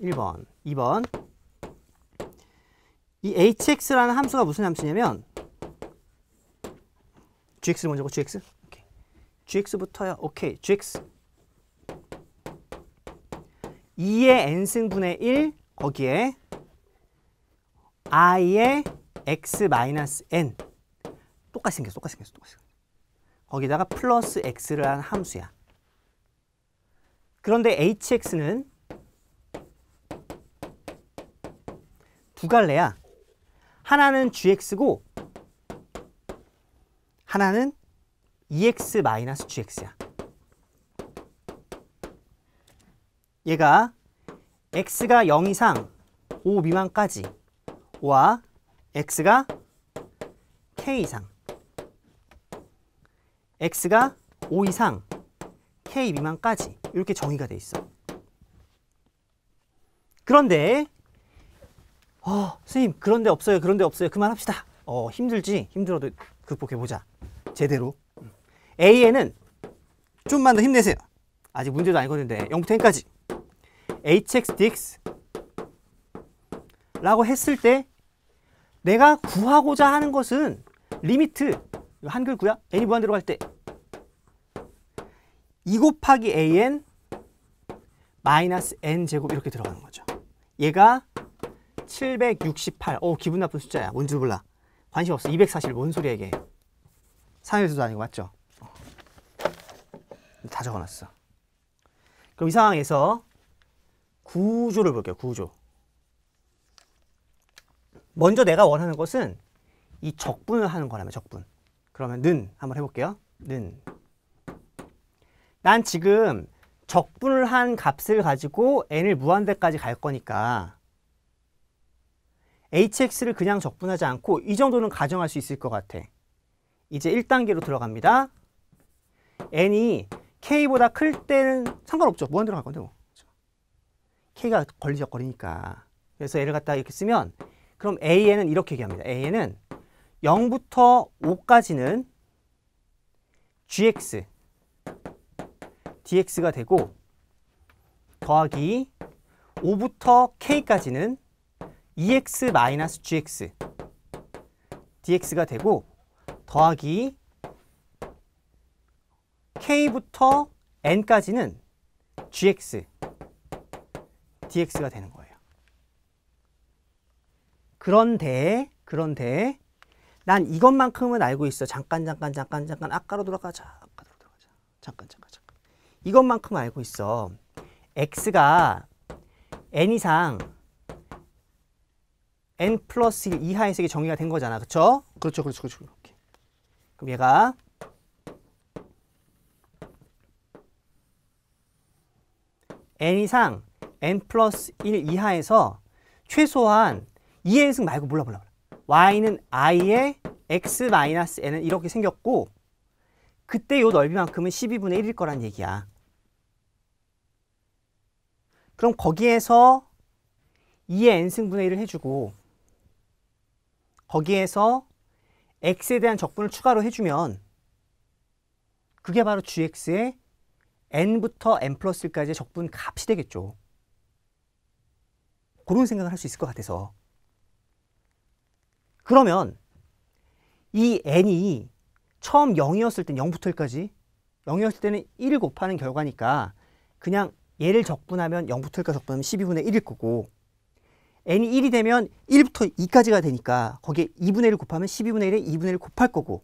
1번, 2번 이 hx라는 함수가 무슨 함수냐면 gx를 먼저 고 gx 오케이. g x 부터요 오케이 gx 2의 n승분의 1 거기에 i의 x 마이너스 똑같이 생겼어. 똑같이 생겼어. 똑같이 생겼어. 거기다가 플러스 x를 한 함수야. 그런데 hx는 두 갈래야. 하나는 gx고 하나는 ex-gx야. 얘가 x가 0 이상 5 미만까지와 x가 k 이상 x가 5 이상 k 미만까지 이렇게 정의가 돼 있어. 그런데 어, 선생님 그런데 없어요. 그런데 없어요. 그만합시다. 어, 힘들지? 힘들어도 극복해보자. 제대로. A에는 좀만 더 힘내세요. 아직 문제도 아니거든요. 0부터 n까지. hx dx 라고 했을 때 내가 구하고자 하는 것은 리미트 한글 구야 n이 무한대로 갈 때 2 곱하기 an 마이너스 n 제곱 이렇게 들어가는 거죠. 얘가 768. 어 기분 나쁜 숫자야. 뭔 줄 몰라. 관심 없어. 2 4 0 뭔 소리 얘기해. 상위수도 아니고 맞죠? 어. 다 적어놨어. 그럼 이 상황에서 구조를 볼게요. 구조. 먼저 내가 원하는 것은 이 적분을 하는 거라면 적분. 그러면 는 한번 해볼게요. 는. 난 지금 적분을 한 값을 가지고 n을 무한대까지 갈 거니까 hx를 그냥 적분하지 않고 이 정도는 가정할 수 있을 것 같아. 이제 1단계로 들어갑니다. n이 k보다 클 때는 상관없죠. 무한대로 갈 건데 뭐. 그렇죠? k가 걸리적거리니까. 그래서 얘를 갖다 이렇게 쓰면 그럼 a에는 이렇게 얘기합니다. a에는 0부터 5까지는 gx, dx가 되고 더하기 5부터 k까지는 ex gx, dx가 되고 더하기 k부터 n까지는 gx, dx가 되는 거예요. 그런데, 그런데 난 이것만큼은 알고 있어. 잠깐 잠깐 잠깐 잠깐 아까로 돌아가 아까로 돌아가자. 잠깐 잠깐 잠깐. 이것만큼 알고 있어. x가 n 이상 n 플러스 1 이하의 색이 정의가 된 거잖아. 그렇죠? 그렇죠. 그렇죠. 그렇죠. 이렇게. 그럼 얘가 n 이상 n 플러스 1 이하에서 최소한 2의 승 말고 몰라 몰라 몰라. y는 i에 x-n은 이렇게 생겼고 그때 이 넓이만큼은 12분의 1일 거란 얘기야. 그럼 거기에서 2의 n승분의 1을 해주고 거기에서 x에 대한 적분을 추가로 해주면 그게 바로 gx의 n부터 n 플러스 1까지의 적분 값이 되겠죠. 그런 생각을 할 수 있을 것 같아서 그러면 이 n이 처음 0이었을 때 0부터 1까지 0이었을 때는 1을 곱하는 결과니까 그냥 얘를 적분하면 0부터 1까지 적분하면 12분의 1일 거고 n이 1이 되면 1부터 2까지가 되니까 거기에 2분의 1을 곱하면 12분의 1에 2분의 1을 곱할 거고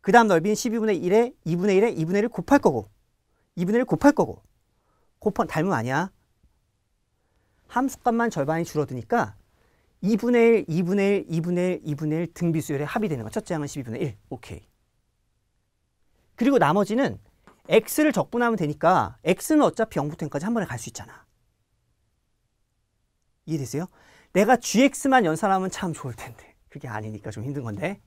그 다음 넓이는 12분의 1에 2분의 1에 2분의 1을 곱할 거고 2분의 1을 곱할 거고 곱한 닮음 아니야 함수값만 절반이 줄어드니까 2분의 1, 2분의 1, 2분의 1, 2분의 1 등비수열에 합의되는 거. 첫째 항은 12분의 1. 오케이. 그리고 나머지는 x를 적분하면 되니까 x는 어차피 0부터 n까지 한 번에 갈 수 있잖아. 이해되세요? 내가 gx만 연산하면 참 좋을 텐데. 그게 아니니까 좀 힘든 건데.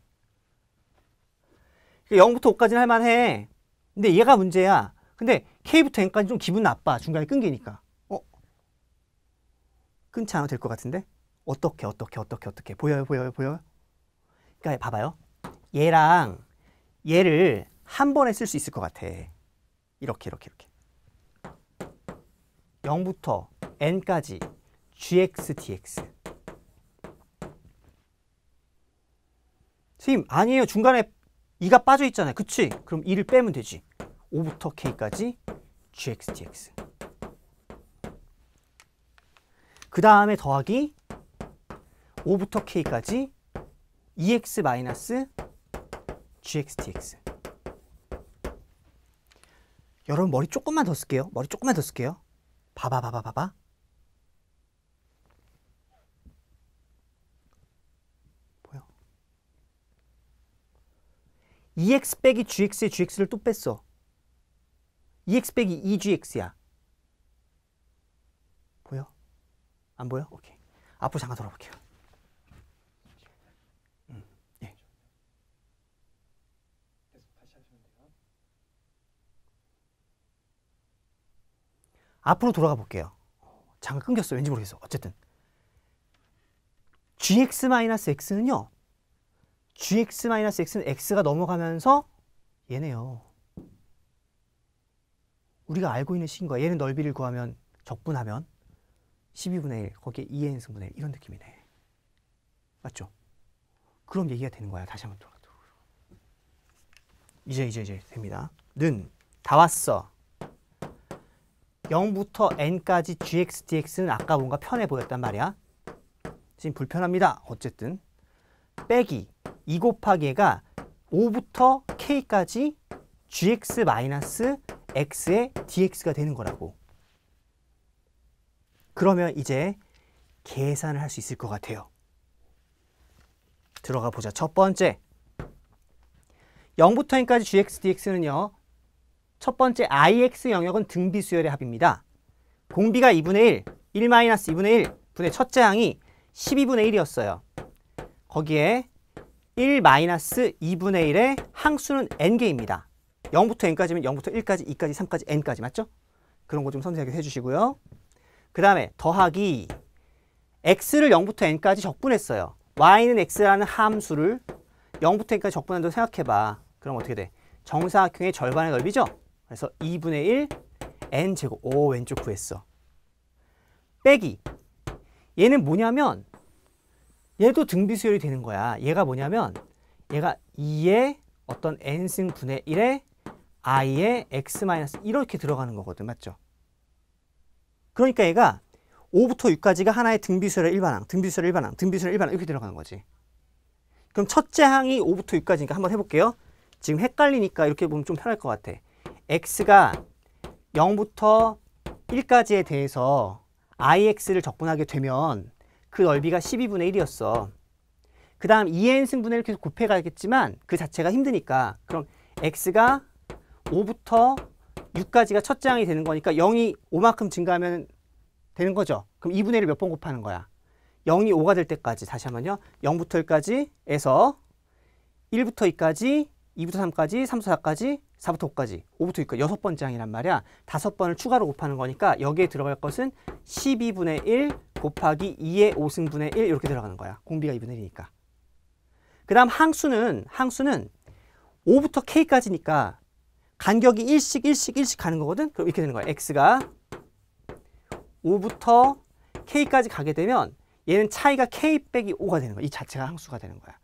0부터 그러니까 5까지는 할만해. 근데 얘가 문제야. 근데 k부터 n까지 좀 기분 나빠. 중간에 끊기니까. 어? 끊지 않아도 될 것 같은데? 어떻게 어떻게 어떻게 어떻게 보여요 보여요 보여요? 그러니까 봐봐요. 얘랑 얘를 한 번에 쓸 수 있을 것 같아. 이렇게 이렇게 이렇게. 0부터 n까지 gx dx. 선생님 아니에요. 중간에 2가 빠져 있잖아요. 그치? 그럼 2를 빼면 되지. 5부터 k까지 gx dx. 그 다음에 더하기 5부터 k까지 ex-gxdx 여러분 머리 조금만 더 쓸게요. 머리 조금만 더 쓸게요. 봐봐 봐봐 봐봐. 보여? ex 빼기 gx에 gx를 또 뺐어. ex 빼기 2gx야. E 보여? 안 보여? 오케이. 앞으로 잠깐 돌아볼게요. 앞으로 돌아가 볼게요. 잠깐 끊겼어. 왠지 모르겠어. 어쨌든 gx-x는요. gx-x는 x가 넘어가면서 얘네요. 우리가 알고 있는 식인 거야. 얘는 넓이를 구하면 적분하면 12분의 1, 거기에 2n 승분의 1 이런 느낌이네. 맞죠? 그럼 얘기가 되는 거야. 다시 한번 돌아도. 이제 이제 이제 됩니다. 는 다 왔어. 0부터 n까지 gx, dx는 아까 뭔가 편해 보였단 말이야. 지금 불편합니다. 어쨌든 빼기 2 곱하기 가 5부터 k까지 gx 마이너스 x의 dx가 되는 거라고. 그러면 이제 계산을 할 수 있을 것 같아요. 들어가 보자. 첫 번째 0부터 n까지 gx, dx는요. 첫 번째 IX 영역은 등비수열의 합입니다. 공비가 2분의 1, 1-2분의 1 분의 첫째 항이 12분의 1이었어요. 거기에 1-2분의 1의 항수는 n개입니다. 0부터 n까지면 0부터 1까지, 2까지, 3까지, n까지 맞죠? 그런 거좀 섬세하게 해주시고요. 그 다음에 더하기 x를 0부터 n까지 적분했어요. y는 x라는 함수를 0부터 n까지 적분한다고 생각해봐. 그럼 어떻게 돼? 정사각형의 절반의 넓이죠? 그래서 2분의 1 n제곱. 오 왼쪽 구했어. 빼기. 얘는 뭐냐면 얘도 등비수열이 되는 거야. 얘가 뭐냐면 얘가 2의 어떤 n승 분의 1에 i의 x 마이너스 이렇게 들어가는 거거든. 맞죠? 그러니까 얘가 5부터 6까지가 하나의 등비수열의 일반항, 등비수열의 일반항, 등비수열의 일반항 이렇게 들어가는 거지. 그럼 첫째 항이 5부터 6까지니까 한번 해볼게요. 지금 헷갈리니까 이렇게 보면 좀 편할 것 같아. x가 0부터 1까지에 대해서 ix를 적분하게 되면 그 넓이가 12분의 1이었어. 그 다음 2n 승분의 를 계속 곱해가겠지만 그 자체가 힘드니까 그럼 x가 5부터 6까지가 첫 장이 되는 거니까 0이 5만큼 증가하면 되는 거죠. 그럼 2분의 1을 몇 번 곱하는 거야. 0이 5가 될 때까지 다시 한번요. 0부터 1까지에서 1부터 2까지 2부터 3까지, 3부터 4까지, 4부터 5까지, 5부터 6까지 여섯 번째 항이란 말이야. 다섯 번을 추가로 곱하는 거니까 여기에 들어갈 것은 12분의 1 곱하기 2의 5승분의 1 이렇게 들어가는 거야. 공비가 2분의 1이니까. 그 다음 항수는 항수는 5부터 k까지니까 간격이 1씩 1씩 1씩 가는 거거든. 그럼 이렇게 되는 거야. x가 5부터 k까지 가게 되면 얘는 차이가 k 빼기 5가 되는 거야. 이 자체가 항수가 되는 거야.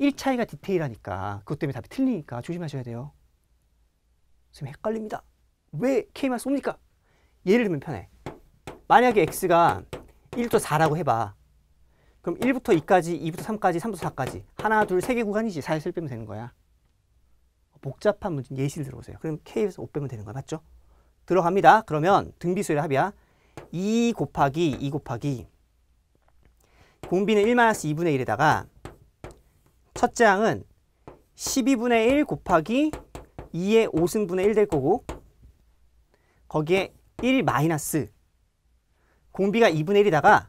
1차이가 디테일하니까 그것 때문에 답이 틀리니까 조심하셔야 돼요. 지금 헷갈립니다. 왜 K만 쏩니까? 예를 들면 편해. 만약에 X가 1도 4라고 해봐. 그럼 1부터 2까지, 2부터 3까지, 3부터 4까지 하나, 둘, 세 개 구간이지. 4에서 1 빼면 되는 거야. 복잡한 문제 예시를 들어보세요. 그럼 K에서 5 빼면 되는 거야. 맞죠? 들어갑니다. 그러면 등비수의 합이야. 2 e 곱하기 2 e 곱하기 공비는 1-2분의 1에다가 첫째 항은 12분의 1 곱하기 2의 5승분의 1 될 거고 거기에 1 마이너스 공비가 2분의 1이다가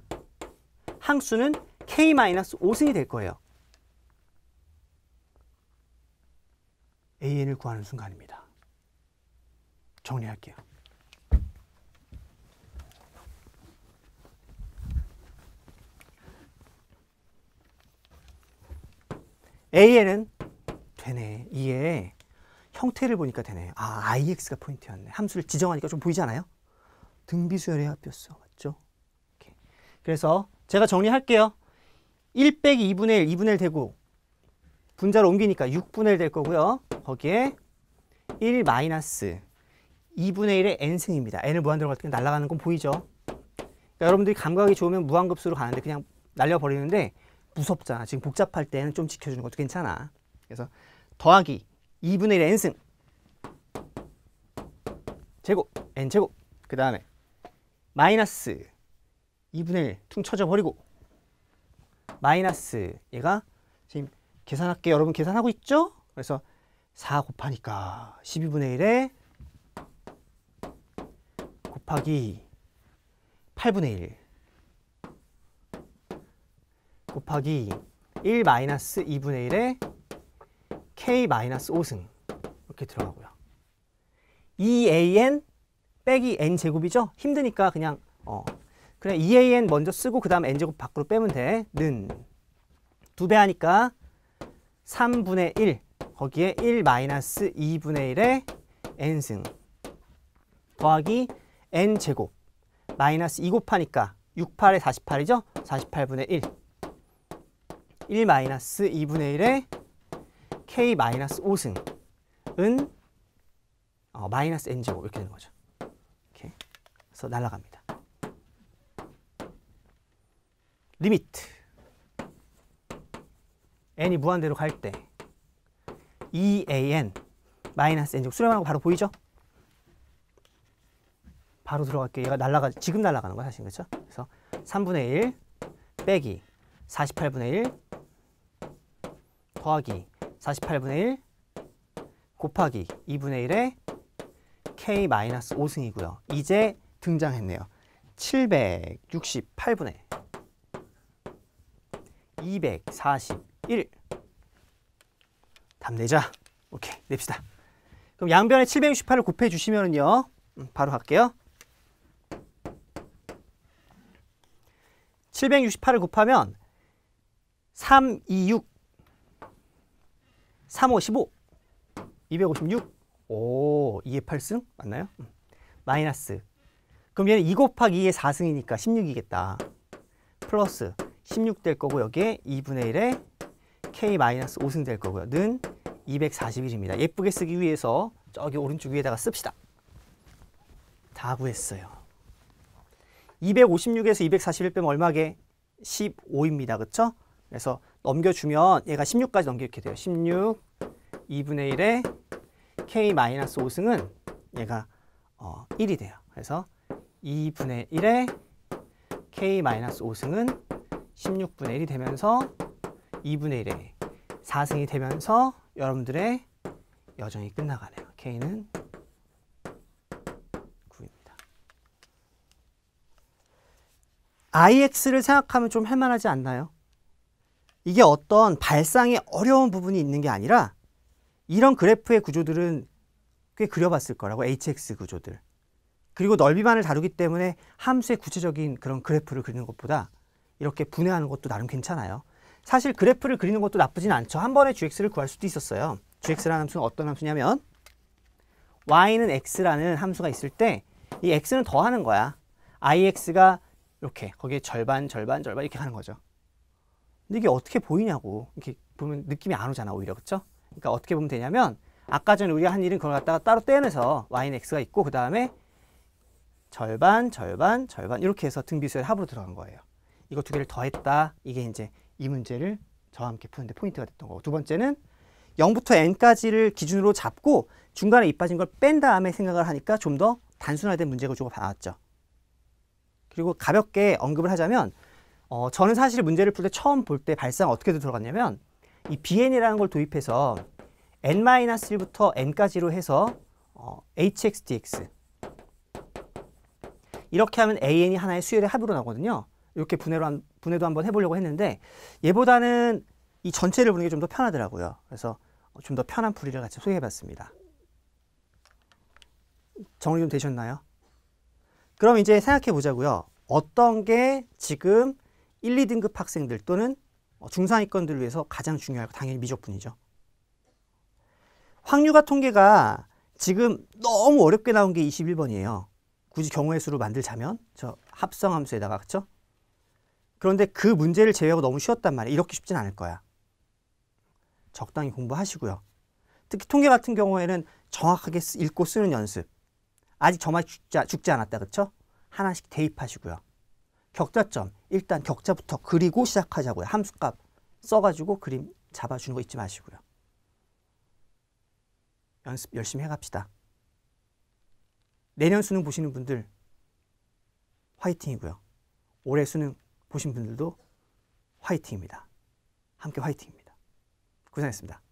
항수는 k-5승이 마이너스 될 거예요. an을 구하는 순간입니다. 정리할게요. a 에는 되네. 이에 형태를 보니까 되네. 아, IX가 포인트였네. 함수를 지정하니까 좀 보이지 않아요? 등비수열의 합이었어. 맞죠? 이렇게. 그래서 제가 정리할게요. 1 빼기 2분의 1, 2분의 1 되고 분자로 옮기니까 6분의 1 될 거고요. 거기에 1 마이너스 2분의 1의 n승입니다. n을 무한대로 갈 때 날아가는 건 보이죠? 그러니까 여러분들이 감각이 좋으면 무한급수로 가는데 그냥 날려버리는데 무섭잖아. 지금 복잡할 때는 좀 지켜주는 것도 괜찮아. 그래서 더하기 2분의 1의 n승 제곱 n 제곱 그 다음에 마이너스 2분의 1 퉁쳐져 버리고 마이너스 얘가 지금 계산할게 여러분 계산하고 있죠? 그래서 4 곱하니까 12분의 1에 곱하기 8분의 1 곱하기 1 마이너스 2분의 1에 k 마이너스 5승 이렇게 들어가고요. 2an 빼기 n 제곱이죠. 힘드니까 그냥 어 그냥 2an 먼저 쓰고 그 다음 n 제곱 밖으로 빼면 돼. 는두 배 하니까 3분의 1 거기에 1 마이너스 2분의 1의 n승 더하기 n 제곱 마이너스 2 곱하니까 6, 8에 48이죠? 48분의 1 1 2분의 1의 k 5승은 어, 마이너스 n 제곱 이렇게 되는 거죠. 이렇게 그래서 날아갑니다. 리미트 n이 무한대로 갈때 2an 마이너스 n 제곱 수렴하고 바로 보이죠? 바로 들어갈게요. 얘가 날아가 지금 날아가는 거야 사실 그렇죠? 그래서 3분의 1 빼기 48분의 1 더하기 48분의 1 곱하기 2분의 1에 K-5승이고요. 이제 등장했네요. 768분의 241 답내자. 오케이, 냅시다. 그럼 양변에 768을 곱해 주시면은요. 음, 바로 갈게요. 768을 곱하면 326 3, 5, 15 256 오, 2의 8승 맞나요? 음. 마이너스 그럼 얘는 2 곱하기 2의 4승이니까 16이겠다 플러스 16 될 거고 여기에 2분의 1에 k 마이너스 5승 될 거고요 는 241입니다 예쁘게 쓰기 위해서 저기 오른쪽 위에다가 씁시다 다 구했어요 256에서 241 빼면 얼마게? 15입니다 그쵸? 그래서 넘겨주면 얘가 16까지 넘기게 돼요. 16, 2분의 1에 k-5승은 얘가 어, 1이 돼요. 그래서 2분의 1에 k-5승은 16분의 1이 되면서 2분의 1에 4승이 되면서 여러분들의 여정이 끝나가네요. k는 9입니다. ix를 생각하면 좀 할만하지 않나요? 이게 어떤 발상의 어려운 부분이 있는 게 아니라 이런 그래프의 구조들은 꽤 그려봤을 거라고 hx 구조들 그리고 넓이만을 다루기 때문에 함수의 구체적인 그런 그래프를 그리는 것보다 이렇게 분해하는 것도 나름 괜찮아요 사실 그래프를 그리는 것도 나쁘진 않죠 한 번에 gx를 구할 수도 있었어요 gx라는 함수는 어떤 함수냐면 y는 x라는 함수가 있을 때 이 x는 더하는 거야 ix가 이렇게 거기에 절반 절반 절반 이렇게 하는 거죠 근데 이게 어떻게 보이냐고 이렇게 보면 느낌이 안 오잖아 오히려 그쵸 그러니까 어떻게 보면 되냐면 아까 전에 우리가 한 일은 그걸 갖다가 따로 떼내서 y는 x가 있고 그 다음에 절반, 절반, 절반 이렇게 해서 등비수의 합으로 들어간 거예요. 이거 두 개를 더했다. 이게 이제 이 문제를 저와 함께 푸는데 포인트가 됐던 거고 두 번째는 0부터 n까지를 기준으로 잡고 중간에 이 빠진 걸 뺀 다음에 생각을 하니까 좀 더 단순화된 문제가 주고 나왔죠. 그리고 가볍게 언급을 하자면 어, 저는 사실 문제를 풀 때 처음 볼 때 발상 어떻게 들어갔냐면 이 bn이라는 걸 도입해서 n-1부터 n까지로 해서 어, hx dx 이렇게 하면 an이 하나의 수열의 합으로 나오거든요. 이렇게 분해로 한, 분해도 한번 해보려고 했는데 얘보다는 이 전체를 보는 게 좀 더 편하더라고요. 그래서 좀 더 편한 풀이를 같이 소개해봤습니다. 정리 좀 되셨나요? 그럼 이제 생각해 보자고요. 어떤 게 지금 1, 2등급 학생들 또는 어, 중상위권들을 위해서 가장 중요하고 당연히 미적분이죠. 확률과 통계가 지금 너무 어렵게 나온 게 21번이에요. 굳이 경우의 수로 만들자면 저 합성함수에다가 그렇죠? 그런데 그 문제를 제외하고 너무 쉬웠단 말이에요. 이렇게 쉽진 않을 거야. 적당히 공부하시고요. 특히 통계 같은 경우에는 정확하게 읽고 쓰는 연습. 아직 정말 죽지, 않았다. 그렇죠? 하나씩 대입하시고요. 격자점 일단 격자부터 그리고 시작하자고요. 함수값 써가지고 그림 잡아주는 거 잊지 마시고요. 연습 열심히 해갑시다. 내년 수능 보시는 분들 화이팅이고요. 올해 수능 보신 분들도 화이팅입니다. 함께 화이팅입니다. 고생했습니다.